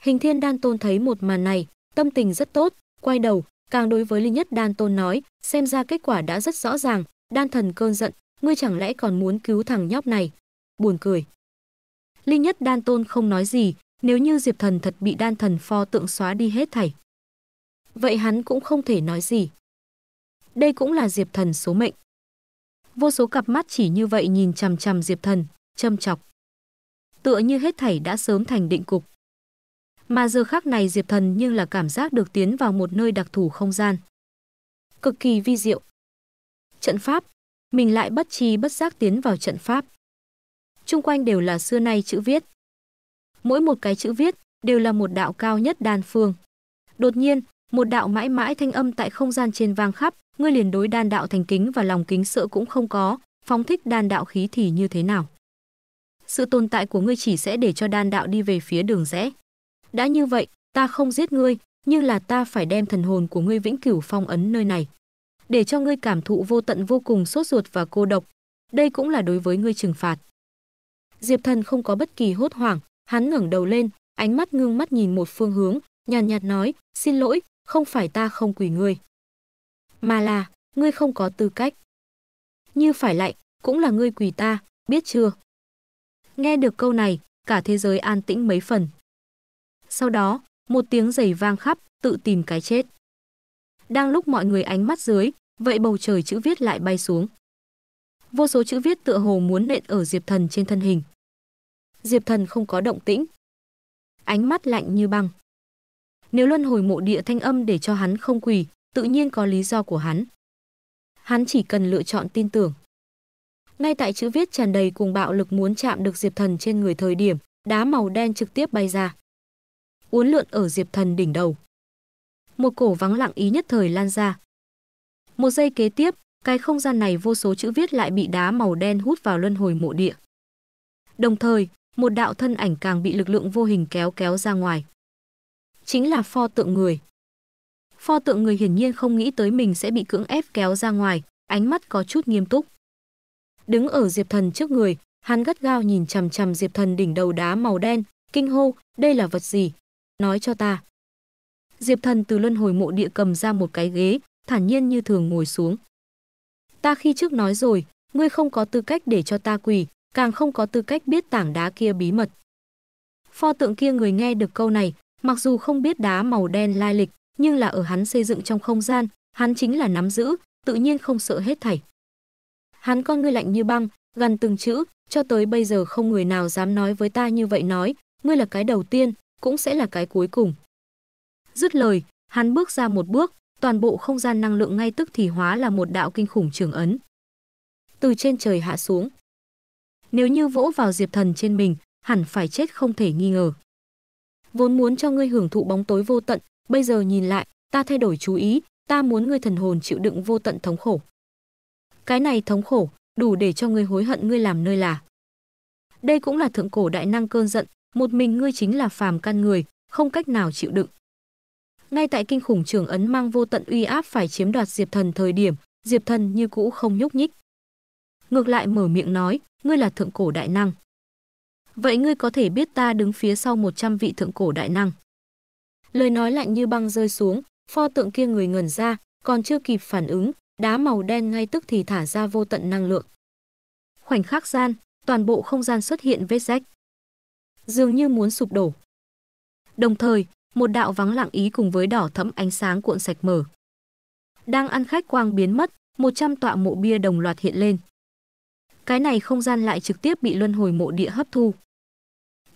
Hình thiên đan tôn thấy một màn này, tâm tình rất tốt, quay đầu càng đối với linh nhất đan tôn nói xem ra kết quả đã rất rõ ràng đan thần cơn giận ngươi chẳng lẽ còn muốn cứu thằng nhóc này buồn cười Linh Nhất Đan Tôn không nói gì, nếu như Diệp Thần thật bị đan thần pho tượng xóa đi hết thảy. Vậy hắn cũng không thể nói gì. Đây cũng là Diệp Thần số mệnh. Vô số cặp mắt chỉ như vậy nhìn chằm chằm Diệp Thần, châm chọc. Tựa như hết thảy đã sớm thành định cục mà giờ khác này Diệp Thần nhưng là cảm giác được tiến vào một nơi đặc thù không gian. Cực kỳ vi diệu. Trận pháp, mình lại bất trí bất giác tiến vào trận pháp. Trung quanh đều là xưa nay chữ viết. Mỗi một cái chữ viết đều là một đạo cao nhất đan phương. Đột nhiên, một đạo mãi mãi thanh âm tại không gian trên vang khắp, ngươi liền đối đan đạo thành kính và lòng kính sợ cũng không có, phóng thích đan đạo khí thì như thế nào? Sự tồn tại của ngươi chỉ sẽ để cho đan đạo đi về phía đường rẽ. Đã như vậy, ta không giết ngươi, nhưng là ta phải đem thần hồn của ngươi vĩnh cửu phong ấn nơi này, để cho ngươi cảm thụ vô tận vô cùng sốt ruột và cô độc. Đây cũng là đối với ngươi trừng phạt. Diệp Thần không có bất kỳ hốt hoảng, hắn ngẩng đầu lên, ánh mắt ngưng mắt nhìn một phương hướng, nhàn nhạt, nhạt nói, "Xin lỗi, không phải ta không quỳ ngươi, mà là ngươi không có tư cách. Như phải lại cũng là ngươi quỳ ta, biết chưa?" Nghe được câu này, cả thế giới an tĩnh mấy phần. Sau đó, một tiếng giày vang khắp, tự tìm cái chết. Đang lúc mọi người ánh mắt dưới, vậy bầu trời chữ viết lại bay xuống. Vô số chữ viết tựa hồ muốn nện ở Diệp Thần trên thân hình. Diệp Thần không có động tĩnh. Ánh mắt lạnh như băng. Nếu luân hồi mộ địa thanh âm để cho hắn không quỳ, tự nhiên có lý do của hắn. Hắn chỉ cần lựa chọn tin tưởng. Ngay tại chữ viết tràn đầy cùng bạo lực muốn chạm được Diệp Thần trên người thời điểm, đá màu đen trực tiếp bay ra uốn lượn ở Diệp Thần đỉnh đầu. Một cổ vắng lặng ý nhất thời lan ra. Một giây kế tiếp, cái không gian này vô số chữ viết lại bị đá màu đen hút vào luân hồi mộ địa. Đồng thời, một đạo thân ảnh càng bị lực lượng vô hình kéo kéo ra ngoài. Chính là pho tượng người. Pho tượng người hiển nhiên không nghĩ tới mình sẽ bị cưỡng ép kéo ra ngoài, ánh mắt có chút nghiêm túc. Đứng ở Diệp Thần trước người, hắn gắt gao nhìn chằm chằm Diệp Thần đỉnh đầu đá màu đen, kinh hô, đây là vật gì, nói cho ta. Diệp Thần từ luân hồi mộ địa cầm ra một cái ghế, thản nhiên như thường ngồi xuống. Ta khi trước nói rồi, ngươi không có tư cách để cho ta quỳ, càng không có tư cách biết tảng đá kia bí mật. Pho tượng kia người nghe được câu này, mặc dù không biết đá màu đen lai lịch, nhưng là ở hắn xây dựng trong không gian, hắn chính là nắm giữ, tự nhiên không sợ hết thảy. Hắn con ngươi lạnh như băng, gần từng chữ, cho tới bây giờ không người nào dám nói với ta như vậy nói, ngươi là cái đầu tiên, cũng sẽ là cái cuối cùng. Dứt lời, hắn bước ra một bước, toàn bộ không gian năng lượng ngay tức thì hóa là một đạo kinh khủng trường ấn. Từ trên trời hạ xuống. Nếu như vỗ vào Diệp Thần trên mình, hẳn phải chết không thể nghi ngờ. Vốn muốn cho ngươi hưởng thụ bóng tối vô tận, bây giờ nhìn lại, ta thay đổi chú ý, ta muốn ngươi thần hồn chịu đựng vô tận thống khổ. Cái này thống khổ, đủ để cho ngươi hối hận ngươi làm nơi là. Đây cũng là thượng cổ đại năng cơn giận, một mình ngươi chính là phàm căn người, không cách nào chịu đựng. Ngay tại kinh khủng trường ấn mang vô tận uy áp phải chiếm đoạt Diệp Thần thời điểm, Diệp Thần như cũ không nhúc nhích. Ngược lại mở miệng nói, ngươi là thượng cổ đại năng. Vậy ngươi có thể biết ta đứng phía sau 100 vị thượng cổ đại năng. Lời nói lạnh như băng rơi xuống, pho tượng kia người ngẩn ra, còn chưa kịp phản ứng, đá màu đen ngay tức thì thả ra vô tận năng lượng. Khoảnh khắc gian, toàn bộ không gian xuất hiện vết rách dường như muốn sụp đổ. Đồng thời, một đạo vắng lặng ý cùng với đỏ thẫm ánh sáng cuộn sạch mở. Đang ăn khách quang biến mất, 100 tọa mộ bia đồng loạt hiện lên. Cái này không gian lại trực tiếp bị luân hồi mộ địa hấp thu.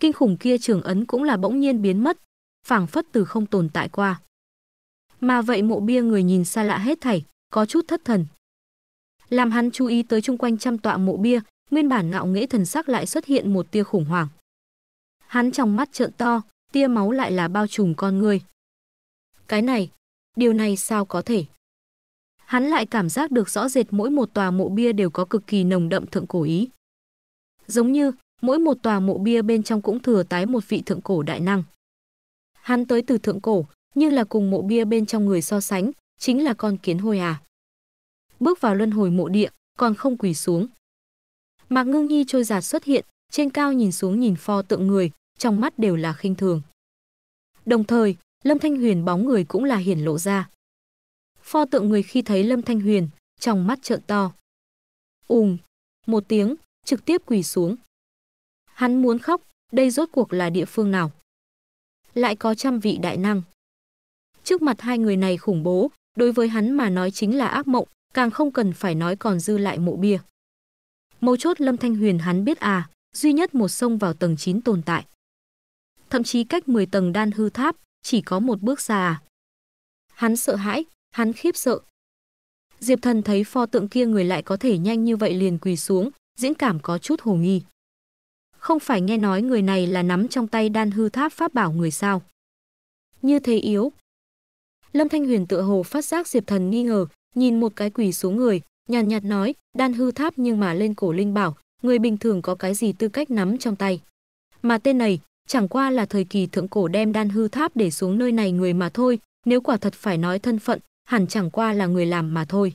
Kinh khủng kia trường ấn cũng là bỗng nhiên biến mất, phảng phất từ không tồn tại qua. Mà vậy mộ bia người nhìn xa lạ hết thảy, có chút thất thần. Làm hắn chú ý tới chung quanh trăm tọa mộ bia, nguyên bản ngạo nghễ thần sắc lại xuất hiện một tia khủng hoảng. Hắn trong mắt trợn to, tia máu lại là bao trùm con người. Cái này, điều này sao có thể? Hắn lại cảm giác được rõ rệt mỗi một tòa mộ bia đều có cực kỳ nồng đậm thượng cổ ý. Giống như, mỗi một tòa mộ bia bên trong cũng thừa tái một vị thượng cổ đại năng. Hắn tới từ thượng cổ, nhưng là cùng mộ bia bên trong người so sánh, chính là con kiến hôi à. Bước vào luân hồi mộ địa, còn không quỳ xuống. Mạc Ngưng Nhi trôi giạt xuất hiện, trên cao nhìn xuống nhìn pho tượng người, trong mắt đều là khinh thường. Đồng thời, Lâm Thanh Huyền bóng người cũng là hiển lộ ra. Pho tượng người khi thấy Lâm Thanh Huyền, trong mắt trợn to. Ùm, một tiếng, trực tiếp quỳ xuống. Hắn muốn khóc, đây rốt cuộc là địa phương nào? Lại có trăm vị đại năng. Trước mặt hai người này khủng bố, đối với hắn mà nói chính là ác mộng, càng không cần phải nói còn dư lại mộ bia. Mấu chốt Lâm Thanh Huyền hắn biết à, duy nhất một sông vào tầng 9 tồn tại thậm chí cách 10 tầng đan hư tháp, chỉ có một bước ra. Hắn sợ hãi, hắn khiếp sợ. Diệp Thần thấy pho tượng kia người lại có thể nhanh như vậy liền quỳ xuống, diễn cảm có chút hồ nghi. Không phải nghe nói người này là nắm trong tay đan hư tháp pháp bảo người sao? Như thế yếu. Lâm Thanh Huyền tựa hồ phát giác Diệp Thần nghi ngờ, nhìn một cái quỳ xuống người, nhàn nhạt, nhạt nói, đan hư tháp nhưng mà lên cổ linh bảo, người bình thường có cái gì tư cách nắm trong tay. Mà tên này, Chẳng qua là thời kỳ thượng cổ đem đan hư tháp để xuống nơi này người mà thôi, nếu quả thật phải nói thân phận, hẳn chẳng qua là người làm mà thôi.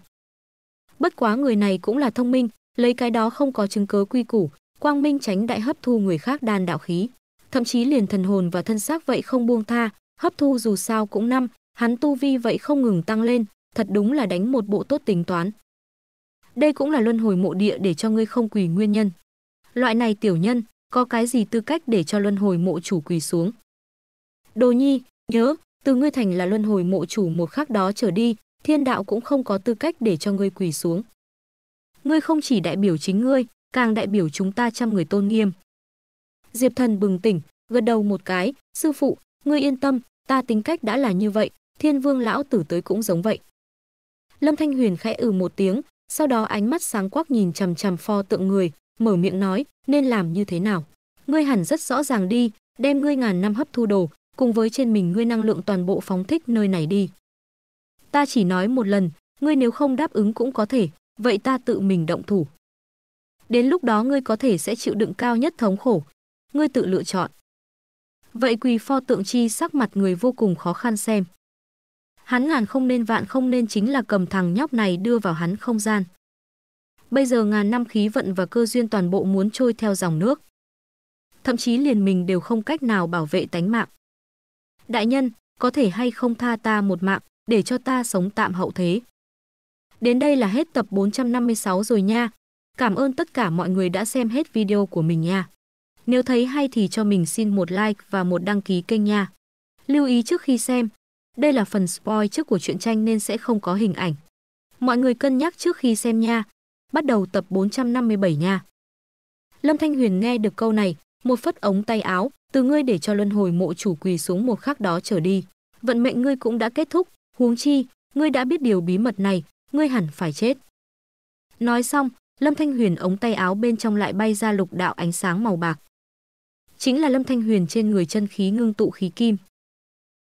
Bất quá người này cũng là thông minh, lấy cái đó không có chứng cứ quy củ, quang minh tránh đại hấp thu người khác đan đạo khí, thậm chí liền thần hồn và thân xác vậy không buông tha, hấp thu dù sao cũng năm, hắn tu vi vậy không ngừng tăng lên, thật đúng là đánh một bộ tốt tính toán. Đây cũng là luân hồi mộ địa để cho ngươi không quỳ nguyên nhân. Loại này tiểu nhân, có cái gì tư cách để cho luân hồi mộ chủ quỳ xuống. Đồ nhi, nhớ, từ ngươi thành là luân hồi mộ chủ một khắc đó trở đi, thiên đạo cũng không có tư cách để cho ngươi quỳ xuống. Ngươi không chỉ đại biểu chính ngươi, càng đại biểu chúng ta trăm người tôn nghiêm. Diệp thần bừng tỉnh, gật đầu một cái, sư phụ, ngươi yên tâm, ta tính cách đã là như vậy, thiên vương lão tử tới cũng giống vậy. Lâm Thanh Huyền khẽ ừ một tiếng, sau đó ánh mắt sáng quắc nhìn chằm chằm pho tượng người, mở miệng nói, nên làm như thế nào? Ngươi hẳn rất rõ ràng đi, đem ngươi ngàn năm hấp thu đồ, cùng với trên mình ngươi năng lượng toàn bộ phóng thích nơi này đi. Ta chỉ nói một lần, ngươi nếu không đáp ứng cũng có thể, vậy ta tự mình động thủ. Đến lúc đó ngươi có thể sẽ chịu đựng cao nhất thống khổ, ngươi tự lựa chọn. Vậy quỳ pho tượng chi sắc mặt người vô cùng khó khăn xem. Hắn ngàn không nên vạn không nên chính là cầm thằng nhóc này đưa vào hắn không gian. Bây giờ ngàn năm khí vận và cơ duyên toàn bộ muốn trôi theo dòng nước. Thậm chí liền mình đều không cách nào bảo vệ tánh mạng. Đại nhân, có thể hay không tha ta một mạng, để cho ta sống tạm hậu thế. Đến đây là hết tập 456 rồi nha. Cảm ơn tất cả mọi người đã xem hết video của mình nha. Nếu thấy hay thì cho mình xin một like và một đăng ký kênh nha. Lưu ý trước khi xem, đây là phần spoil trước của truyện tranh nên sẽ không có hình ảnh. Mọi người cân nhắc trước khi xem nha bắt đầu tập 457 nha. Lâm Thanh Huyền nghe được câu này, một phất ống tay áo, từ ngươi để cho luân hồi mộ chủ quỳ xuống một khắc đó trở đi. Vận mệnh ngươi cũng đã kết thúc, huống chi, ngươi đã biết điều bí mật này, ngươi hẳn phải chết. Nói xong, Lâm Thanh Huyền ống tay áo bên trong lại bay ra lục đạo ánh sáng màu bạc. Chính là Lâm Thanh Huyền trên người chân khí ngưng tụ khí kim.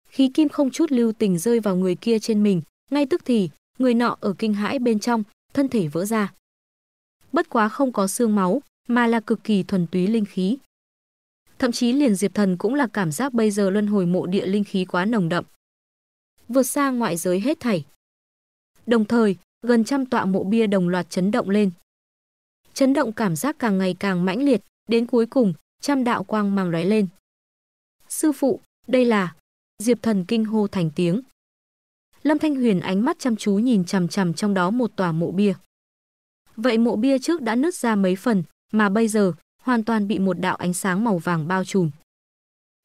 Khí kim không chút lưu tình rơi vào người kia trên mình, ngay tức thì, người nọ ở kinh hãi bên trong, thân thể vỡ ra bất quá không có xương máu, mà là cực kỳ thuần túy linh khí. Thậm chí liền Diệp Thần cũng là cảm giác bây giờ luân hồi mộ địa linh khí quá nồng đậm. Vượt xa ngoại giới hết thảy. Đồng thời, gần trăm tọa mộ bia đồng loạt chấn động lên. Chấn động cảm giác càng ngày càng mãnh liệt, đến cuối cùng, trăm đạo quang mang lóe lên. Sư phụ, đây là... Diệp Thần kinh hô thành tiếng. Lâm Thanh Huyền ánh mắt chăm chú nhìn chằm chằm trong đó một tòa mộ bia. Vậy mộ bia trước đã nứt ra mấy phần, mà bây giờ hoàn toàn bị một đạo ánh sáng màu vàng bao trùm.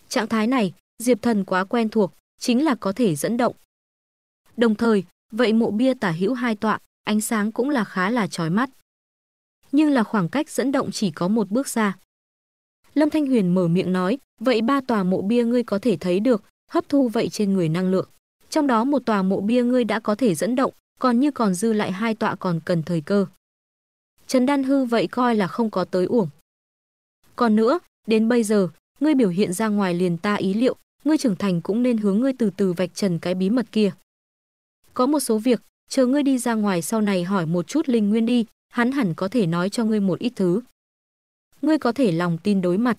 Trạng thái này, Diệp Thần quá quen thuộc, chính là có thể dẫn động. Đồng thời, vậy mộ bia tả hữu hai tọa, ánh sáng cũng là khá là chói mắt. Nhưng là khoảng cách dẫn động chỉ có một bước xa. Lâm Thanh Huyền mở miệng nói, vậy ba tòa mộ bia ngươi có thể thấy được, hấp thu vậy trên người năng lượng. Trong đó một tòa mộ bia ngươi đã có thể dẫn động, còn như còn dư lại hai tọa còn cần thời cơ. Trần Đan Hư vậy coi là không có tới uổng. Còn nữa, đến bây giờ, ngươi biểu hiện ra ngoài liền ta ý liệu, ngươi trưởng thành cũng nên hướng ngươi từ từ vạch trần cái bí mật kia. Có một số việc, chờ ngươi đi ra ngoài sau này hỏi một chút Linh Nguyên đi, hắn hẳn có thể nói cho ngươi một ít thứ. Ngươi có thể lòng tin đối mặt.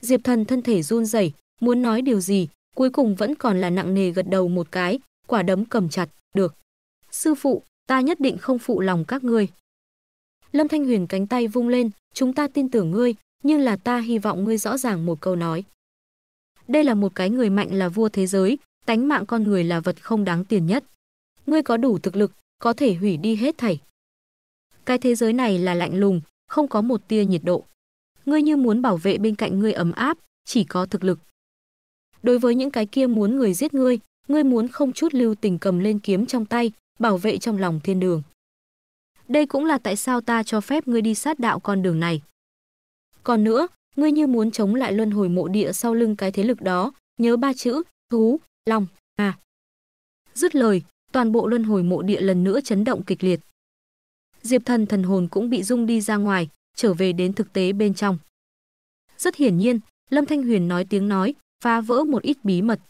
Diệp Thần thân thể run rẩy, muốn nói điều gì, cuối cùng vẫn còn là nặng nề gật đầu một cái, quả đấm cầm chặt, được. Sư phụ, ta nhất định không phụ lòng các ngươi. Lâm Thanh Huyền cánh tay vung lên, chúng ta tin tưởng ngươi, nhưng là ta hy vọng ngươi rõ ràng một câu nói. Đây là một cái người mạnh là vua thế giới, tánh mạng con người là vật không đáng tiền nhất. Ngươi có đủ thực lực, có thể hủy đi hết thảy. Cái thế giới này là lạnh lùng, không có một tia nhiệt độ. Ngươi như muốn bảo vệ bên cạnh ngươi ấm áp, chỉ có thực lực. Đối với những cái kia muốn người giết ngươi, ngươi muốn không chút lưu tình cầm lên kiếm trong tay, bảo vệ trong lòng thiên đường. Đây cũng là tại sao ta cho phép ngươi đi sát đạo con đường này. Còn nữa, ngươi như muốn chống lại luân hồi mộ địa sau lưng cái thế lực đó, nhớ ba chữ, thú, lòng, à. Dứt lời, toàn bộ luân hồi mộ địa lần nữa chấn động kịch liệt. Diệp thần thần hồn cũng bị rung đi ra ngoài, trở về đến thực tế bên trong. Rất hiển nhiên, Lâm Thanh Huyền nói tiếng nói, phá vỡ một ít bí mật.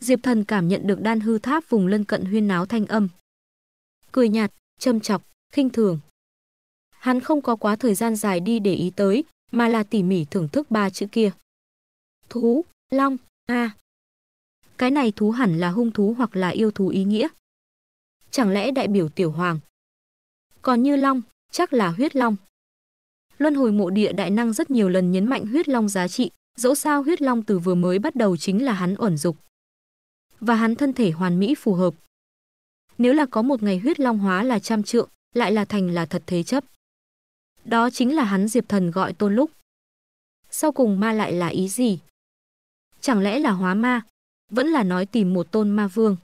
Diệp thần cảm nhận được đan hư tháp vùng lân cận huyên náo thanh âm. Cười nhạt, châm chọc, khinh thường. Hắn không có quá thời gian dài đi để ý tới, mà là tỉ mỉ thưởng thức ba chữ kia. Thú, long, a. Cái này thú hẳn là hung thú hoặc là yêu thú ý nghĩa. Chẳng lẽ đại biểu tiểu hoàng? Còn như long, chắc là huyết long. Luân hồi mộ địa đại năng rất nhiều lần nhấn mạnh huyết long giá trị, dẫu sao huyết long từ vừa mới bắt đầu chính là hắn ẩn dục. Và hắn thân thể hoàn mỹ phù hợp. Nếu là có một ngày huyết long hóa là trăm trượng, lại là thành là thật thế chấp. Đó chính là hắn Diệp Thần gọi Tôn Lúc. Sau cùng ma lại là ý gì? Chẳng lẽ là hóa ma? Vẫn là nói tìm một tôn ma vương.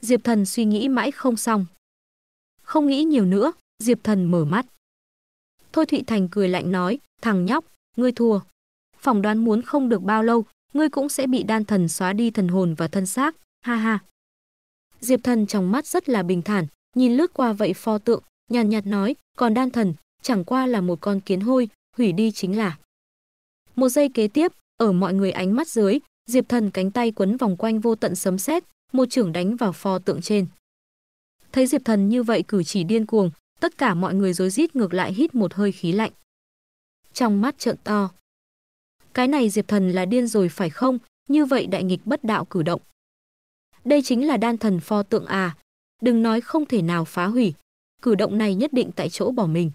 Diệp Thần suy nghĩ mãi không xong. Không nghĩ nhiều nữa, Diệp Thần mở mắt. Thôi Thụy Thành cười lạnh nói, thằng nhóc, ngươi thua. phòng đoán muốn không được bao lâu, ngươi cũng sẽ bị đan thần xóa đi thần hồn và thân xác, ha ha. Diệp Thần trong mắt rất là bình thản, nhìn lướt qua vậy pho tượng, nhàn nhạt, nói, còn đan thần, chẳng qua là một con kiến hôi, hủy đi chính là. Một giây kế tiếp, ở mọi người ánh mắt dưới, Diệp Thần cánh tay quấn vòng quanh vô tận sấm sét, một trưởng đánh vào pho tượng trên. Thấy Diệp Thần như vậy cử chỉ điên cuồng, tất cả mọi người rối rít ngược lại hít một hơi khí lạnh. Trong mắt trợn to. Cái này Diệp Thần là điên rồi phải không? Như vậy đại nghịch bất đạo cử động. Đây chính là đan thần pho tượng à, Đừng nói không thể nào phá hủy, cử động này nhất định tại chỗ bỏ mình.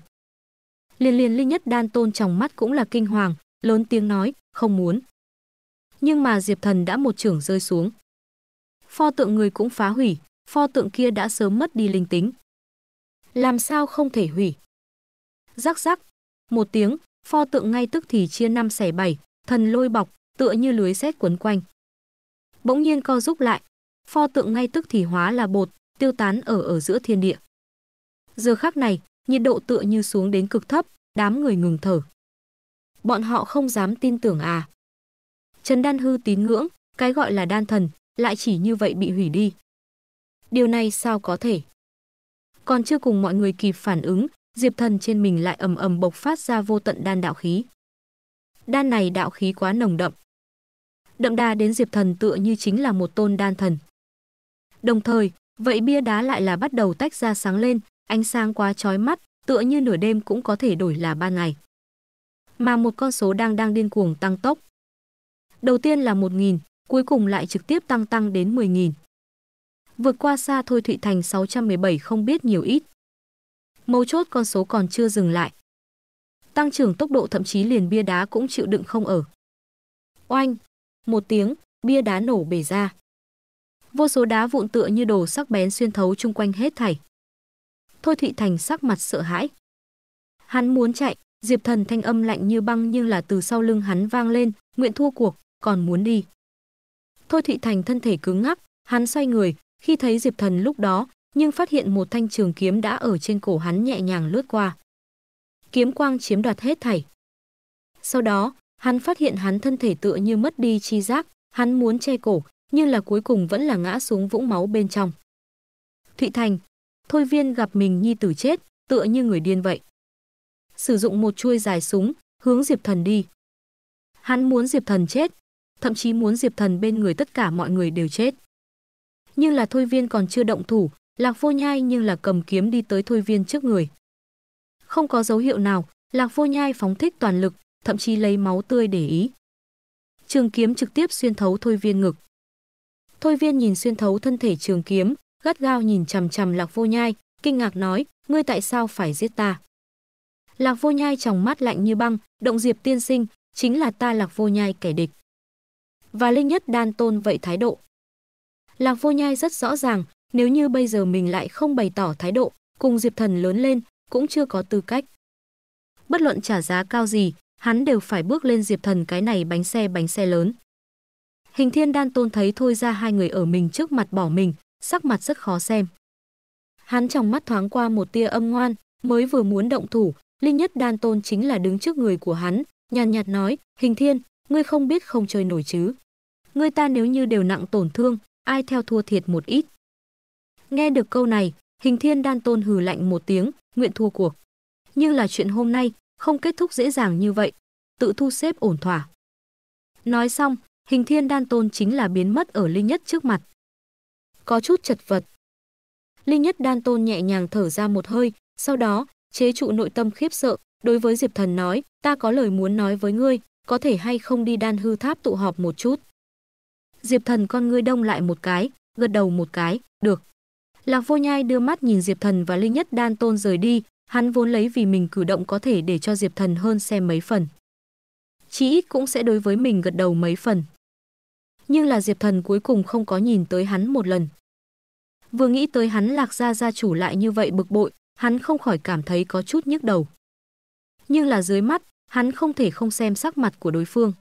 Liên liên Linh Nhất Đan Tôn trong mắt cũng là kinh hoàng, lớn tiếng nói, không muốn. Nhưng mà Diệp Thần đã một trưởng rơi xuống. Pho tượng người cũng phá hủy, pho tượng kia đã sớm mất đi linh tính. Làm sao không thể hủy? Rắc rắc, một tiếng, pho tượng ngay tức thì chia năm xẻ bảy, thần lôi bọc, tựa như lưới xét quấn quanh. Bỗng nhiên co rúc lại, pho tượng ngay tức thì hóa là bột, tiêu tán ở ở giữa thiên địa. Giờ khắc này, nhiệt độ tựa như xuống đến cực thấp, đám người ngừng thở. Bọn họ không dám tin tưởng à. Trần Đan Hư tín ngưỡng, cái gọi là đan thần, lại chỉ như vậy bị hủy đi. Điều này sao có thể? Còn chưa cùng mọi người kịp phản ứng, Diệp Thần trên mình lại ầm ầm bộc phát ra vô tận đan đạo khí. Đan này đạo khí quá nồng đậm. Đậm đà đến Diệp Thần tựa như chính là một tôn đan thần. Đồng thời, Vậy bia đá lại là bắt đầu tách ra sáng lên, ánh sáng quá chói mắt, tựa như nửa đêm cũng có thể đổi là ban ngày. Mà một con số đang đang điên cuồng tăng tốc. Đầu tiên là 1.000, cuối cùng lại trực tiếp tăng tăng đến 10.000. Vượt qua xa thôi Thụy Thành 617 không biết nhiều ít. Mấu chốt con số còn chưa dừng lại. Tăng trưởng tốc độ thậm chí liền bia đá cũng chịu đựng không ở. Oanh, một tiếng, bia đá nổ bể ra vô số đá vụn tựa như đồ sắc bén xuyên thấu chung quanh hết thảy. Thôi Thụy Thành sắc mặt sợ hãi. Hắn muốn chạy, Diệp Thần thanh âm lạnh như băng nhưng là từ sau lưng hắn vang lên, nguyện thua cuộc, còn muốn đi. Thôi Thụy Thành thân thể cứng ngắc, hắn xoay người, khi thấy Diệp Thần lúc đó, nhưng phát hiện một thanh trường kiếm đã ở trên cổ hắn nhẹ nhàng lướt qua. Kiếm quang chiếm đoạt hết thảy. Sau đó, hắn phát hiện hắn thân thể tựa như mất đi chi giác, hắn muốn che cổ, nhưng là cuối cùng vẫn là ngã xuống vũng máu bên trong. Thụy Thành, Thôi Viên gặp mình nhi tử chết, tựa như người điên vậy. Sử dụng một chuôi dài súng, hướng Diệp Thần đi. Hắn muốn Diệp Thần chết, thậm chí muốn Diệp Thần bên người tất cả mọi người đều chết. Nhưng là Thôi Viên còn chưa động thủ, Lạc Vô Nhai nhưng là cầm kiếm đi tới Thôi Viên trước người. Không có dấu hiệu nào, Lạc Vô Nhai phóng thích toàn lực, thậm chí lấy máu tươi để ý. Trường kiếm trực tiếp xuyên thấu Thôi Viên ngực. Thôi Viên nhìn xuyên thấu thân thể trường kiếm, gắt gao nhìn chằm chằm Lạc Vô Nhai, kinh ngạc nói, ngươi tại sao phải giết ta? Lạc Vô Nhai trong mắt lạnh như băng, động diệp tiên sinh, chính là ta Lạc Vô Nhai kẻ địch. Và Linh Nhất Đan Tôn vậy thái độ. Lạc Vô Nhai rất rõ ràng, nếu như bây giờ mình lại không bày tỏ thái độ, cùng Diệp Thần lớn lên, cũng chưa có tư cách. Bất luận trả giá cao gì, hắn đều phải bước lên Diệp Thần cái này bánh xe bánh xe lớn. Hình thiên đan tôn thấy thôi ra hai người ở mình trước mặt bỏ mình, sắc mặt rất khó xem. Hắn trong mắt thoáng qua một tia âm ngoan, mới vừa muốn động thủ, Linh nhất đan tôn chính là đứng trước người của hắn, nhàn nhạt nói, hình thiên, ngươi không biết không chơi nổi chứ. Ngươi ta nếu như đều nặng tổn thương, ai theo thua thiệt một ít. Nghe được câu này, hình thiên đan tôn hừ lạnh một tiếng, nguyện thua cuộc. Nhưng là chuyện hôm nay, không kết thúc dễ dàng như vậy, tự thu xếp ổn thỏa. Nói xong, Hình thiên đan tôn chính là biến mất ở Linh Nhất trước mặt. Có chút chật vật. Linh Nhất đan tôn nhẹ nhàng thở ra một hơi, sau đó, chế trụ nội tâm khiếp sợ, đối với Diệp Thần nói, ta có lời muốn nói với ngươi, có thể hay không đi đan hư tháp tụ họp một chút. Diệp Thần con ngươi đông lại một cái, gật đầu một cái, được. Lạc Vô Nhai đưa mắt nhìn Diệp Thần và Linh Nhất Đan Tôn rời đi, hắn vốn lấy vì mình cử động có thể để cho Diệp Thần hơn xem mấy phần chí ít cũng sẽ đối với mình gật đầu mấy phần. Nhưng là Diệp Thần cuối cùng không có nhìn tới hắn một lần. Vừa nghĩ tới hắn lạc gia gia chủ lại như vậy bực bội, hắn không khỏi cảm thấy có chút nhức đầu. Nhưng là dưới mắt, hắn không thể không xem sắc mặt của đối phương.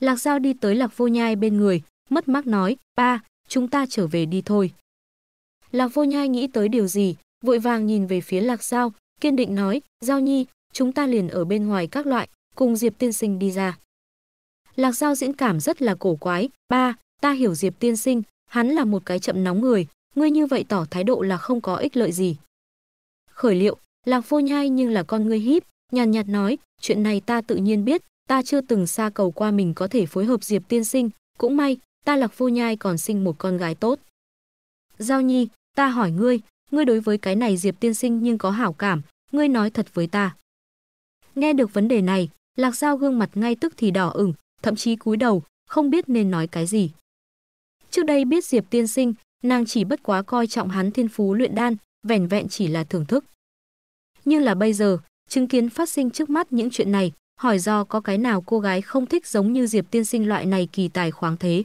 Lạc Giao đi tới Lạc Vô Nhai bên người, mất mắc nói, ba, chúng ta trở về đi thôi. Lạc Vô Nhai nghĩ tới điều gì, vội vàng nhìn về phía Lạc Giao, kiên định nói, Giao Nhi, chúng ta liền ở bên ngoài các loại, cùng Diệp Tiên Sinh đi ra. Lạc Giao diễn cảm rất là cổ quái, ba, ta hiểu Diệp Tiên Sinh, hắn là một cái chậm nóng người, ngươi như vậy tỏ thái độ là không có ích lợi gì. Khởi liệu, Lạc Vô Nhai nhưng là con ngươi híp, nhàn nhạt nói, chuyện này ta tự nhiên biết, ta chưa từng xa cầu qua mình có thể phối hợp Diệp Tiên Sinh, cũng may, ta Lạc Vô Nhai còn sinh một con gái tốt. Giao Nhi, ta hỏi ngươi, ngươi đối với cái này Diệp Tiên Sinh nhưng có hảo cảm, ngươi nói thật với ta. Nghe được vấn đề này, Lạc Giao gương mặt ngay tức thì đỏ ửng, thậm chí cúi đầu, không biết nên nói cái gì. Trước đây biết Diệp tiên sinh, nàng chỉ bất quá coi trọng hắn thiên phú luyện đan, vẻn vẹn chỉ là thưởng thức. Nhưng là bây giờ, chứng kiến phát sinh trước mắt những chuyện này, hỏi do có cái nào cô gái không thích giống như Diệp tiên sinh loại này kỳ tài khoáng thế.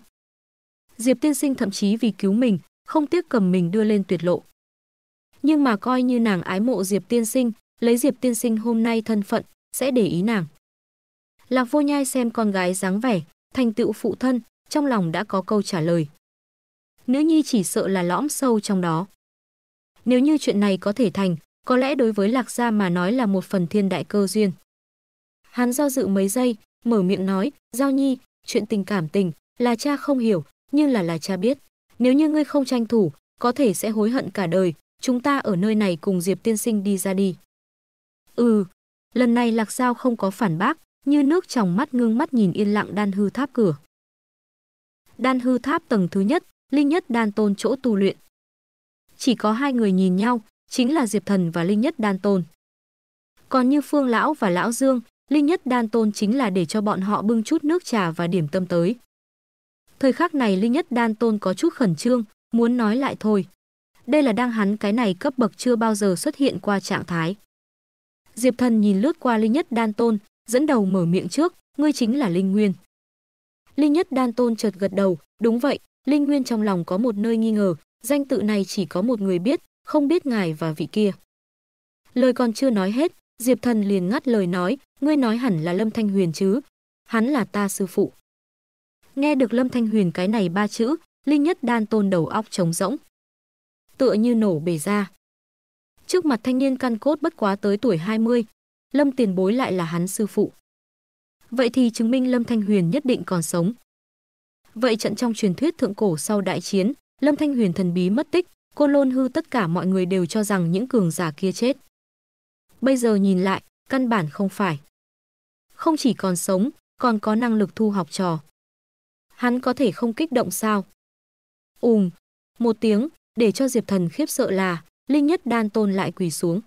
Diệp tiên sinh thậm chí vì cứu mình, không tiếc cầm mình đưa lên tuyệt lộ. Nhưng mà coi như nàng ái mộ Diệp tiên sinh, lấy Diệp tiên sinh hôm nay thân phận, sẽ để ý nàng. Lạc Vô Nhai xem con gái dáng vẻ, thành tựu phụ thân, trong lòng đã có câu trả lời. Nữ nhi chỉ sợ là lõm sâu trong đó. Nếu như chuyện này có thể thành, có lẽ đối với Lạc gia mà nói là một phần thiên đại cơ duyên. Hắn do dự mấy giây, mở miệng nói, "Giao Nhi, chuyện tình cảm tình là cha không hiểu, nhưng là là cha biết, nếu như ngươi không tranh thủ, có thể sẽ hối hận cả đời, chúng ta ở nơi này cùng Diệp tiên sinh đi ra đi." Ừ, lần này Lạc Giao không có phản bác, như nước trong mắt ngưng mắt nhìn yên lặng đan hư tháp cửa. Đan hư tháp tầng thứ nhất, linh nhất đan tôn chỗ tu luyện. Chỉ có hai người nhìn nhau, chính là Diệp Thần và linh nhất đan tôn. Còn như Phương lão và lão Dương, linh nhất đan tôn chính là để cho bọn họ bưng chút nước trà và điểm tâm tới. Thời khắc này linh nhất đan tôn có chút khẩn trương, muốn nói lại thôi. Đây là đang hắn cái này cấp bậc chưa bao giờ xuất hiện qua trạng thái. Diệp Thần nhìn lướt qua Linh Nhất Đan Tôn, dẫn đầu mở miệng trước, ngươi chính là Linh Nguyên. Linh Nhất Đan Tôn chợt gật đầu, đúng vậy, Linh Nguyên trong lòng có một nơi nghi ngờ, danh tự này chỉ có một người biết, không biết ngài và vị kia. Lời còn chưa nói hết, Diệp Thần liền ngắt lời nói, ngươi nói hẳn là Lâm Thanh Huyền chứ, hắn là ta sư phụ. Nghe được Lâm Thanh Huyền cái này ba chữ, Linh Nhất Đan Tôn đầu óc trống rỗng. Tựa như nổ bể ra. Trước mặt thanh niên căn cốt bất quá tới tuổi 20, Lâm tiền bối lại là hắn sư phụ. Vậy thì chứng minh Lâm Thanh Huyền nhất định còn sống. Vậy trận trong truyền thuyết thượng cổ sau đại chiến, Lâm Thanh Huyền thần bí mất tích, côn lôn hư tất cả mọi người đều cho rằng những cường giả kia chết. Bây giờ nhìn lại, căn bản không phải. Không chỉ còn sống, còn có năng lực thu học trò. Hắn có thể không kích động sao? Ùm, một tiếng, để cho Diệp Thần khiếp sợ là Linh Nhất Đan Tôn lại quỳ xuống.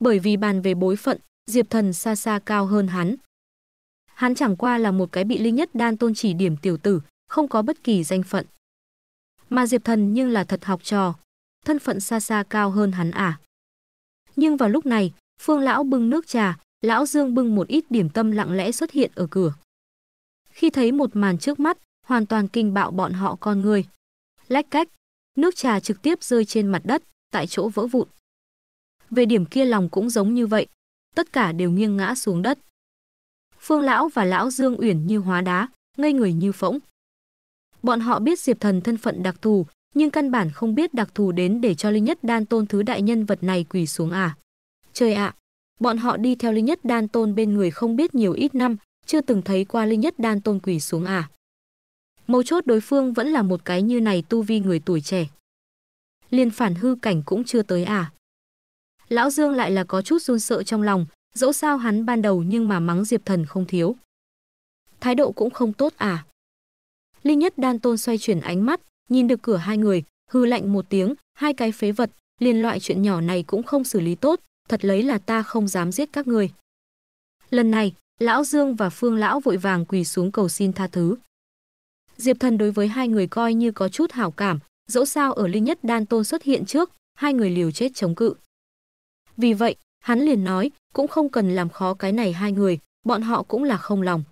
Bởi vì bàn về bối phận, Diệp Thần xa xa cao hơn hắn. Hắn chẳng qua là một cái bị Linh Nhất Đan tôn chỉ điểm tiểu tử, không có bất kỳ danh phận. Mà Diệp Thần nhưng là thật học trò, thân phận xa xa cao hơn hắn à. Nhưng vào lúc này, Phương Lão bưng nước trà, Lão Dương bưng một ít điểm tâm lặng lẽ xuất hiện ở cửa. Khi thấy một màn trước mắt, hoàn toàn kinh bạo bọn họ con người. Lách cách, nước trà trực tiếp rơi trên mặt đất, tại chỗ vỡ vụn. Về điểm kia lòng cũng giống như vậy, tất cả đều nghiêng ngã xuống đất. Phương lão và lão Dương Uyển như hóa đá, ngây người như phỗng. Bọn họ biết Diệp Thần thân phận đặc thù, nhưng căn bản không biết đặc thù đến để cho Linh Nhất Đan Tôn thứ đại nhân vật này quỳ xuống à. Trời ạ, bọn họ đi theo Linh Nhất Đan Tôn bên người không biết nhiều ít năm, chưa từng thấy qua Linh Nhất Đan Tôn quỳ xuống à. Mấu chốt đối phương vẫn là một cái như này tu vi người tuổi trẻ. Liên phản hư cảnh cũng chưa tới à lão Dương lại là có chút run sợ trong lòng, dẫu sao hắn ban đầu nhưng mà mắng Diệp Thần không thiếu. Thái độ cũng không tốt à. Linh Nhất Đan Tôn xoay chuyển ánh mắt, nhìn được cửa hai người, hư lạnh một tiếng, hai cái phế vật, liền loại chuyện nhỏ này cũng không xử lý tốt, thật lấy là ta không dám giết các người. Lần này, Lão Dương và Phương Lão vội vàng quỳ xuống cầu xin tha thứ. Diệp Thần đối với hai người coi như có chút hảo cảm, dẫu sao ở Linh Nhất Đan Tôn xuất hiện trước, hai người liều chết chống cự. Vì vậy, hắn liền nói, cũng không cần làm khó cái này hai người, bọn họ cũng là không lòng.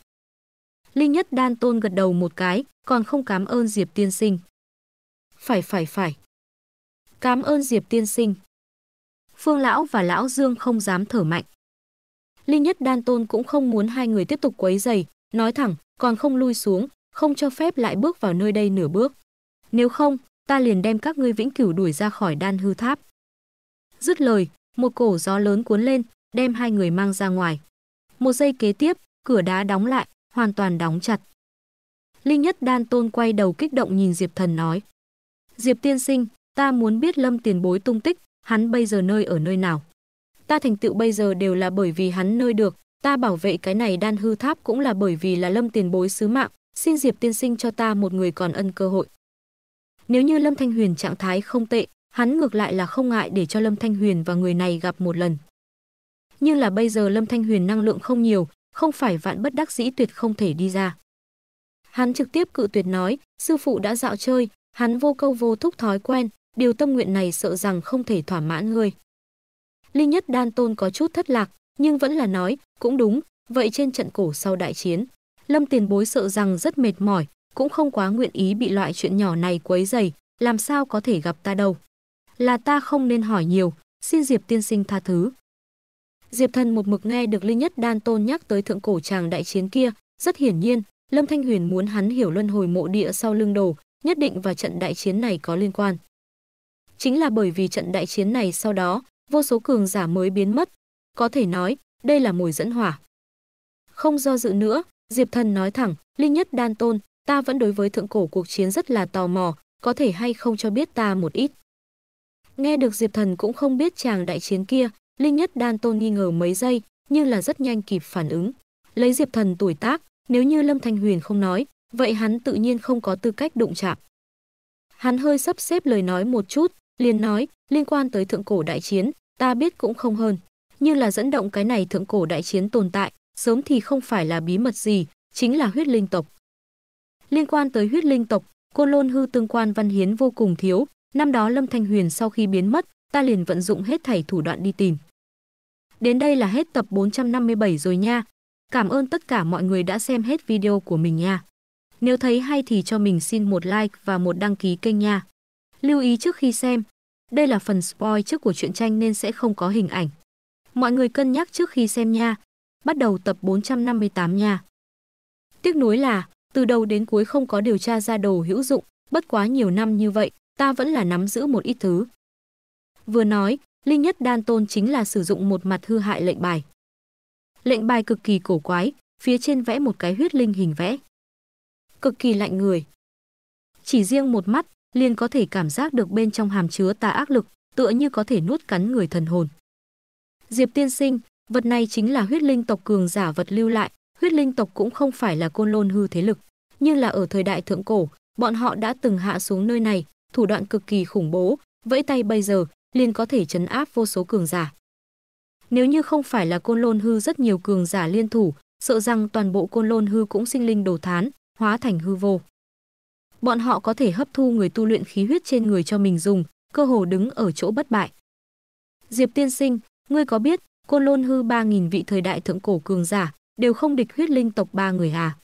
Linh Nhất Đan Tôn gật đầu một cái, còn không cảm ơn Diệp Tiên Sinh. Phải phải phải. Cảm ơn Diệp Tiên Sinh. Phương Lão và Lão Dương không dám thở mạnh. Linh Nhất Đan Tôn cũng không muốn hai người tiếp tục quấy dày, nói thẳng, còn không lui xuống, không cho phép lại bước vào nơi đây nửa bước. Nếu không, ta liền đem các ngươi vĩnh cửu đuổi ra khỏi đan hư tháp. Dứt lời, một cổ gió lớn cuốn lên, đem hai người mang ra ngoài. Một giây kế tiếp, cửa đá đóng lại, hoàn toàn đóng chặt. Linh Nhất Đan Tôn quay đầu kích động nhìn Diệp Thần nói. Diệp tiên sinh, ta muốn biết Lâm tiền bối tung tích, hắn bây giờ nơi ở nơi nào. Ta thành tựu bây giờ đều là bởi vì hắn nơi được, ta bảo vệ cái này đan hư tháp cũng là bởi vì là Lâm tiền bối sứ mạng, xin Diệp tiên sinh cho ta một người còn ân cơ hội. Nếu như Lâm Thanh Huyền trạng thái không tệ, hắn ngược lại là không ngại để cho Lâm Thanh Huyền và người này gặp một lần. Nhưng là bây giờ Lâm Thanh Huyền năng lượng không nhiều, không phải vạn bất đắc dĩ tuyệt không thể đi ra. Hắn trực tiếp cự tuyệt nói, sư phụ đã dạo chơi, hắn vô câu vô thúc thói quen, điều tâm nguyện này sợ rằng không thể thỏa mãn ngươi. Linh nhất đan tôn có chút thất lạc, nhưng vẫn là nói, cũng đúng, vậy trên trận cổ sau đại chiến, Lâm tiền bối sợ rằng rất mệt mỏi, cũng không quá nguyện ý bị loại chuyện nhỏ này quấy dày, làm sao có thể gặp ta đâu là ta không nên hỏi nhiều, xin Diệp tiên sinh tha thứ. Diệp Thần một mực nghe được Linh Nhất Đan Tôn nhắc tới thượng cổ tràng đại chiến kia, rất hiển nhiên, Lâm Thanh Huyền muốn hắn hiểu luân hồi mộ địa sau lưng đồ, nhất định và trận đại chiến này có liên quan. Chính là bởi vì trận đại chiến này sau đó, vô số cường giả mới biến mất, có thể nói, đây là mồi dẫn hỏa. Không do dự nữa, Diệp Thần nói thẳng, Linh Nhất Đan Tôn, ta vẫn đối với thượng cổ cuộc chiến rất là tò mò, có thể hay không cho biết ta một ít. Nghe được Diệp Thần cũng không biết chàng đại chiến kia, Linh Nhất Đan Tôn nghi ngờ mấy giây, nhưng là rất nhanh kịp phản ứng. Lấy Diệp Thần tuổi tác, nếu như Lâm Thanh Huyền không nói, vậy hắn tự nhiên không có tư cách đụng chạm. Hắn hơi sắp xếp lời nói một chút, liền nói, liên quan tới thượng cổ đại chiến, ta biết cũng không hơn, nhưng là dẫn động cái này thượng cổ đại chiến tồn tại, sớm thì không phải là bí mật gì, chính là huyết linh tộc. Liên quan tới huyết linh tộc, Côn Lôn hư tương quan văn hiến vô cùng thiếu, Năm đó Lâm Thanh Huyền sau khi biến mất, ta liền vận dụng hết thảy thủ đoạn đi tìm. Đến đây là hết tập 457 rồi nha. Cảm ơn tất cả mọi người đã xem hết video của mình nha. Nếu thấy hay thì cho mình xin một like và một đăng ký kênh nha. Lưu ý trước khi xem, đây là phần spoil trước của truyện tranh nên sẽ không có hình ảnh. Mọi người cân nhắc trước khi xem nha. Bắt đầu tập 458 nha. Tiếc nuối là từ đầu đến cuối không có điều tra ra đồ hữu dụng, bất quá nhiều năm như vậy, ta vẫn là nắm giữ một ít thứ. Vừa nói, Linh Nhất Đan Tôn chính là sử dụng một mặt hư hại lệnh bài. Lệnh bài cực kỳ cổ quái, phía trên vẽ một cái huyết linh hình vẽ. Cực kỳ lạnh người. Chỉ riêng một mắt, liền có thể cảm giác được bên trong hàm chứa tà ác lực, tựa như có thể nuốt cắn người thần hồn. Diệp tiên sinh, vật này chính là huyết linh tộc cường giả vật lưu lại, huyết linh tộc cũng không phải là côn lôn hư thế lực, nhưng là ở thời đại thượng cổ, bọn họ đã từng hạ xuống nơi này, thủ đoạn cực kỳ khủng bố, vẫy tay bây giờ liền có thể chấn áp vô số cường giả. Nếu như không phải là côn lôn hư rất nhiều cường giả liên thủ, sợ rằng toàn bộ côn lôn hư cũng sinh linh đồ thán, hóa thành hư vô. Bọn họ có thể hấp thu người tu luyện khí huyết trên người cho mình dùng, cơ hồ đứng ở chỗ bất bại. Diệp tiên sinh, ngươi có biết, côn lôn hư 3.000 vị thời đại thượng cổ cường giả, đều không địch huyết linh tộc ba người à?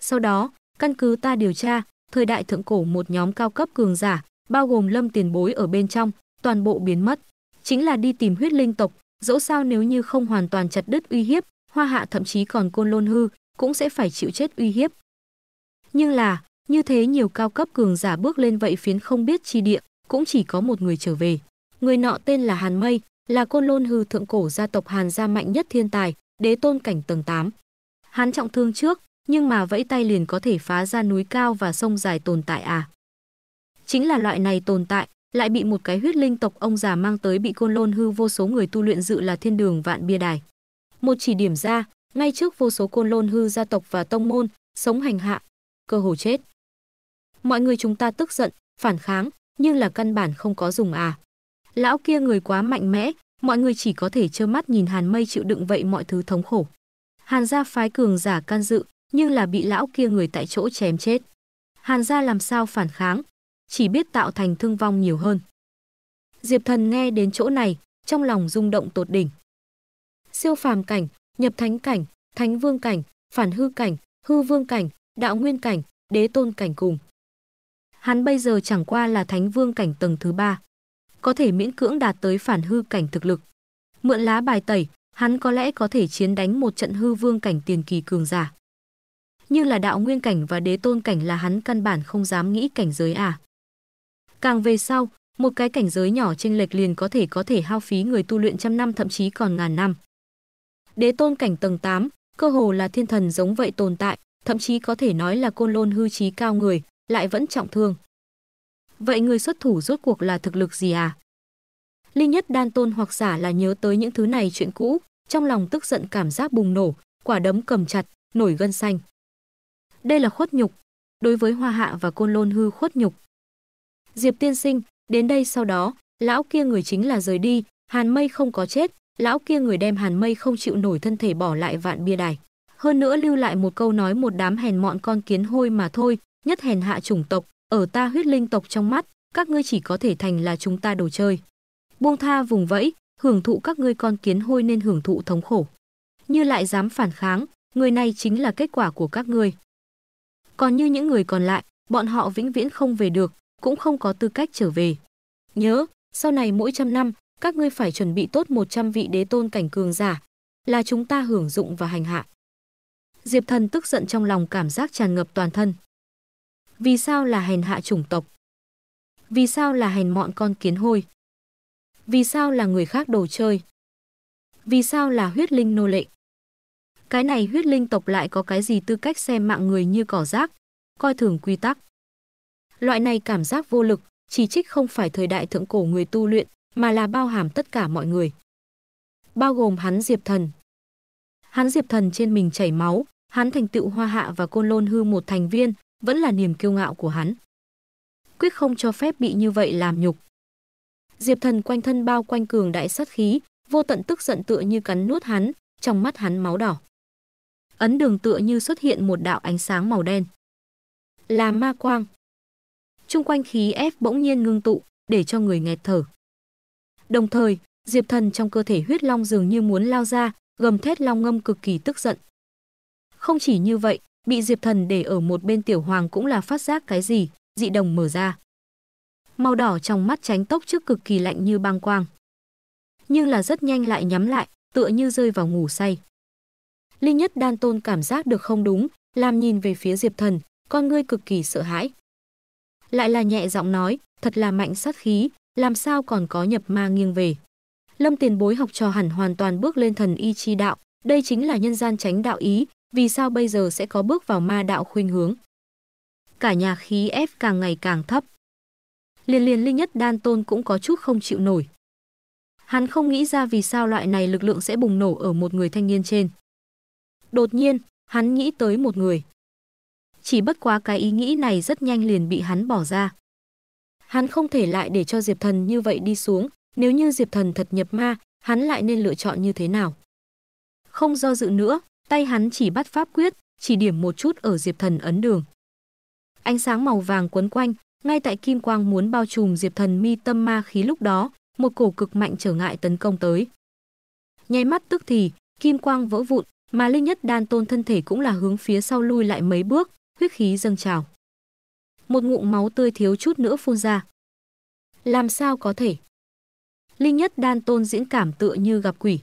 Sau đó, căn cứ ta điều tra, thời đại thượng cổ một nhóm cao cấp cường giả, bao gồm lâm tiền bối ở bên trong, toàn bộ biến mất. Chính là đi tìm huyết linh tộc, dẫu sao nếu như không hoàn toàn chặt đứt uy hiếp, hoa hạ thậm chí còn côn lôn hư, cũng sẽ phải chịu chết uy hiếp. Nhưng là, như thế nhiều cao cấp cường giả bước lên vậy phiến không biết chi địa, cũng chỉ có một người trở về. Người nọ tên là Hàn Mây, là côn lôn hư thượng cổ gia tộc Hàn gia mạnh nhất thiên tài, đế tôn cảnh tầng 8. Hắn trọng thương trước, nhưng mà vẫy tay liền có thể phá ra núi cao và sông dài tồn tại à? Chính là loại này tồn tại, lại bị một cái huyết linh tộc ông già mang tới bị côn lôn hư vô số người tu luyện dự là thiên đường vạn bia đài. Một chỉ điểm ra, ngay trước vô số côn lôn hư gia tộc và tông môn, sống hành hạ, cơ hồ chết. Mọi người chúng ta tức giận, phản kháng, nhưng là căn bản không có dùng à. Lão kia người quá mạnh mẽ, mọi người chỉ có thể trơ mắt nhìn Hàn Mây chịu đựng vậy mọi thứ thống khổ. Hàn gia phái cường giả can dự, nhưng là bị lão kia người tại chỗ chém chết. Hàn gia làm sao phản kháng, chỉ biết tạo thành thương vong nhiều hơn. Diệp Thần nghe đến chỗ này, trong lòng rung động tột đỉnh. Siêu phàm cảnh, nhập thánh cảnh, thánh vương cảnh, phản hư cảnh, hư vương cảnh, đạo nguyên cảnh, đế tôn cảnh cùng. Hắn bây giờ chẳng qua là thánh vương cảnh tầng thứ ba, có thể miễn cưỡng đạt tới phản hư cảnh thực lực. Mượn lá bài tẩy, hắn có lẽ có thể chiến đánh một trận hư vương cảnh tiền kỳ cường giả như là đạo nguyên cảnh và đế tôn cảnh là hắn căn bản không dám nghĩ cảnh giới à. Càng về sau, một cái cảnh giới nhỏ chênh lệch liền có thể có thể hao phí người tu luyện trăm năm thậm chí còn ngàn năm. Đế tôn cảnh tầng 8, cơ hồ là thiên thần giống vậy tồn tại, thậm chí có thể nói là côn lôn hư trí cao người, lại vẫn trọng thương. Vậy người xuất thủ rốt cuộc là thực lực gì à? Linh nhất đan tôn hoặc giả là nhớ tới những thứ này chuyện cũ, trong lòng tức giận cảm giác bùng nổ, quả đấm cầm chặt, nổi gân xanh. Đây là khuất nhục, đối với Hoa Hạ và Côn Lôn hư khuất nhục. Diệp Tiên Sinh, đến đây sau đó, lão kia người chính là rời đi, Hàn Mây không có chết, lão kia người đem Hàn Mây không chịu nổi thân thể bỏ lại vạn bia đài. Hơn nữa lưu lại một câu nói một đám hèn mọn con kiến hôi mà thôi, nhất hèn hạ chủng tộc, ở ta huyết linh tộc trong mắt, các ngươi chỉ có thể thành là chúng ta đồ chơi. Buông tha vùng vẫy, hưởng thụ các ngươi con kiến hôi nên hưởng thụ thống khổ. Như lại dám phản kháng, người này chính là kết quả của các ngươi còn như những người còn lại, bọn họ vĩnh viễn không về được, cũng không có tư cách trở về. Nhớ, sau này mỗi trăm năm, các ngươi phải chuẩn bị tốt 100 vị đế tôn cảnh cường giả, là chúng ta hưởng dụng và hành hạ. Diệp Thần tức giận trong lòng cảm giác tràn ngập toàn thân. Vì sao là hèn hạ chủng tộc? Vì sao là hèn mọn con kiến hôi? Vì sao là người khác đồ chơi? Vì sao là huyết linh nô lệ? Cái này huyết linh tộc lại có cái gì tư cách xem mạng người như cỏ rác, coi thường quy tắc. Loại này cảm giác vô lực, chỉ trích không phải thời đại thượng cổ người tu luyện, mà là bao hàm tất cả mọi người. Bao gồm hắn Diệp Thần. Hắn Diệp Thần trên mình chảy máu, hắn thành tựu hoa hạ và côn lôn hư một thành viên, vẫn là niềm kiêu ngạo của hắn. Quyết không cho phép bị như vậy làm nhục. Diệp Thần quanh thân bao quanh cường đại sát khí, vô tận tức giận tựa như cắn nuốt hắn, trong mắt hắn máu đỏ ấn đường tựa như xuất hiện một đạo ánh sáng màu đen. Là ma quang. Trung quanh khí ép bỗng nhiên ngưng tụ, để cho người nghẹt thở. Đồng thời, Diệp Thần trong cơ thể huyết long dường như muốn lao ra, gầm thét long ngâm cực kỳ tức giận. Không chỉ như vậy, bị Diệp Thần để ở một bên tiểu hoàng cũng là phát giác cái gì, dị đồng mở ra. Màu đỏ trong mắt tránh tốc trước cực kỳ lạnh như băng quang. Nhưng là rất nhanh lại nhắm lại, tựa như rơi vào ngủ say. Linh Nhất Đan Tôn cảm giác được không đúng, làm nhìn về phía Diệp Thần, con ngươi cực kỳ sợ hãi. Lại là nhẹ giọng nói, thật là mạnh sát khí, làm sao còn có nhập ma nghiêng về. Lâm tiền bối học trò hẳn hoàn toàn bước lên thần y chi đạo, đây chính là nhân gian tránh đạo ý, vì sao bây giờ sẽ có bước vào ma đạo khuynh hướng. Cả nhà khí ép càng ngày càng thấp. Liên liên linh nhất đan tôn cũng có chút không chịu nổi. Hắn không nghĩ ra vì sao loại này lực lượng sẽ bùng nổ ở một người thanh niên trên. Đột nhiên, hắn nghĩ tới một người. Chỉ bất quá cái ý nghĩ này rất nhanh liền bị hắn bỏ ra. Hắn không thể lại để cho Diệp Thần như vậy đi xuống, nếu như Diệp Thần thật nhập ma, hắn lại nên lựa chọn như thế nào? Không do dự nữa, tay hắn chỉ bắt pháp quyết, chỉ điểm một chút ở Diệp Thần ấn đường. Ánh sáng màu vàng quấn quanh, ngay tại kim quang muốn bao trùm Diệp Thần mi tâm ma khí lúc đó, một cổ cực mạnh trở ngại tấn công tới. Nháy mắt tức thì, kim quang vỡ vụn, mà Linh Nhất Đan Tôn thân thể cũng là hướng phía sau lui lại mấy bước, huyết khí dâng trào. Một ngụm máu tươi thiếu chút nữa phun ra. Làm sao có thể? Linh Nhất Đan Tôn diễn cảm tựa như gặp quỷ.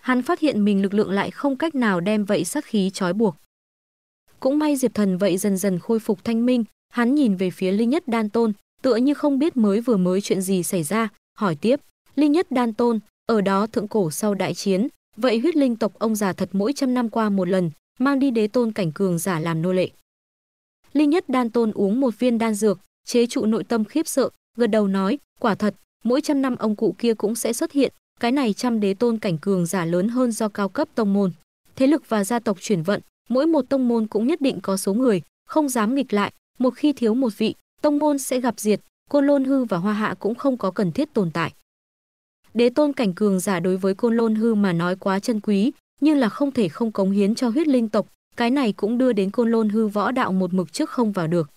Hắn phát hiện mình lực lượng lại không cách nào đem vậy sát khí trói buộc. Cũng may Diệp Thần vậy dần dần khôi phục thanh minh, hắn nhìn về phía Linh Nhất Đan Tôn, tựa như không biết mới vừa mới chuyện gì xảy ra, hỏi tiếp. Linh Nhất Đan Tôn, ở đó thượng cổ sau đại chiến, Vậy huyết linh tộc ông già thật mỗi trăm năm qua một lần, mang đi đế tôn cảnh cường giả làm nô lệ. Linh nhất đan tôn uống một viên đan dược, chế trụ nội tâm khiếp sợ, gật đầu nói, quả thật, mỗi trăm năm ông cụ kia cũng sẽ xuất hiện, cái này trăm đế tôn cảnh cường giả lớn hơn do cao cấp tông môn. Thế lực và gia tộc chuyển vận, mỗi một tông môn cũng nhất định có số người, không dám nghịch lại, một khi thiếu một vị, tông môn sẽ gặp diệt, côn lôn hư và hoa hạ cũng không có cần thiết tồn tại đế tôn cảnh cường giả đối với côn lôn hư mà nói quá chân quý, nhưng là không thể không cống hiến cho huyết linh tộc, cái này cũng đưa đến côn lôn hư võ đạo một mực trước không vào được.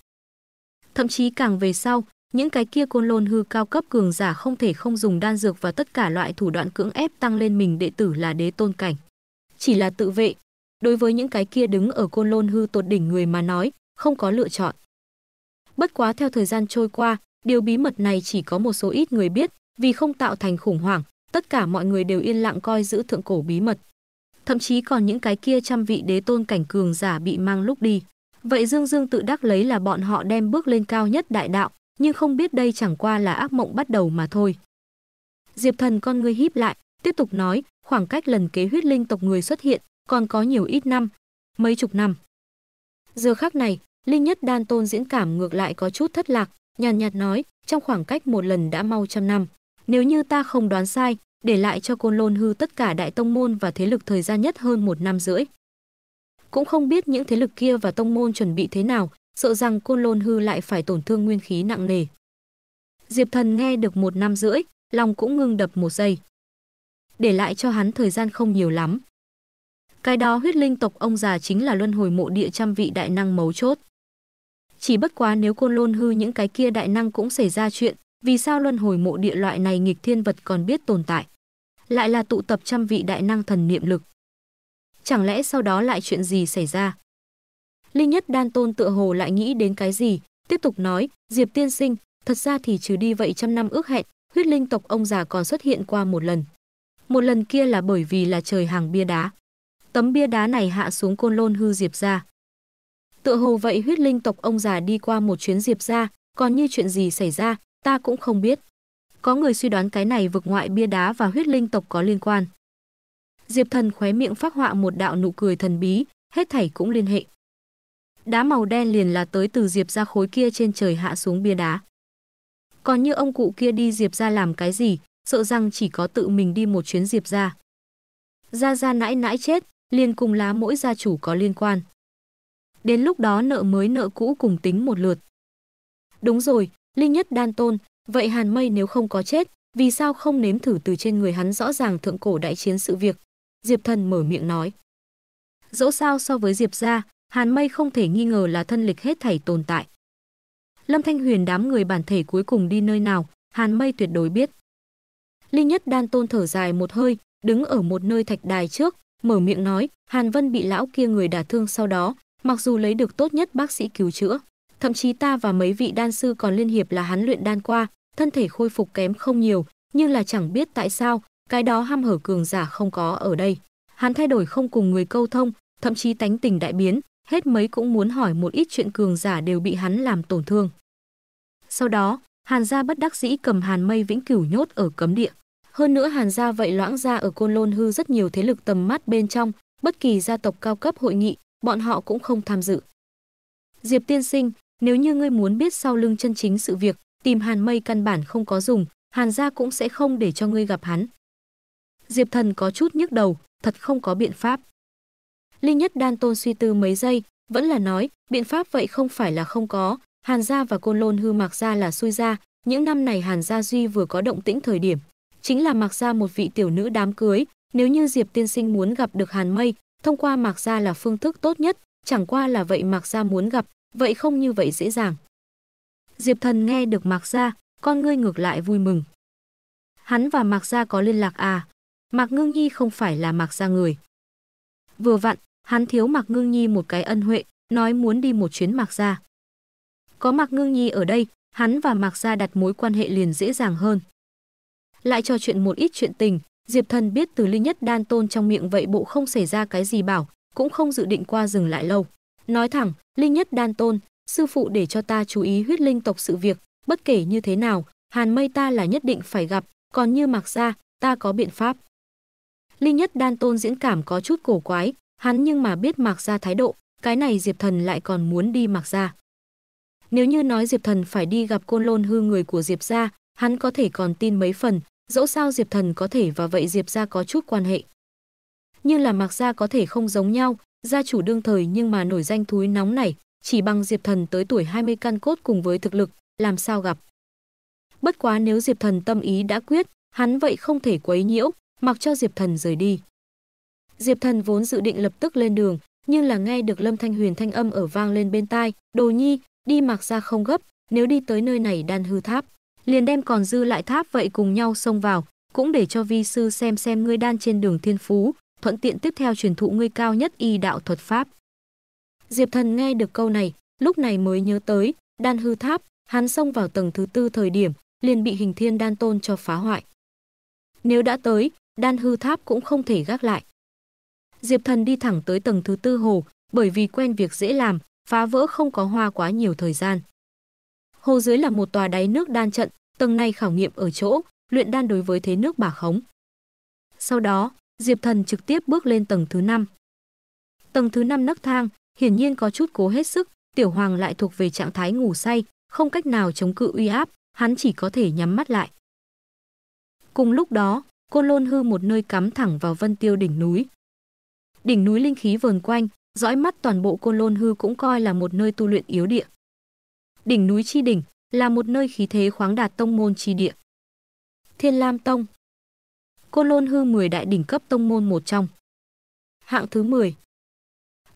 Thậm chí càng về sau, những cái kia côn lôn hư cao cấp cường giả không thể không dùng đan dược và tất cả loại thủ đoạn cưỡng ép tăng lên mình đệ tử là đế tôn cảnh. Chỉ là tự vệ, đối với những cái kia đứng ở côn lôn hư tột đỉnh người mà nói, không có lựa chọn. Bất quá theo thời gian trôi qua, điều bí mật này chỉ có một số ít người biết, vì không tạo thành khủng hoảng, tất cả mọi người đều yên lặng coi giữ thượng cổ bí mật. Thậm chí còn những cái kia trăm vị đế tôn cảnh cường giả bị mang lúc đi. Vậy Dương Dương tự đắc lấy là bọn họ đem bước lên cao nhất đại đạo, nhưng không biết đây chẳng qua là ác mộng bắt đầu mà thôi. Diệp Thần con ngươi híp lại, tiếp tục nói, khoảng cách lần kế huyết linh tộc người xuất hiện, còn có nhiều ít năm, mấy chục năm. Giờ khắc này, Linh Nhất Đan Tôn diễn cảm ngược lại có chút thất lạc, nhàn nhạt, nhạt nói, trong khoảng cách một lần đã mau trăm năm nếu như ta không đoán sai, để lại cho Côn Lôn hư tất cả đại tông môn và thế lực thời gian nhất hơn một năm rưỡi. Cũng không biết những thế lực kia và tông môn chuẩn bị thế nào, sợ rằng Côn Lôn hư lại phải tổn thương nguyên khí nặng nề. Diệp Thần nghe được một năm rưỡi, lòng cũng ngưng đập một giây. Để lại cho hắn thời gian không nhiều lắm. Cái đó huyết linh tộc ông già chính là luân hồi mộ địa trăm vị đại năng mấu chốt. Chỉ bất quá nếu côn lôn hư những cái kia đại năng cũng xảy ra chuyện, vì sao luân hồi mộ địa loại này nghịch thiên vật còn biết tồn tại? Lại là tụ tập trăm vị đại năng thần niệm lực. Chẳng lẽ sau đó lại chuyện gì xảy ra? Linh nhất đan tôn tựa hồ lại nghĩ đến cái gì, tiếp tục nói, Diệp tiên sinh, thật ra thì trừ đi vậy trăm năm ước hẹn, huyết linh tộc ông già còn xuất hiện qua một lần. Một lần kia là bởi vì là trời hàng bia đá. Tấm bia đá này hạ xuống côn lôn hư Diệp ra. Tựa hồ vậy huyết linh tộc ông già đi qua một chuyến Diệp ra, còn như chuyện gì xảy ra, ta cũng không biết. Có người suy đoán cái này vực ngoại bia đá và huyết linh tộc có liên quan. Diệp Thần khóe miệng phát họa một đạo nụ cười thần bí, hết thảy cũng liên hệ. Đá màu đen liền là tới từ Diệp ra khối kia trên trời hạ xuống bia đá. Còn như ông cụ kia đi Diệp ra làm cái gì, sợ rằng chỉ có tự mình đi một chuyến Diệp ra. Gia Gia nãi nãi chết, liền cùng lá mỗi gia chủ có liên quan. Đến lúc đó nợ mới nợ cũ cùng tính một lượt. Đúng rồi, Linh nhất đan tôn, vậy Hàn Mây nếu không có chết, vì sao không nếm thử từ trên người hắn rõ ràng thượng cổ đại chiến sự việc? Diệp Thần mở miệng nói. Dẫu sao so với Diệp gia, Hàn Mây không thể nghi ngờ là thân lịch hết thảy tồn tại. Lâm Thanh Huyền đám người bản thể cuối cùng đi nơi nào, Hàn Mây tuyệt đối biết. Linh Nhất Đan Tôn thở dài một hơi, đứng ở một nơi thạch đài trước, mở miệng nói, Hàn Vân bị lão kia người đả thương sau đó, mặc dù lấy được tốt nhất bác sĩ cứu chữa, Thậm chí ta và mấy vị đan sư còn liên hiệp là hắn luyện đan qua, thân thể khôi phục kém không nhiều, nhưng là chẳng biết tại sao, cái đó ham hở cường giả không có ở đây. Hắn thay đổi không cùng người câu thông, thậm chí tánh tình đại biến, hết mấy cũng muốn hỏi một ít chuyện cường giả đều bị hắn làm tổn thương. Sau đó, Hàn gia bất đắc dĩ cầm Hàn Mây Vĩnh Cửu nhốt ở cấm địa. Hơn nữa Hàn gia vậy loãng ra ở Côn Lôn hư rất nhiều thế lực tầm mắt bên trong, bất kỳ gia tộc cao cấp hội nghị, bọn họ cũng không tham dự. Diệp Tiên Sinh, nếu như ngươi muốn biết sau lưng chân chính sự việc, tìm Hàn Mây căn bản không có dùng, Hàn gia cũng sẽ không để cho ngươi gặp hắn. Diệp Thần có chút nhức đầu, thật không có biện pháp. Linh Nhất Đan Tôn suy tư mấy giây, vẫn là nói, biện pháp vậy không phải là không có, Hàn gia và Côn Lôn hư Mạc gia là xui gia, những năm này Hàn gia duy vừa có động tĩnh thời điểm, chính là Mạc gia một vị tiểu nữ đám cưới, nếu như Diệp tiên sinh muốn gặp được Hàn Mây, thông qua Mạc gia là phương thức tốt nhất, chẳng qua là vậy Mạc gia muốn gặp, vậy không như vậy dễ dàng. Diệp Thần nghe được Mạc Gia, con ngươi ngược lại vui mừng. Hắn và Mạc Gia có liên lạc à? Mạc Ngưng Nhi không phải là Mạc Gia người. Vừa vặn, hắn thiếu Mạc Ngưng Nhi một cái ân huệ, nói muốn đi một chuyến Mạc Gia. Có Mạc Ngưng Nhi ở đây, hắn và Mạc Gia đặt mối quan hệ liền dễ dàng hơn. Lại trò chuyện một ít chuyện tình, Diệp Thần biết từ Linh Nhất Đan Tôn trong miệng vậy bộ không xảy ra cái gì bảo, cũng không dự định qua dừng lại lâu. Nói thẳng, Linh Nhất Đan Tôn, sư phụ để cho ta chú ý huyết linh tộc sự việc, bất kể như thế nào, Hàn Mây ta là nhất định phải gặp, còn như Mạc gia, ta có biện pháp. Linh Nhất Đan Tôn diễn cảm có chút cổ quái, hắn nhưng mà biết Mạc gia thái độ, cái này Diệp Thần lại còn muốn đi Mạc gia. Nếu như nói Diệp Thần phải đi gặp Côn Lôn hư người của Diệp gia, hắn có thể còn tin mấy phần, dẫu sao Diệp Thần có thể và vậy Diệp gia có chút quan hệ. Nhưng là Mạc gia có thể không giống nhau, gia chủ đương thời nhưng mà nổi danh thúi nóng này, chỉ bằng Diệp Thần tới tuổi 20 căn cốt cùng với thực lực, làm sao gặp. Bất quá nếu Diệp Thần tâm ý đã quyết, hắn vậy không thể quấy nhiễu, mặc cho Diệp Thần rời đi. Diệp Thần vốn dự định lập tức lên đường, nhưng là nghe được Lâm Thanh Huyền thanh âm ở vang lên bên tai, "Đồ Nhi, đi mặc ra không gấp, nếu đi tới nơi này đan hư tháp, liền đem còn dư lại tháp vậy cùng nhau xông vào, cũng để cho vi sư xem xem ngươi đan trên đường thiên phú, thuận tiện tiếp theo truyền thụ ngươi cao nhất y đạo thuật pháp. Diệp Thần nghe được câu này, lúc này mới nhớ tới, đan hư tháp, hắn xông vào tầng thứ tư thời điểm, liền bị hình thiên đan tôn cho phá hoại. Nếu đã tới, đan hư tháp cũng không thể gác lại. Diệp Thần đi thẳng tới tầng thứ tư hồ, bởi vì quen việc dễ làm, phá vỡ không có hoa quá nhiều thời gian. Hồ dưới là một tòa đáy nước đan trận, tầng này khảo nghiệm ở chỗ, luyện đan đối với thế nước bà khống. Sau đó, Diệp Thần trực tiếp bước lên tầng thứ 5. Tầng thứ 5 nấc thang, hiển nhiên có chút cố hết sức, Tiểu Hoàng lại thuộc về trạng thái ngủ say, không cách nào chống cự uy áp, hắn chỉ có thể nhắm mắt lại. Cùng lúc đó, Côn Lôn hư một nơi cắm thẳng vào Vân Tiêu đỉnh núi. Đỉnh núi linh khí vờn quanh, dõi mắt toàn bộ Côn Lôn hư cũng coi là một nơi tu luyện yếu địa. Đỉnh núi chi đỉnh là một nơi khí thế khoáng đạt tông môn chi địa. Thiên Lam Tông, Côn Lôn hư 10 đại đỉnh cấp tông môn một trong. Hạng thứ 10.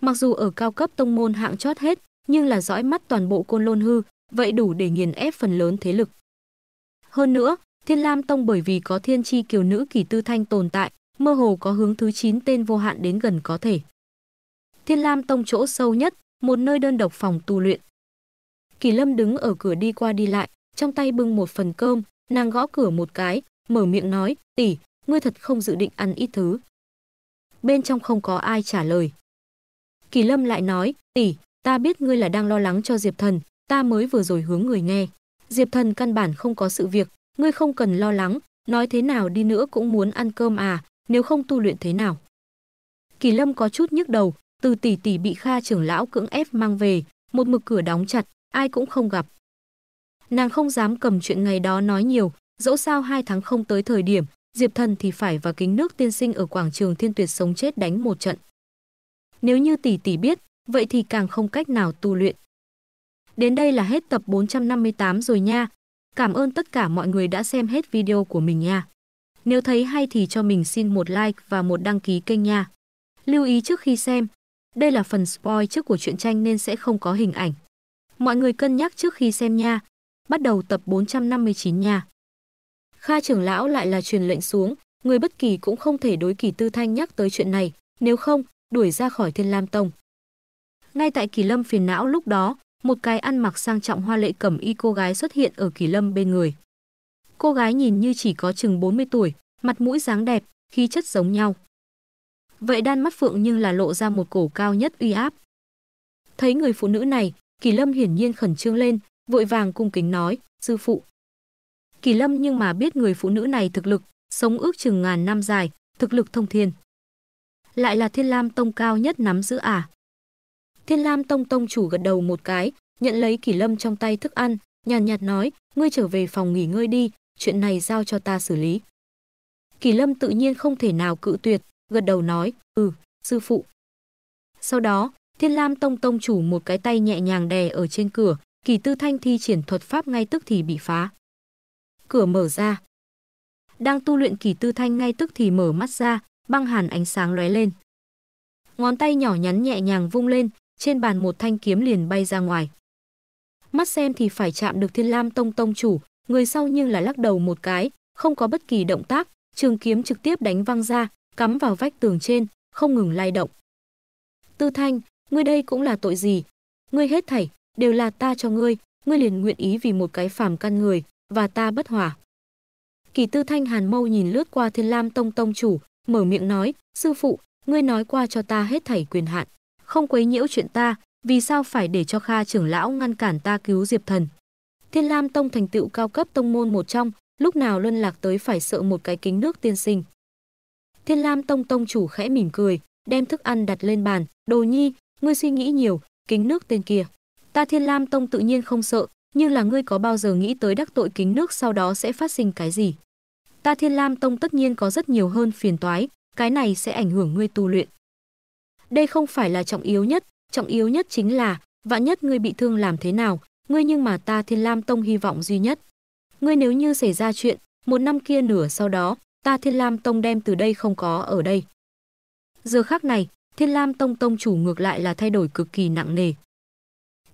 Mặc dù ở cao cấp tông môn hạng chót hết, nhưng là dõi mắt toàn bộ Côn Lôn hư, vậy đủ để nghiền ép phần lớn thế lực. Hơn nữa, Thiên Lam Tông bởi vì có thiên chi kiều nữ kỳ tư thanh tồn tại, mơ hồ có hướng thứ 9 tên vô hạn đến gần có thể. Thiên Lam Tông chỗ sâu nhất, một nơi đơn độc phòng tu luyện. Kỳ Lâm đứng ở cửa đi qua đi lại, trong tay bưng một phần cơm, nàng gõ cửa một cái, mở miệng nói, tỷ, ngươi thật không dự định ăn ít thứ. Bên trong không có ai trả lời. Kỳ Lâm lại nói, tỷ, ta biết ngươi là đang lo lắng cho Diệp Thần, ta mới vừa rồi hướng người nghe. Diệp Thần căn bản không có sự việc, ngươi không cần lo lắng, nói thế nào đi nữa cũng muốn ăn cơm à, nếu không tu luyện thế nào. Kỳ Lâm có chút nhức đầu, từ tỷ tỷ bị Kha trưởng lão cưỡng ép mang về, một mực cửa đóng chặt, ai cũng không gặp. Nàng không dám cầm chuyện ngày đó nói nhiều, dẫu sao hai tháng không tới thời điểm, Diệp Thần thì phải và kính nước tiên sinh ở quảng trường Thiên Tuyệt sống chết đánh một trận. Nếu như tỷ tỷ biết, vậy thì càng không cách nào tu luyện. Đến đây là hết tập 458 rồi nha. Cảm ơn tất cả mọi người đã xem hết video của mình nha. Nếu thấy hay thì cho mình xin một like và một đăng ký kênh nha. Lưu ý trước khi xem, đây là phần spoil trước của truyện tranh nên sẽ không có hình ảnh. Mọi người cân nhắc trước khi xem nha. Bắt đầu tập 459 nha. Kha trưởng lão lại là truyền lệnh xuống, người bất kỳ cũng không thể đối Kỳ Tư Thanh nhắc tới chuyện này, nếu không, đuổi ra khỏi Thiên Lam Tông. Ngay tại Kỳ Lâm phiền não lúc đó, một cái ăn mặc sang trọng hoa lệ cẩm y cô gái xuất hiện ở Kỳ Lâm bên người. Cô gái nhìn như chỉ có chừng 40 tuổi, mặt mũi dáng đẹp, khí chất giống nhau. Vậy đan mắt phượng nhưng là lộ ra một cổ cao nhất uy áp. Thấy người phụ nữ này, Kỳ Lâm hiển nhiên khẩn trương lên, vội vàng cung kính nói, sư phụ, Kỳ Lâm nhưng mà biết người phụ nữ này thực lực, sống ước chừng ngàn năm dài, thực lực thông thiên. Lại là Thiên Lam Tông cao nhất nắm giữ à? Thiên Lam Tông tông chủ gật đầu một cái, nhận lấy Kỳ Lâm trong tay thức ăn, nhàn nhạt, nói, ngươi trở về phòng nghỉ ngơi đi, chuyện này giao cho ta xử lý. Kỳ Lâm tự nhiên không thể nào cự tuyệt, gật đầu nói, ừ, sư phụ. Sau đó, Thiên Lam Tông Tông chủ một cái tay nhẹ nhàng đè ở trên cửa, Kỳ Tư Thanh thi triển thuật pháp ngay tức thì bị phá cửa mở ra. Đang tu luyện kỳ tư thanh ngay tức thì mở mắt ra, băng hàn ánh sáng lóe lên. Ngón tay nhỏ nhắn nhẹ nhàng vung lên, trên bàn một thanh kiếm liền bay ra ngoài. Mắt xem thì phải chạm được Thiên Lam Tông tông chủ, người sau nhưng là lắc đầu một cái, không có bất kỳ động tác, trường kiếm trực tiếp đánh văng ra, cắm vào vách tường trên, không ngừng lay động. Tư Thanh, ngươi đây cũng là tội gì? Ngươi hết thảy đều là ta cho ngươi, ngươi liền nguyện ý vì một cái phàm căn người, và ta bất hòa. Kỳ Tư Thanh Hàn Mâu nhìn lướt qua Thiên Lam Tông tông chủ, mở miệng nói, "Sư phụ, ngươi nói qua cho ta hết thảy quyền hạn, không quấy nhiễu chuyện ta, vì sao phải để cho Kha trưởng lão ngăn cản ta cứu Diệp Thần?" Thiên Lam Tông thành tựu cao cấp tông môn một trong, lúc nào luân lạc tới phải sợ một cái kính nước tiên sinh. Thiên Lam Tông tông chủ khẽ mỉm cười, đem thức ăn đặt lên bàn, "Đồ Nhi, ngươi suy nghĩ nhiều, kính nước tên kia. Ta Thiên Lam Tông tự nhiên không sợ, nhưng là ngươi có bao giờ nghĩ tới đắc tội kính nước sau đó sẽ phát sinh cái gì? Ta Thiên Lam Tông tất nhiên có rất nhiều hơn phiền toái, cái này sẽ ảnh hưởng ngươi tu luyện. Đây không phải là trọng yếu nhất, trọng yếu nhất chính là, vạn nhất ngươi bị thương làm thế nào, ngươi nhưng mà ta Thiên Lam Tông hy vọng duy nhất. Ngươi nếu như xảy ra chuyện, một năm kia nửa sau đó, ta Thiên Lam Tông đem từ đây không có ở đây. Giờ khác này, Thiên Lam Tông Tông chủ ngược lại là thay đổi cực kỳ nặng nề.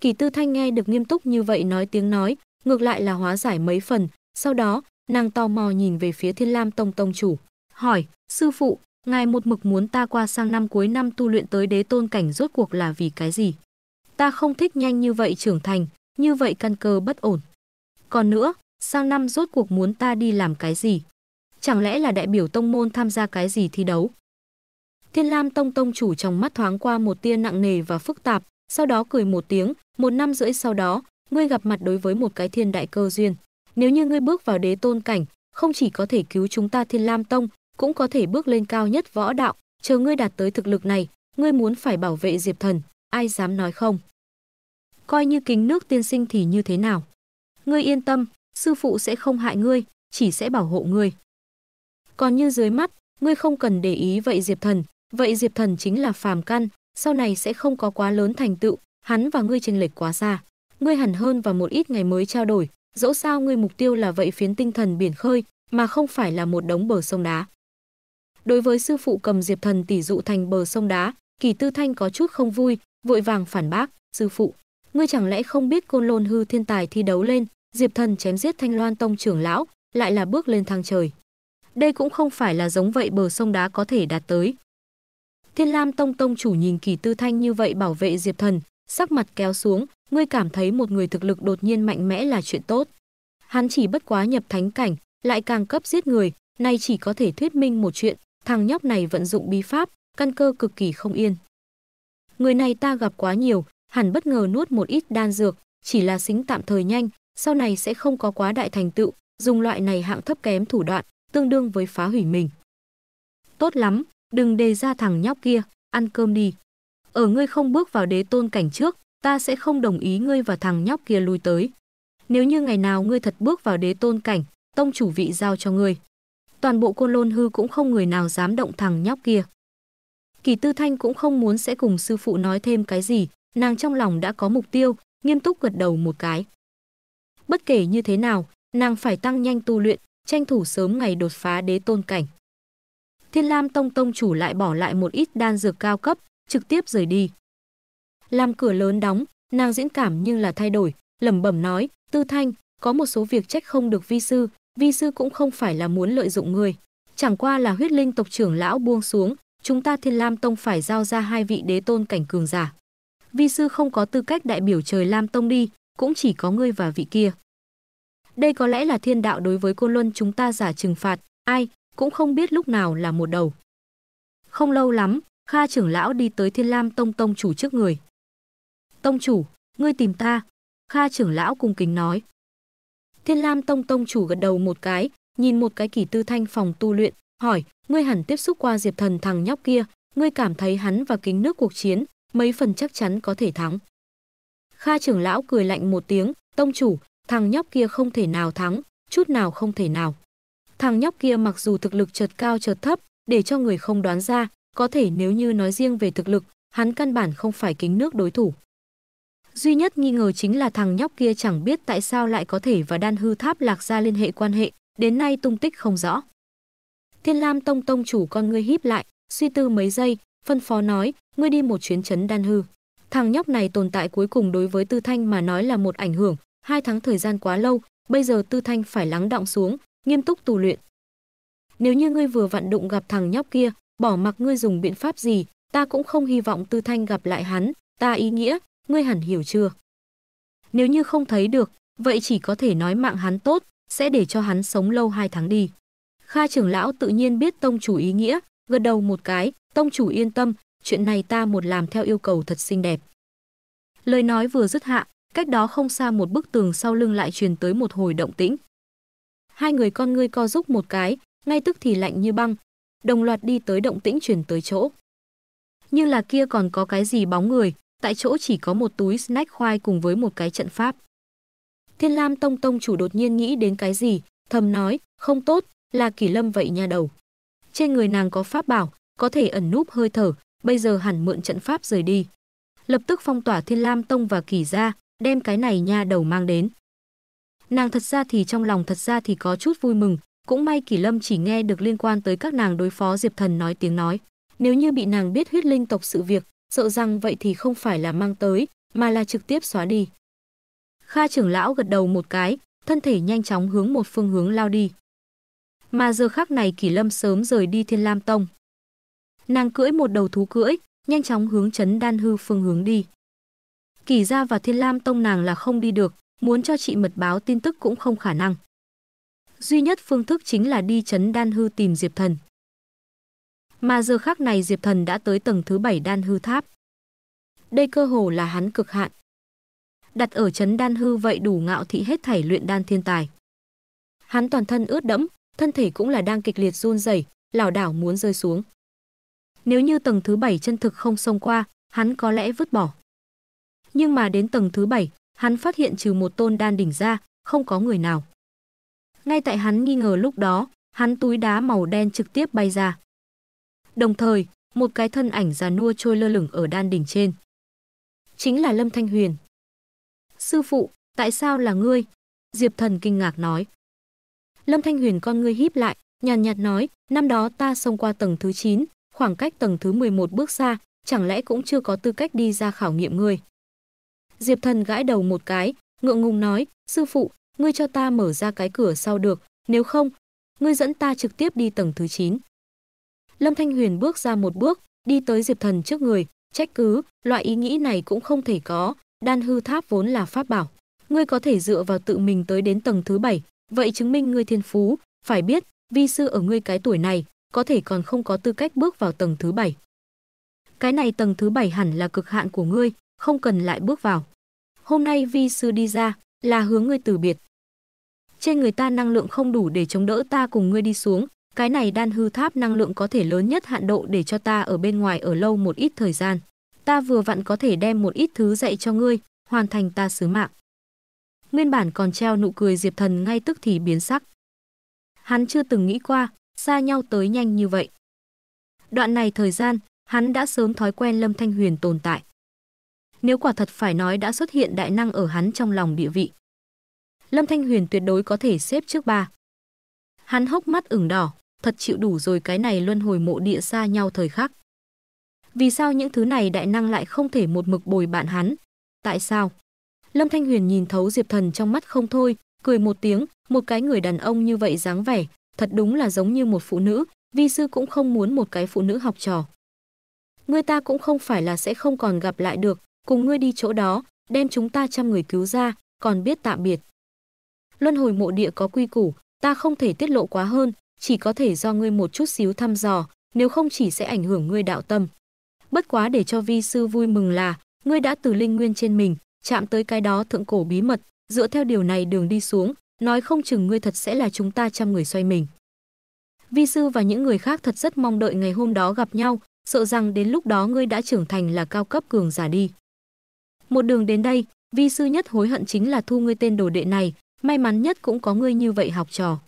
Kỳ Tư Thanh nghe được nghiêm túc như vậy nói tiếng nói, ngược lại là hóa giải mấy phần, sau đó, nàng tò mò nhìn về phía Thiên Lam Tông Tông chủ, hỏi, sư phụ, ngài một mực muốn ta qua sang năm cuối năm tu luyện tới đế tôn cảnh rốt cuộc là vì cái gì? Ta không thích nhanh như vậy trưởng thành, như vậy căn cơ bất ổn. Còn nữa, sang năm rốt cuộc muốn ta đi làm cái gì? Chẳng lẽ là đại biểu tông môn tham gia cái gì thi đấu? Thiên Lam Tông Tông chủ trong mắt thoáng qua một tia nặng nề và phức tạp, sau đó cười một tiếng, một năm rưỡi sau đó, ngươi gặp mặt đối với một cái thiên đại cơ duyên. Nếu như ngươi bước vào đế tôn cảnh, không chỉ có thể cứu chúng ta Thiên Lam Tông, cũng có thể bước lên cao nhất võ đạo, chờ ngươi đạt tới thực lực này, ngươi muốn phải bảo vệ Diệp Thần, ai dám nói không? Coi như kính nước tiên sinh thì như thế nào? Ngươi yên tâm, sư phụ sẽ không hại ngươi, chỉ sẽ bảo hộ ngươi. Còn như dưới mắt, ngươi không cần để ý vậy Diệp Thần, vậy Diệp Thần chính là phàm căn, sau này sẽ không có quá lớn thành tựu, hắn và ngươi chênh lệch quá xa. Ngươi hẳn hơn và một ít ngày mới trao đổi, dẫu sao ngươi mục tiêu là vậy phiến tinh thần biển khơi, mà không phải là một đống bờ sông đá. Đối với sư phụ cầm Diệp Thần tỷ dụ thành bờ sông đá, Kỳ Tư Thanh có chút không vui, vội vàng phản bác, "Sư phụ, ngươi chẳng lẽ không biết Côn Lôn hư thiên tài thi đấu lên, Diệp Thần chém giết Thanh Loan tông trưởng lão, lại là bước lên thang trời. Đây cũng không phải là giống vậy bờ sông đá có thể đạt tới." Thiên Lam Tông tông chủ nhìn Kỳ Tư Thanh như vậy bảo vệ Diệp Thần, Sắc mặt kéo xuống, ngươi cảm thấy một người thực lực đột nhiên mạnh mẽ là chuyện tốt. Hắn chỉ bất quá nhập thánh cảnh, lại càng cấp giết người, nay chỉ có thể thuyết minh một chuyện, thằng nhóc này vận dụng bí pháp, căn cơ cực kỳ không yên. Người này ta gặp quá nhiều, hẳn bất ngờ nuốt một ít đan dược, chỉ là xính tạm thời nhanh, sau này sẽ không có quá đại thành tựu, dùng loại này hạng thấp kém thủ đoạn, tương đương với phá hủy mình. Tốt lắm, đừng đề ra thằng nhóc kia, ăn cơm đi ở ngươi không bước vào đế tôn cảnh trước, ta sẽ không đồng ý ngươi và thằng nhóc kia lui tới. Nếu như ngày nào ngươi thật bước vào đế tôn cảnh, tông chủ vị giao cho ngươi. Toàn bộ côn lôn hư cũng không người nào dám động thằng nhóc kia. Kỳ Tư Thanh cũng không muốn sẽ cùng sư phụ nói thêm cái gì, nàng trong lòng đã có mục tiêu, nghiêm túc gật đầu một cái. Bất kể như thế nào, nàng phải tăng nhanh tu luyện, tranh thủ sớm ngày đột phá đế tôn cảnh. Thiên Lam Tông Tông chủ lại bỏ lại một ít đan dược cao cấp, trực tiếp rời đi. Làm cửa lớn đóng, nàng diễn cảm nhưng là thay đổi, lẩm bẩm nói, Tư Thanh, có một số việc trách không được vi sư, vi sư cũng không phải là muốn lợi dụng người. Chẳng qua là huyết linh tộc trưởng lão buông xuống, chúng ta Thiên Lam Tông phải giao ra hai vị đế tôn cảnh cường giả. Vi sư không có tư cách đại biểu trời Lam Tông đi, cũng chỉ có ngươi và vị kia. Đây có lẽ là thiên đạo đối với cô Luân chúng ta giả trừng phạt, ai cũng không biết lúc nào là một đầu. Không lâu lắm, Kha trưởng lão đi tới Thiên Lam Tông tông chủ trước người. "Tông chủ, ngươi tìm ta?" Kha trưởng lão cung kính nói. Thiên Lam Tông tông chủ gật đầu một cái, nhìn một cái kỳ tư thanh phòng tu luyện, hỏi, ngươi hẳn tiếp xúc qua Diệp Thần thằng nhóc kia, ngươi cảm thấy hắn và kính nước cuộc chiến, mấy phần chắc chắn có thể thắng. Kha trưởng lão cười lạnh một tiếng, tông chủ, thằng nhóc kia không thể nào thắng, chút nào không thể nào. Thằng nhóc kia mặc dù thực lực chợt cao chợt thấp, để cho người không đoán ra, có thể nếu như nói riêng về thực lực, hắn căn bản không phải kính nước đối thủ. Duy nhất nghi ngờ chính là thằng nhóc kia chẳng biết tại sao lại có thể và đan hư tháp lạc ra liên hệ quan hệ, đến nay tung tích không rõ. Thiên Lam Tông Tông chủ con ngươi híp lại, suy tư mấy giây, phân phó nói, ngươi đi một chuyến chấn đan hư. Thằng nhóc này tồn tại cuối cùng đối với Tư Thanh mà nói là một ảnh hưởng, hai tháng thời gian quá lâu, bây giờ Tư Thanh phải lắng động xuống, nghiêm túc tù luyện. Nếu như ngươi vừa vặn đụng gặp thằng nhóc kia, bỏ mặc ngươi dùng biện pháp gì, ta cũng không hy vọng Tư Thanh gặp lại hắn, ta ý nghĩa, ngươi hẳn hiểu chưa? Nếu như không thấy được, vậy chỉ có thể nói mạng hắn tốt, sẽ để cho hắn sống lâu hai tháng đi. Kha trưởng lão tự nhiên biết tông chủ ý nghĩa, gật đầu một cái, tông chủ yên tâm, chuyện này ta một làm theo yêu cầu thật xinh đẹp. Lời nói vừa dứt hạ, cách đó không xa một bức tường sau lưng lại truyền tới một hồi động tĩnh. Hai người con ngươi co giúp một cái, ngay tức thì lạnh như băng, đồng loạt đi tới động tĩnh chuyển tới chỗ. Nhưng là kia còn có cái gì bóng người, tại chỗ chỉ có một túi snack khoai cùng với một cái trận pháp. Thiên Lam Tông Tông chủ đột nhiên nghĩ đến cái gì, thầm nói, không tốt, là kỷ lâm vậy nha đầu. Trên người nàng có pháp bảo, có thể ẩn núp hơi thở, bây giờ hẳn mượn trận pháp rời đi. Lập tức phong tỏa Thiên Lam Tông và kỷ ra, đem cái này nha đầu mang đến. Nàng thật ra thì trong lòng thật ra thì có chút vui mừng, cũng may Kỷ Lâm chỉ nghe được liên quan tới các nàng đối phó Diệp Thần nói tiếng nói. Nếu như bị nàng biết huyết linh tộc sự việc, sợ rằng vậy thì không phải là mang tới, mà là trực tiếp xóa đi. Kha trưởng lão gật đầu một cái, thân thể nhanh chóng hướng một phương hướng lao đi. Mà giờ khác này Kỷ Lâm sớm rời đi Thiên Lam Tông. Nàng cưỡi một đầu thú cưỡi, nhanh chóng hướng chấn đan hư phương hướng đi. Kỷ gia và Thiên Lam Tông nàng là không đi được, muốn cho chị mật báo tin tức cũng không khả năng duy nhất phương thức chính là đi chấn đan hư tìm Diệp Thần. Mà giờ khắc này Diệp Thần đã tới tầng thứ bảy đan hư tháp. Đây cơ hồ là hắn cực hạn. Đặt ở chấn đan hư vậy đủ ngạo thị hết thảy luyện đan thiên tài. Hắn toàn thân ướt đẫm, thân thể cũng là đang kịch liệt run rẩy, lảo đảo muốn rơi xuống. Nếu như tầng thứ bảy chân thực không xông qua, hắn có lẽ vứt bỏ. Nhưng mà đến tầng thứ bảy, hắn phát hiện trừ một tôn đan đỉnh ra, không có người nào ngay tại hắn nghi ngờ lúc đó, hắn túi đá màu đen trực tiếp bay ra. Đồng thời, một cái thân ảnh già nua trôi lơ lửng ở đan đỉnh trên. Chính là Lâm Thanh Huyền. Sư phụ, tại sao là ngươi? Diệp thần kinh ngạc nói. Lâm Thanh Huyền con ngươi híp lại, nhàn nhạt, nhạt nói, năm đó ta xông qua tầng thứ 9, khoảng cách tầng thứ 11 bước xa, chẳng lẽ cũng chưa có tư cách đi ra khảo nghiệm ngươi. Diệp thần gãi đầu một cái, ngượng ngùng nói, sư phụ, ngươi cho ta mở ra cái cửa sau được, nếu không, ngươi dẫn ta trực tiếp đi tầng thứ 9. Lâm Thanh Huyền bước ra một bước, đi tới Diệp Thần trước người, trách cứ, loại ý nghĩ này cũng không thể có, đan hư tháp vốn là pháp bảo. Ngươi có thể dựa vào tự mình tới đến tầng thứ 7, vậy chứng minh ngươi thiên phú, phải biết, vi sư ở ngươi cái tuổi này, có thể còn không có tư cách bước vào tầng thứ 7. Cái này tầng thứ 7 hẳn là cực hạn của ngươi, không cần lại bước vào. Hôm nay vi sư đi ra, là hướng ngươi từ biệt. Trên người ta năng lượng không đủ để chống đỡ ta cùng ngươi đi xuống, cái này đan hư tháp năng lượng có thể lớn nhất hạn độ để cho ta ở bên ngoài ở lâu một ít thời gian. Ta vừa vặn có thể đem một ít thứ dạy cho ngươi, hoàn thành ta sứ mạng. Nguyên bản còn treo nụ cười Diệp Thần ngay tức thì biến sắc. Hắn chưa từng nghĩ qua, xa nhau tới nhanh như vậy. Đoạn này thời gian, hắn đã sớm thói quen Lâm Thanh Huyền tồn tại. Nếu quả thật phải nói đã xuất hiện đại năng ở hắn trong lòng địa vị. Lâm Thanh Huyền tuyệt đối có thể xếp trước ba. Hắn hốc mắt ửng đỏ, thật chịu đủ rồi cái này luân hồi mộ địa xa nhau thời khắc. Vì sao những thứ này đại năng lại không thể một mực bồi bạn hắn? Tại sao? Lâm Thanh Huyền nhìn thấu Diệp Thần trong mắt không thôi, cười một tiếng, một cái người đàn ông như vậy dáng vẻ, thật đúng là giống như một phụ nữ, vi sư cũng không muốn một cái phụ nữ học trò. Người ta cũng không phải là sẽ không còn gặp lại được, cùng ngươi đi chỗ đó, đem chúng ta trăm người cứu ra, còn biết tạm biệt. Luân hồi mộ địa có quy củ, ta không thể tiết lộ quá hơn, chỉ có thể do ngươi một chút xíu thăm dò, nếu không chỉ sẽ ảnh hưởng ngươi đạo tâm. Bất quá để cho vi sư vui mừng là, ngươi đã từ linh nguyên trên mình, chạm tới cái đó thượng cổ bí mật, dựa theo điều này đường đi xuống, nói không chừng ngươi thật sẽ là chúng ta trăm người xoay mình. Vi sư và những người khác thật rất mong đợi ngày hôm đó gặp nhau, sợ rằng đến lúc đó ngươi đã trưởng thành là cao cấp cường giả đi. Một đường đến đây, vi sư nhất hối hận chính là thu ngươi tên đồ đệ này, may mắn nhất cũng có ngươi như vậy học trò.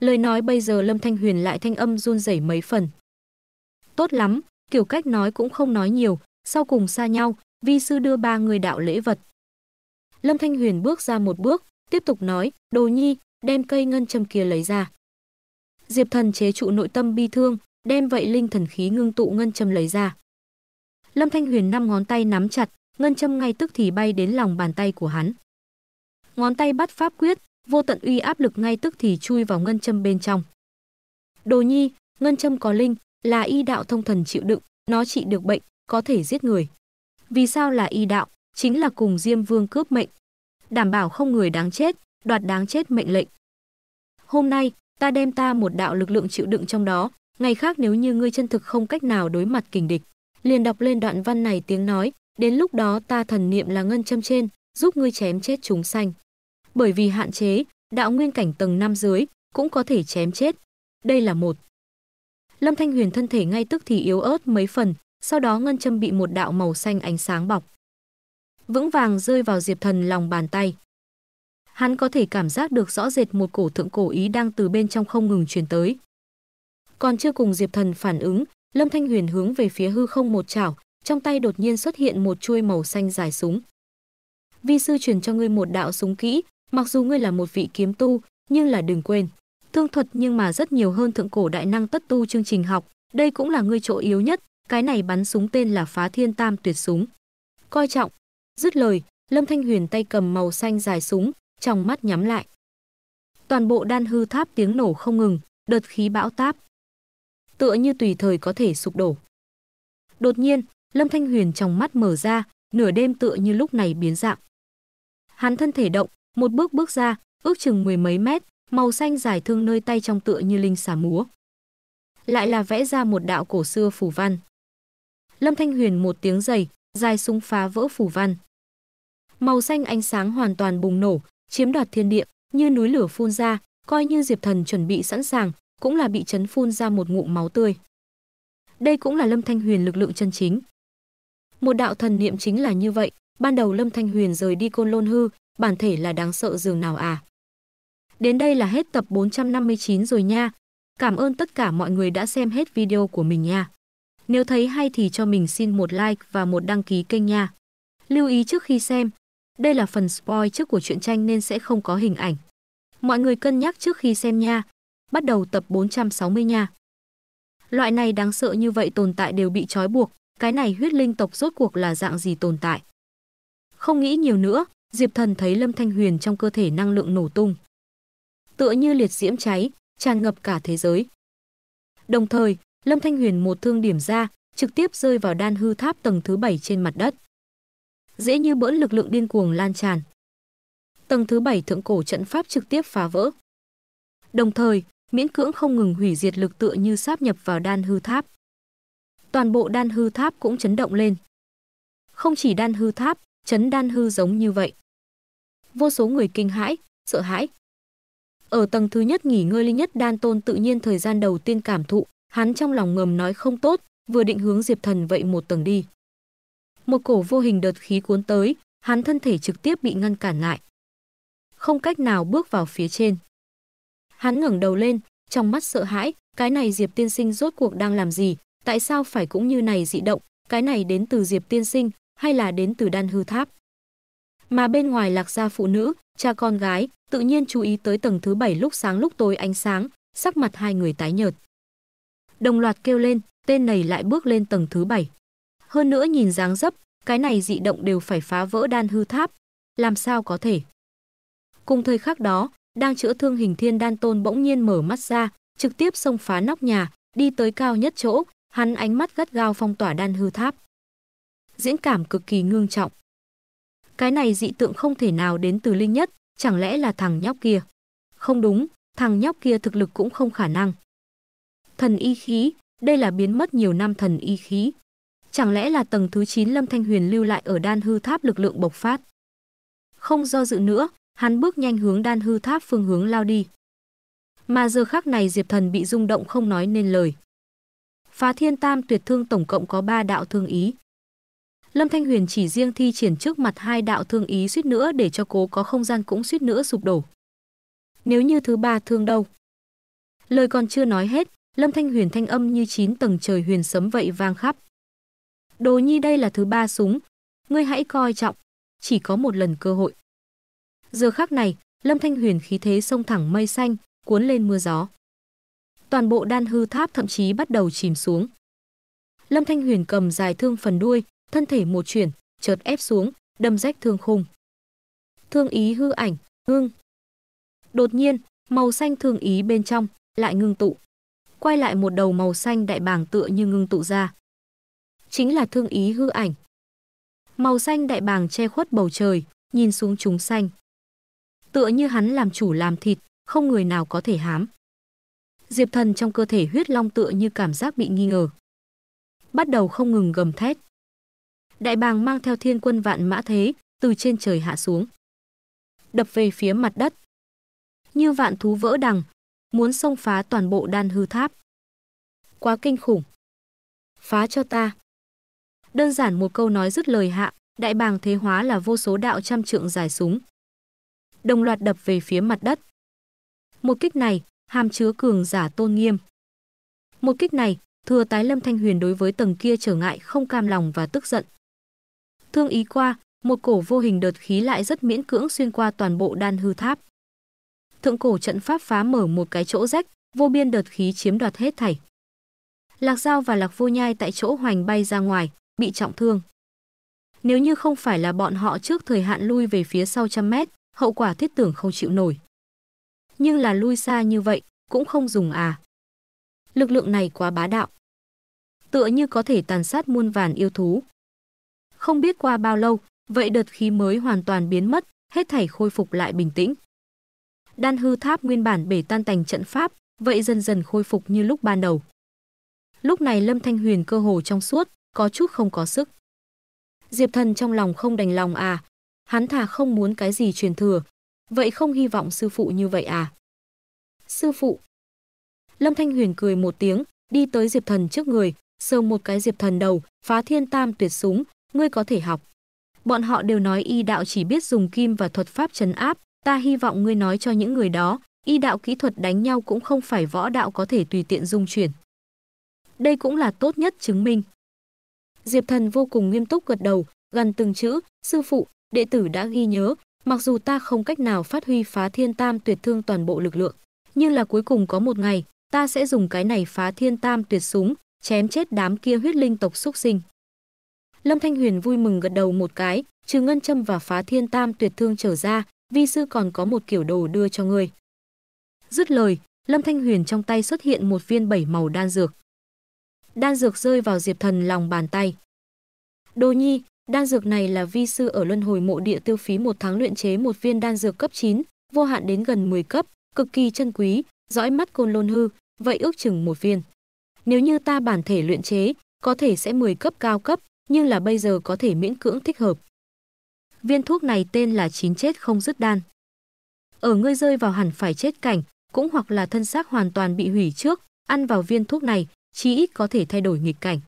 Lời nói bây giờ Lâm Thanh Huyền lại thanh âm run rẩy mấy phần. Tốt lắm, kiểu cách nói cũng không nói nhiều, sau cùng xa nhau, vi sư đưa ba người đạo lễ vật. Lâm Thanh Huyền bước ra một bước, tiếp tục nói, đồ nhi, đem cây ngân châm kia lấy ra. Diệp thần chế trụ nội tâm bi thương, đem vậy linh thần khí ngưng tụ ngân châm lấy ra. Lâm Thanh Huyền năm ngón tay nắm chặt, ngân châm ngay tức thì bay đến lòng bàn tay của hắn. Ngón tay bắt pháp quyết, vô tận uy áp lực ngay tức thì chui vào ngân châm bên trong. Đồ nhi, ngân châm có linh, là y đạo thông thần chịu đựng, nó trị được bệnh, có thể giết người. Vì sao là y đạo? Chính là cùng Diêm Vương cướp mệnh. Đảm bảo không người đáng chết, đoạt đáng chết mệnh lệnh. Hôm nay, ta đem ta một đạo lực lượng chịu đựng trong đó, ngày khác nếu như ngươi chân thực không cách nào đối mặt kình địch, liền đọc lên đoạn văn này tiếng nói, Đến lúc đó ta thần niệm là ngân châm trên, giúp ngươi chém chết chúng sanh. Bởi vì hạn chế, đạo nguyên cảnh tầng 5 dưới cũng có thể chém chết. Đây là một. Lâm Thanh Huyền thân thể ngay tức thì yếu ớt mấy phần, sau đó ngân châm bị một đạo màu xanh ánh sáng bọc. Vững vàng rơi vào Diệp Thần lòng bàn tay. Hắn có thể cảm giác được rõ rệt một cổ thượng cổ ý đang từ bên trong không ngừng truyền tới. Còn chưa cùng Diệp Thần phản ứng, Lâm Thanh Huyền hướng về phía hư không một chảo, trong tay đột nhiên xuất hiện một chuôi màu xanh dài súng. Vi sư truyền cho ngươi một đạo súng kỹ, mặc dù ngươi là một vị kiếm tu, nhưng là đừng quên, thương thuật nhưng mà rất nhiều hơn thượng cổ đại năng tất tu chương trình học, đây cũng là ngươi chỗ yếu nhất, cái này bắn súng tên là Phá Thiên Tam Tuyệt súng. Coi trọng. Dứt lời, Lâm Thanh Huyền tay cầm màu xanh dài súng, trong mắt nhắm lại. Toàn bộ đan hư tháp tiếng nổ không ngừng, đợt khí bão táp. Tựa như tùy thời có thể sụp đổ. Đột nhiên, Lâm Thanh Huyền trong mắt mở ra, nửa đêm tựa như lúc này biến dạng. Hắn thân thể động, một bước bước ra, ước chừng mười mấy mét, màu xanh dài thương nơi tay trong tựa như linh xà múa. Lại là vẽ ra một đạo cổ xưa phù văn. Lâm Thanh Huyền một tiếng giày, dài súng phá vỡ phù văn. Màu xanh ánh sáng hoàn toàn bùng nổ, chiếm đoạt thiên địa, như núi lửa phun ra, coi như Diệp Thần chuẩn bị sẵn sàng, cũng là bị chấn phun ra một ngụm máu tươi. Đây cũng là Lâm Thanh Huyền lực lượng chân chính. Một đạo thần niệm chính là như vậy, ban đầu Lâm Thanh Huyền rời đi Côn Lôn Hư, bản thể là đáng sợ dường nào à. Đến đây là hết tập 459 rồi nha. Cảm ơn tất cả mọi người đã xem hết video của mình nha. Nếu thấy hay thì cho mình xin một like và một đăng ký kênh nha. Lưu ý trước khi xem, đây là phần spoil trước của truyện tranh nên sẽ không có hình ảnh. Mọi người cân nhắc trước khi xem nha. Bắt đầu tập 460 nha. Loại này đáng sợ như vậy tồn tại đều bị trói buộc, cái này huyết linh tộc rốt cuộc là dạng gì tồn tại. Không nghĩ nhiều nữa, Diệp Thần thấy Lâm Thanh Huyền trong cơ thể năng lượng nổ tung. Tựa như liệt diễm cháy, tràn ngập cả thế giới. Đồng thời, Lâm Thanh Huyền một thương điểm ra, trực tiếp rơi vào đan hư tháp tầng thứ bảy trên mặt đất. Dễ như bỡn lực lượng điên cuồng lan tràn. Tầng thứ bảy thượng cổ trận pháp trực tiếp phá vỡ. Đồng thời, miễn cưỡng không ngừng hủy diệt lực tựa như sáp nhập vào đan hư tháp toàn bộ đan hư tháp cũng chấn động lên. Không chỉ đan hư tháp, chấn đan hư giống như vậy. Vô số người kinh hãi, sợ hãi. Ở tầng thứ nhất nghỉ ngơi linh nhất đan tôn tự nhiên thời gian đầu tiên cảm thụ, hắn trong lòng ngầm nói không tốt, vừa định hướng Diệp Thần vậy một tầng đi. Một cổ vô hình đợt khí cuốn tới, hắn thân thể trực tiếp bị ngăn cản lại. Không cách nào bước vào phía trên. Hắn ngẩng đầu lên, trong mắt sợ hãi, cái này Diệp tiên sinh rốt cuộc đang làm gì, tại sao phải cũng như này dị động, cái này đến từ Diệp tiên sinh hay là đến từ đan hư tháp. Mà bên ngoài lạc gia phụ nữ, cha con gái, tự nhiên chú ý tới tầng thứ bảy lúc sáng lúc tối ánh sáng, sắc mặt hai người tái nhợt. Đồng loạt kêu lên, tên này lại bước lên tầng thứ bảy. Hơn nữa nhìn dáng dấp, cái này dị động đều phải phá vỡ đan hư tháp, làm sao có thể. Cùng thời khắc đó, đang chữa thương hình thiên đan tôn bỗng nhiên mở mắt ra, trực tiếp xông phá nóc nhà, đi tới cao nhất chỗ, Hắn ánh mắt gắt gao phong tỏa đan hư tháp. Diễn cảm cực kỳ ngương trọng. Cái này dị tượng không thể nào đến từ Linh Nhất, chẳng lẽ là thằng nhóc kia? Không đúng, thằng nhóc kia thực lực cũng không khả năng. Thần y khí, đây là biến mất nhiều năm thần y khí. Chẳng lẽ là tầng thứ 9 Lâm Thanh Huyền lưu lại ở đan hư tháp lực lượng bộc phát? Không do dự nữa, hắn bước nhanh hướng đan hư tháp phương hướng lao đi. Mà giờ khắc này Diệp Thần bị rung động không nói nên lời. Phá thiên tam tuyệt thương tổng cộng có 3 đạo thương ý. Lâm Thanh Huyền chỉ riêng thi triển trước mặt hai đạo thương ý suýt nữa để cho cố có không gian cũng suýt nữa sụp đổ. Nếu như thứ ba thương đâu? Lời còn chưa nói hết, Lâm Thanh Huyền thanh âm như chín tầng trời huyền sấm vậy vang khắp. Đồ nhi đây là thứ ba súng, ngươi hãy coi trọng, chỉ có một lần cơ hội. Giờ khắc này, Lâm Thanh Huyền khí thế sông thẳng mây xanh, cuốn lên mưa gió toàn bộ đan hư tháp thậm chí bắt đầu chìm xuống. Lâm Thanh Huyền cầm dài thương phần đuôi, thân thể một chuyển, chợt ép xuống, đâm rách thương khung. Thương ý hư ảnh, ngưng. Đột nhiên, màu xanh thương ý bên trong lại ngưng tụ. Quay lại một đầu màu xanh đại bàng tựa như ngưng tụ ra. Chính là thương ý hư ảnh. Màu xanh đại bàng che khuất bầu trời, nhìn xuống chúng xanh. Tựa như hắn làm chủ làm thịt, không người nào có thể hám. Diệp Thần trong cơ thể huyết long tựa như cảm giác bị nghi ngờ. Bắt đầu không ngừng gầm thét. Đại bàng mang theo thiên quân vạn mã thế, từ trên trời hạ xuống. Đập về phía mặt đất. Như vạn thú vỡ đằng, muốn xông phá toàn bộ đan hư tháp. Quá kinh khủng. Phá cho ta. Đơn giản một câu nói dứt lời hạ, đại bàng thế hóa là vô số đạo trăm trượng dài súng. Đồng loạt đập về phía mặt đất. Một kích này, hàm chứa cường giả tôn nghiêm. Một kích này, thừa tái Lâm Thanh Huyền đối với tầng kia trở ngại không cam lòng và tức giận. Thương ý qua, một cổ vô hình đợt khí lại rất miễn cưỡng xuyên qua toàn bộ đan hư tháp. Thượng cổ trận pháp phá mở một cái chỗ rách, vô biên đợt khí chiếm đoạt hết thảy. Lạc Giao và Lạc Vô Nhai tại chỗ hoành bay ra ngoài, bị trọng thương. Nếu như không phải là bọn họ trước thời hạn lui về phía sau trăm mét, hậu quả thiết tưởng không chịu nổi nhưng là lui xa như vậy, cũng không dùng à. Lực lượng này quá bá đạo. Tựa như có thể tàn sát muôn vàn yêu thú. Không biết qua bao lâu, vậy đợt khí mới hoàn toàn biến mất, hết thảy khôi phục lại bình tĩnh. Đan hư tháp nguyên bản bể tan tành trận pháp, vậy dần dần khôi phục như lúc ban đầu. Lúc này Lâm Thanh Huyền cơ hồ trong suốt, có chút không có sức. Diệp Thần trong lòng không đành lòng à, hắn thà không muốn cái gì truyền thừa, Vậy không hy vọng sư phụ như vậy à? Sư phụ. Lâm Thanh Huyền cười một tiếng, đi tới Diệp Thần trước người, sờ một cái Diệp Thần đầu, phá thiên tam tuyệt súng, ngươi có thể học. Bọn họ đều nói y đạo chỉ biết dùng kim và thuật pháp trấn áp, ta hy vọng ngươi nói cho những người đó, y đạo kỹ thuật đánh nhau cũng không phải võ đạo có thể tùy tiện dung chuyển. Đây cũng là tốt nhất chứng minh. Diệp Thần vô cùng nghiêm túc gật đầu, gần từng chữ, sư phụ, đệ tử đã ghi nhớ, Mặc dù ta không cách nào phát huy phá thiên tam tuyệt thương toàn bộ lực lượng, nhưng là cuối cùng có một ngày, ta sẽ dùng cái này phá thiên tam tuyệt súng, chém chết đám kia huyết linh tộc xúc sinh. Lâm Thanh Huyền vui mừng gật đầu một cái, trừ ngân châm và phá thiên tam tuyệt thương trở ra, vi sư còn có một kiểu đồ đưa cho ngươi. Dứt lời, Lâm Thanh Huyền trong tay xuất hiện một viên bảy màu đan dược. Đan dược rơi vào Diệp Thần lòng bàn tay. Đồ nhi, Đan dược này là vi sư ở luân hồi mộ địa tiêu phí một tháng luyện chế một viên đan dược cấp 9, vô hạn đến gần 10 cấp, cực kỳ chân quý, dõi mắt côn lôn hư, vậy ước chừng một viên. Nếu như ta bản thể luyện chế, có thể sẽ 10 cấp cao cấp, nhưng là bây giờ có thể miễn cưỡng thích hợp. Viên thuốc này tên là chín chết không dứt đan. Ở ngươi rơi vào hẳn phải chết cảnh, cũng hoặc là thân xác hoàn toàn bị hủy trước, ăn vào viên thuốc này, chí ít có thể thay đổi nghịch cảnh.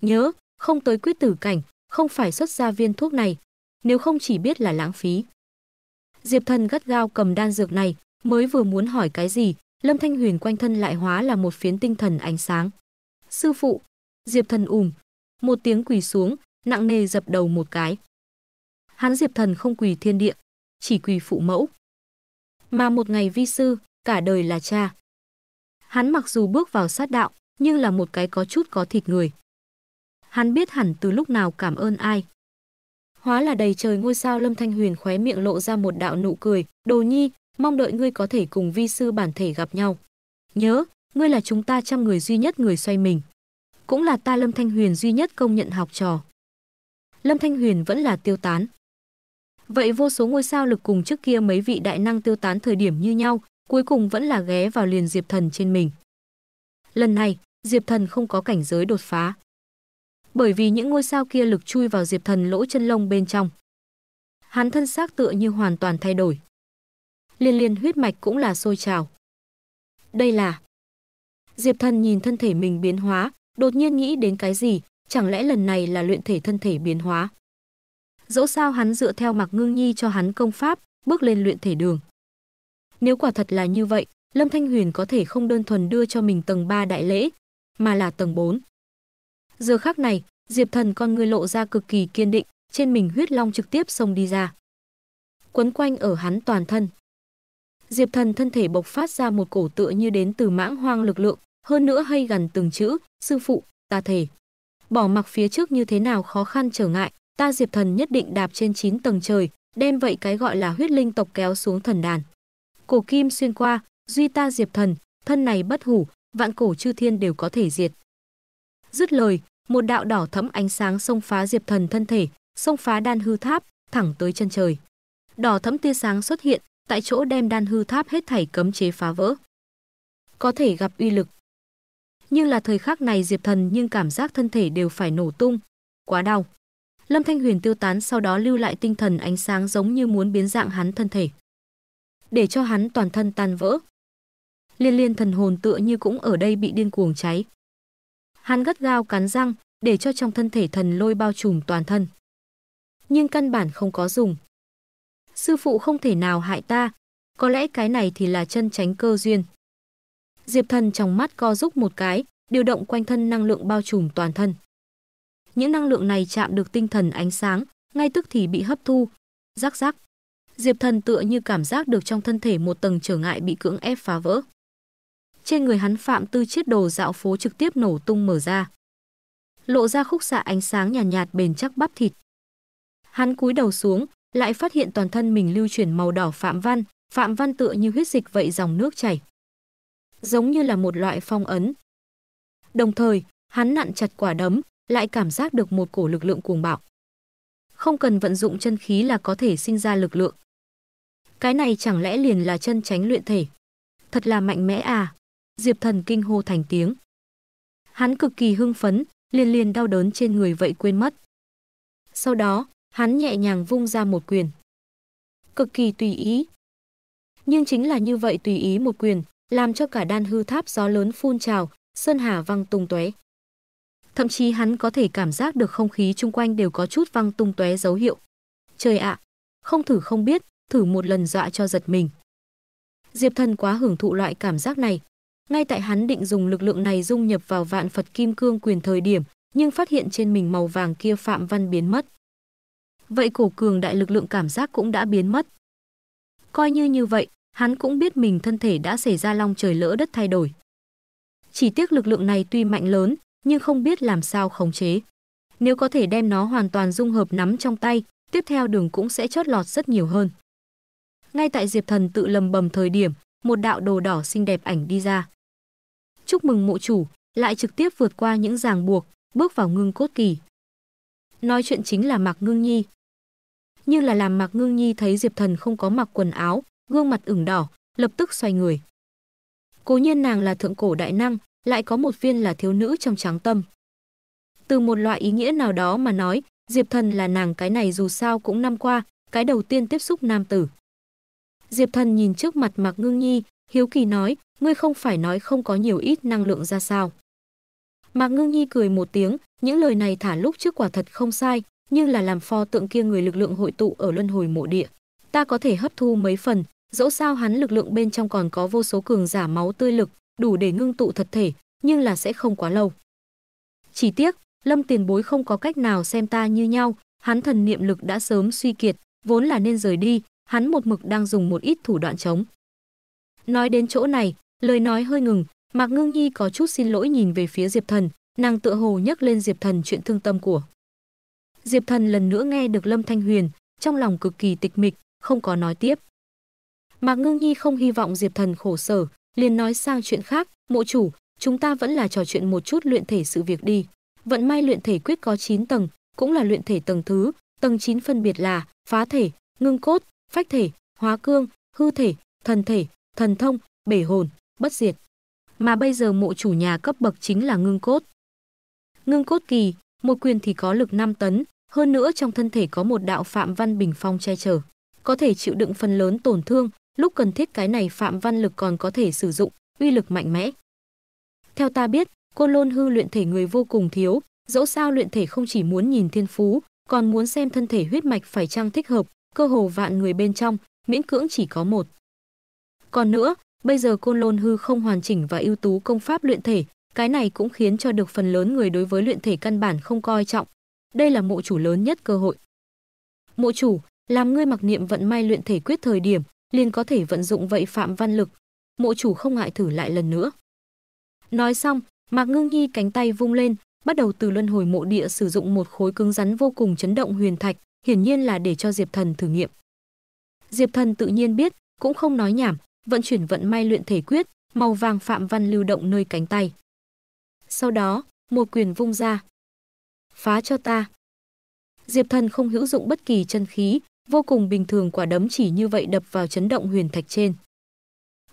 Nhớ, không tới quyết tử cảnh, không phải xuất ra viên thuốc này, nếu không chỉ biết là lãng phí. Diệp Thần gắt gao cầm đan dược này, mới vừa muốn hỏi cái gì, Lâm Thanh Huyền quanh thân lại hóa là một phiến tinh thần ánh sáng. Sư phụ, Diệp Thần ùm, một tiếng quỳ xuống, nặng nề dập đầu một cái. Hắn Diệp Thần không quỳ thiên địa, chỉ quỳ phụ mẫu. Mà một ngày vi sư, cả đời là cha. Hắn mặc dù bước vào sát đạo, nhưng là một cái có chút có thịt người hắn biết hẳn từ lúc nào cảm ơn ai. Hóa là đầy trời ngôi sao Lâm Thanh Huyền khóe miệng lộ ra một đạo nụ cười, "Đồ Nhi, mong đợi ngươi có thể cùng vi sư bản thể gặp nhau. Nhớ, ngươi là chúng ta trăm người duy nhất người xoay mình, cũng là ta Lâm Thanh Huyền duy nhất công nhận học trò." Lâm Thanh Huyền vẫn là tiêu tán. Vậy vô số ngôi sao lực cùng trước kia mấy vị đại năng tiêu tán thời điểm như nhau, cuối cùng vẫn là ghé vào liền Diệp Thần trên mình. Lần này, Diệp Thần không có cảnh giới đột phá bởi vì những ngôi sao kia lực chui vào Diệp Thần lỗ chân lông bên trong. Hắn thân xác tựa như hoàn toàn thay đổi. Liên liên huyết mạch cũng là sôi trào. Đây là... Diệp Thần nhìn thân thể mình biến hóa, đột nhiên nghĩ đến cái gì, chẳng lẽ lần này là luyện thể thân thể biến hóa. Dẫu sao hắn dựa theo mặc Ngưng Nhi cho hắn công pháp, bước lên luyện thể đường. Nếu quả thật là như vậy, Lâm Thanh Huyền có thể không đơn thuần đưa cho mình tầng 3 đại lễ, mà là tầng 4. Giờ khắc này, Diệp Thần con người lộ ra cực kỳ kiên định, trên mình huyết long trực tiếp xông đi ra. Quấn quanh ở hắn toàn thân. Diệp Thần thân thể bộc phát ra một cổ tựa như đến từ mãng hoang lực lượng, hơn nữa hay gần từng chữ, sư phụ, ta thể. Bỏ mặc phía trước như thế nào khó khăn trở ngại, ta Diệp Thần nhất định đạp trên 9 tầng trời, đem vậy cái gọi là huyết linh tộc kéo xuống thần đàn. Cổ kim xuyên qua, duy ta Diệp Thần, thân này bất hủ, vạn cổ chư thiên đều có thể diệt. Dứt lời, một đạo đỏ thẫm ánh sáng xông phá Diệp Thần thân thể, xông phá đan hư tháp, thẳng tới chân trời. Đỏ thẫm tia sáng xuất hiện, tại chỗ đem đan hư tháp hết thảy cấm chế phá vỡ. Có thể gặp uy lực. Nhưng là thời khắc này Diệp Thần nhưng cảm giác thân thể đều phải nổ tung, quá đau. Lâm Thanh Huyền tiêu tán sau đó lưu lại tinh thần ánh sáng giống như muốn biến dạng hắn thân thể. Để cho hắn toàn thân tan vỡ. Liên liên thần hồn tựa như cũng ở đây bị điên cuồng cháy. Hắn gắt gao cắn răng, để cho trong thân thể thần lôi bao trùm toàn thân. Nhưng căn bản không có dùng. Sư phụ không thể nào hại ta, có lẽ cái này thì là chân tránh cơ duyên. Diệp thần trong mắt co rúc một cái, điều động quanh thân năng lượng bao trùm toàn thân. Những năng lượng này chạm được tinh thần ánh sáng, ngay tức thì bị hấp thu. Rắc rắc. Diệp thần tựa như cảm giác được trong thân thể một tầng trở ngại bị cưỡng ép phá vỡ. Trên người hắn Phạm Tư chiếc đồ dạo phố trực tiếp nổ tung mở ra. Lộ ra khúc xạ ánh sáng nhàn nhạt, nhạt bền chắc bắp thịt. Hắn cúi đầu xuống, lại phát hiện toàn thân mình lưu chuyển màu đỏ Phạm Văn, Phạm Văn tựa như huyết dịch vậy dòng nước chảy. Giống như là một loại phong ấn. Đồng thời, hắn nặn chặt quả đấm, lại cảm giác được một cổ lực lượng cuồng bạo. Không cần vận dụng chân khí là có thể sinh ra lực lượng. Cái này chẳng lẽ liền là chân tránh luyện thể? Thật là mạnh mẽ à? Diệp Thần kinh hô thành tiếng. Hắn cực kỳ hưng phấn, liên liên đau đớn trên người vậy quên mất. Sau đó, hắn nhẹ nhàng vung ra một quyền. Cực kỳ tùy ý. Nhưng chính là như vậy tùy ý một quyền, làm cho cả đan hư tháp gió lớn phun trào, sơn hà văng tung tóe. Thậm chí hắn có thể cảm giác được không khí chung quanh đều có chút văng tung tóe dấu hiệu. Trời ạ, không thử không biết, thử một lần dọa cho giật mình. Diệp Thần quá hưởng thụ loại cảm giác này, ngay tại hắn định dùng lực lượng này dung nhập vào vạn Phật Kim Cương quyền thời điểm, nhưng phát hiện trên mình màu vàng kia Phạm Văn biến mất. Vậy cổ cường đại lực lượng cảm giác cũng đã biến mất. Coi như như vậy, hắn cũng biết mình thân thể đã xảy ra long trời lỡ đất thay đổi. Chỉ tiếc lực lượng này tuy mạnh lớn, nhưng không biết làm sao khống chế. Nếu có thể đem nó hoàn toàn dung hợp nắm trong tay, tiếp theo đường cũng sẽ chót lọt rất nhiều hơn. Ngay tại Diệp Thần tự lầm bầm thời điểm, một đạo đồ đỏ xinh đẹp ảnh đi ra. Chúc mừng mộ chủ, lại trực tiếp vượt qua những ràng buộc, bước vào ngưng cốt kỳ. Nói chuyện chính là Mạc Ngưng Nhi. Như là làm Mạc Ngưng Nhi thấy Diệp Thần không có mặc quần áo, gương mặt ửng đỏ, lập tức xoay người. Cố nhiên nàng là thượng cổ đại năng, lại có một viên là thiếu nữ trong trắng tâm. Từ một loại ý nghĩa nào đó mà nói, Diệp Thần là nàng cái này dù sao cũng năm qua, cái đầu tiên tiếp xúc nam tử. Diệp Thần nhìn trước mặt Mạc Ngưng Nhi, hiếu kỳ nói, ngươi không phải nói không có nhiều ít năng lượng ra sao. Mạc Ngưng Nhi cười một tiếng, những lời này thả lúc trước quả thật không sai, nhưng là làm pho tượng kia người lực lượng hội tụ ở luân hồi mộ địa. Ta có thể hấp thu mấy phần, dẫu sao hắn lực lượng bên trong còn có vô số cường giả máu tươi lực, đủ để ngưng tụ thật thể, nhưng là sẽ không quá lâu. Chỉ tiếc, Lâm tiền bối không có cách nào xem ta như nhau, hắn thần niệm lực đã sớm suy kiệt, vốn là nên rời đi, hắn một mực đang dùng một ít thủ đoạn chống. Nói đến chỗ này, lời nói hơi ngừng, Mạc Ngưng Nhi có chút xin lỗi nhìn về phía Diệp Thần, nàng tựa hồ nhắc lên Diệp Thần chuyện thương tâm của. Diệp Thần lần nữa nghe được Lâm Thanh Huyền, trong lòng cực kỳ tịch mịch, không có nói tiếp. Mạc Ngưng Nhi không hy vọng Diệp Thần khổ sở, liền nói sang chuyện khác, mộ chủ, chúng ta vẫn là trò chuyện một chút luyện thể sự việc đi. Vận may luyện thể quyết có 9 tầng, cũng là luyện thể tầng thứ, tầng 9 phân biệt là phá thể, ngưng cốt, phách thể, hóa cương, hư thể, thần thể, thần thông, bể hồn, bất diệt. Mà bây giờ mộ chủ nhà cấp bậc chính là ngưng cốt. Ngưng cốt kỳ, một quyền thì có lực 5 tấn, hơn nữa trong thân thể có một đạo Phạm Văn Bình Phong che chở, có thể chịu đựng phần lớn tổn thương, lúc cần thiết cái này Phạm Văn lực còn có thể sử dụng, uy lực mạnh mẽ. Theo ta biết, côn lôn hư luyện thể người vô cùng thiếu, dẫu sao luyện thể không chỉ muốn nhìn thiên phú, còn muốn xem thân thể huyết mạch phải chăng thích hợp, cơ hồ vạn người bên trong, miễn cưỡng chỉ có một. Còn nữa, bây giờ côn lôn hư không hoàn chỉnh và ưu tú công pháp luyện thể, cái này cũng khiến cho được phần lớn người đối với luyện thể căn bản không coi trọng. Đây là mộ chủ lớn nhất cơ hội. Mộ chủ, làm ngươi mặc niệm vận may luyện thể quyết thời điểm, liền có thể vận dụng vậy phạm văn lực. Mộ chủ không ngại thử lại lần nữa. Nói xong, Mạc Ngưng Nhi cánh tay vung lên, bắt đầu từ luân hồi mộ địa sử dụng một khối cứng rắn vô cùng chấn động huyền thạch, hiển nhiên là để cho Diệp Thần thử nghiệm. Diệp Thần tự nhiên biết, cũng không nói nhảm, vận chuyển vận may luyện thể quyết, màu vàng phạm văn lưu động nơi cánh tay. Sau đó, một quyền vung ra. Phá cho ta. Diệp Thần không hữu dụng bất kỳ chân khí, vô cùng bình thường quả đấm chỉ như vậy đập vào chấn động huyền thạch trên.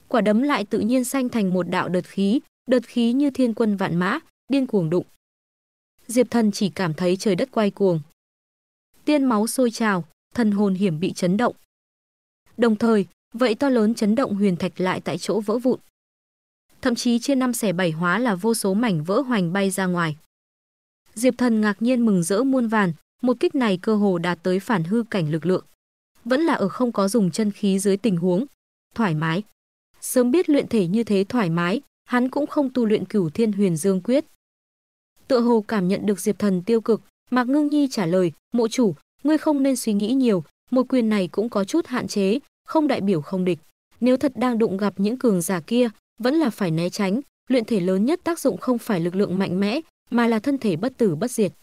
Quả đấm lại tự nhiên sanh thành một đạo đợt khí, đợt khí như thiên quân vạn mã, điên cuồng đụng. Diệp Thần chỉ cảm thấy trời đất quay cuồng tiên máu sôi trào, thần hồn hiểm bị chấn động. Đồng thời, vậy to lớn chấn động huyền thạch lại tại chỗ vỡ vụn. Thậm chí chia năm xẻ bảy hóa là vô số mảnh vỡ hoành bay ra ngoài. Diệp Thần ngạc nhiên mừng rỡ muôn vàn, một kích này cơ hồ đạt tới phản hư cảnh lực lượng. Vẫn là ở không có dùng chân khí dưới tình huống, thoải mái. Sớm biết luyện thể như thế thoải mái, hắn cũng không tu luyện Cửu Thiên Huyền Dương Quyết. Tựa hồ cảm nhận được Diệp Thần tiêu cực, Mạc Ngưng Nhi trả lời, mộ chủ, ngươi không nên suy nghĩ nhiều, một quyền này cũng có chút hạn chế, không đại biểu không địch. Nếu thật đang đụng gặp những cường giả kia, vẫn là phải né tránh, luyện thể lớn nhất tác dụng không phải lực lượng mạnh mẽ, mà là thân thể bất tử bất diệt.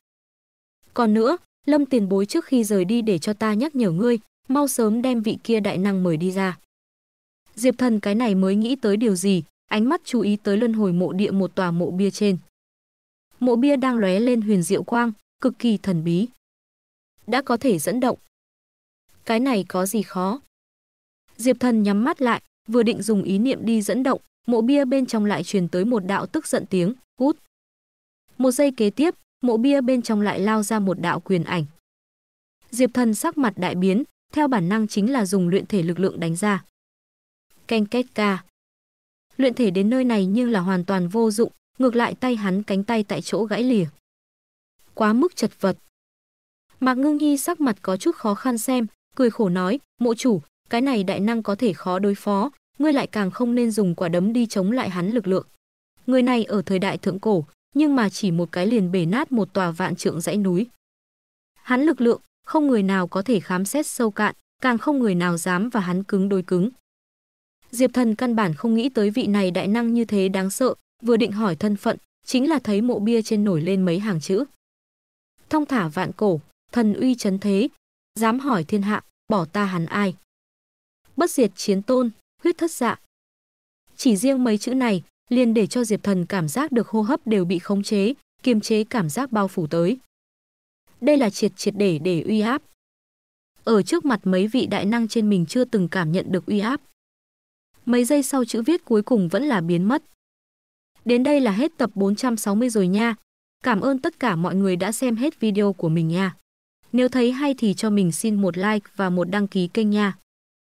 Còn nữa, Lâm tiền bối trước khi rời đi để cho ta nhắc nhở ngươi, mau sớm đem vị kia đại năng mời đi ra. Diệp thần cái này mới nghĩ tới điều gì, ánh mắt chú ý tới luân hồi mộ địa một tòa mộ bia trên. Mộ bia đang lóe lên huyền diệu quang, cực kỳ thần bí. Đã có thể dẫn động. Cái này có gì khó? Diệp Thần nhắm mắt lại, vừa định dùng ý niệm đi dẫn động, mộ bia bên trong lại truyền tới một đạo tức giận tiếng, hút. Một giây kế tiếp, mộ bia bên trong lại lao ra một đạo quyền ảnh. Diệp Thần sắc mặt đại biến, theo bản năng chính là dùng luyện thể lực lượng đánh ra. Canh két ca. Luyện thể đến nơi này nhưng là hoàn toàn vô dụng, ngược lại tay hắn cánh tay tại chỗ gãy lìa quá mức chật vật. Mạc Ngưng Nhi sắc mặt có chút khó khăn xem, cười khổ nói, mộ chủ, cái này đại năng có thể khó đối phó, ngươi lại càng không nên dùng quả đấm đi chống lại hắn lực lượng. Người này ở thời đại thượng cổ, nhưng mà chỉ một cái liền bể nát một tòa vạn trượng dãy núi. Hắn lực lượng, không người nào có thể khám xét sâu cạn, càng không người nào dám và hắn cứng đối cứng. Diệp Thần căn bản không nghĩ tới vị này đại năng như thế đáng sợ, vừa định hỏi thân phận, chính là thấy mộ bia trên nổi lên mấy hàng chữ thông thả vạn cổ, thần uy chấn thế, dám hỏi thiên hạ, bỏ ta hắn ai. Bất diệt chiến tôn, huyết thất dạ. Chỉ riêng mấy chữ này, liền để cho Diệp Thần cảm giác được hô hấp đều bị khống chế, kiềm chế cảm giác bao phủ tới. Đây là triệt triệt để để uy áp. Ở trước mặt mấy vị đại năng trên mình chưa từng cảm nhận được uy áp. Mấy giây sau chữ viết cuối cùng vẫn là biến mất. Đến đây là hết tập 460 rồi nha. Cảm ơn tất cả mọi người đã xem hết video của mình nha. Nếu thấy hay thì cho mình xin một like và một đăng ký kênh nha.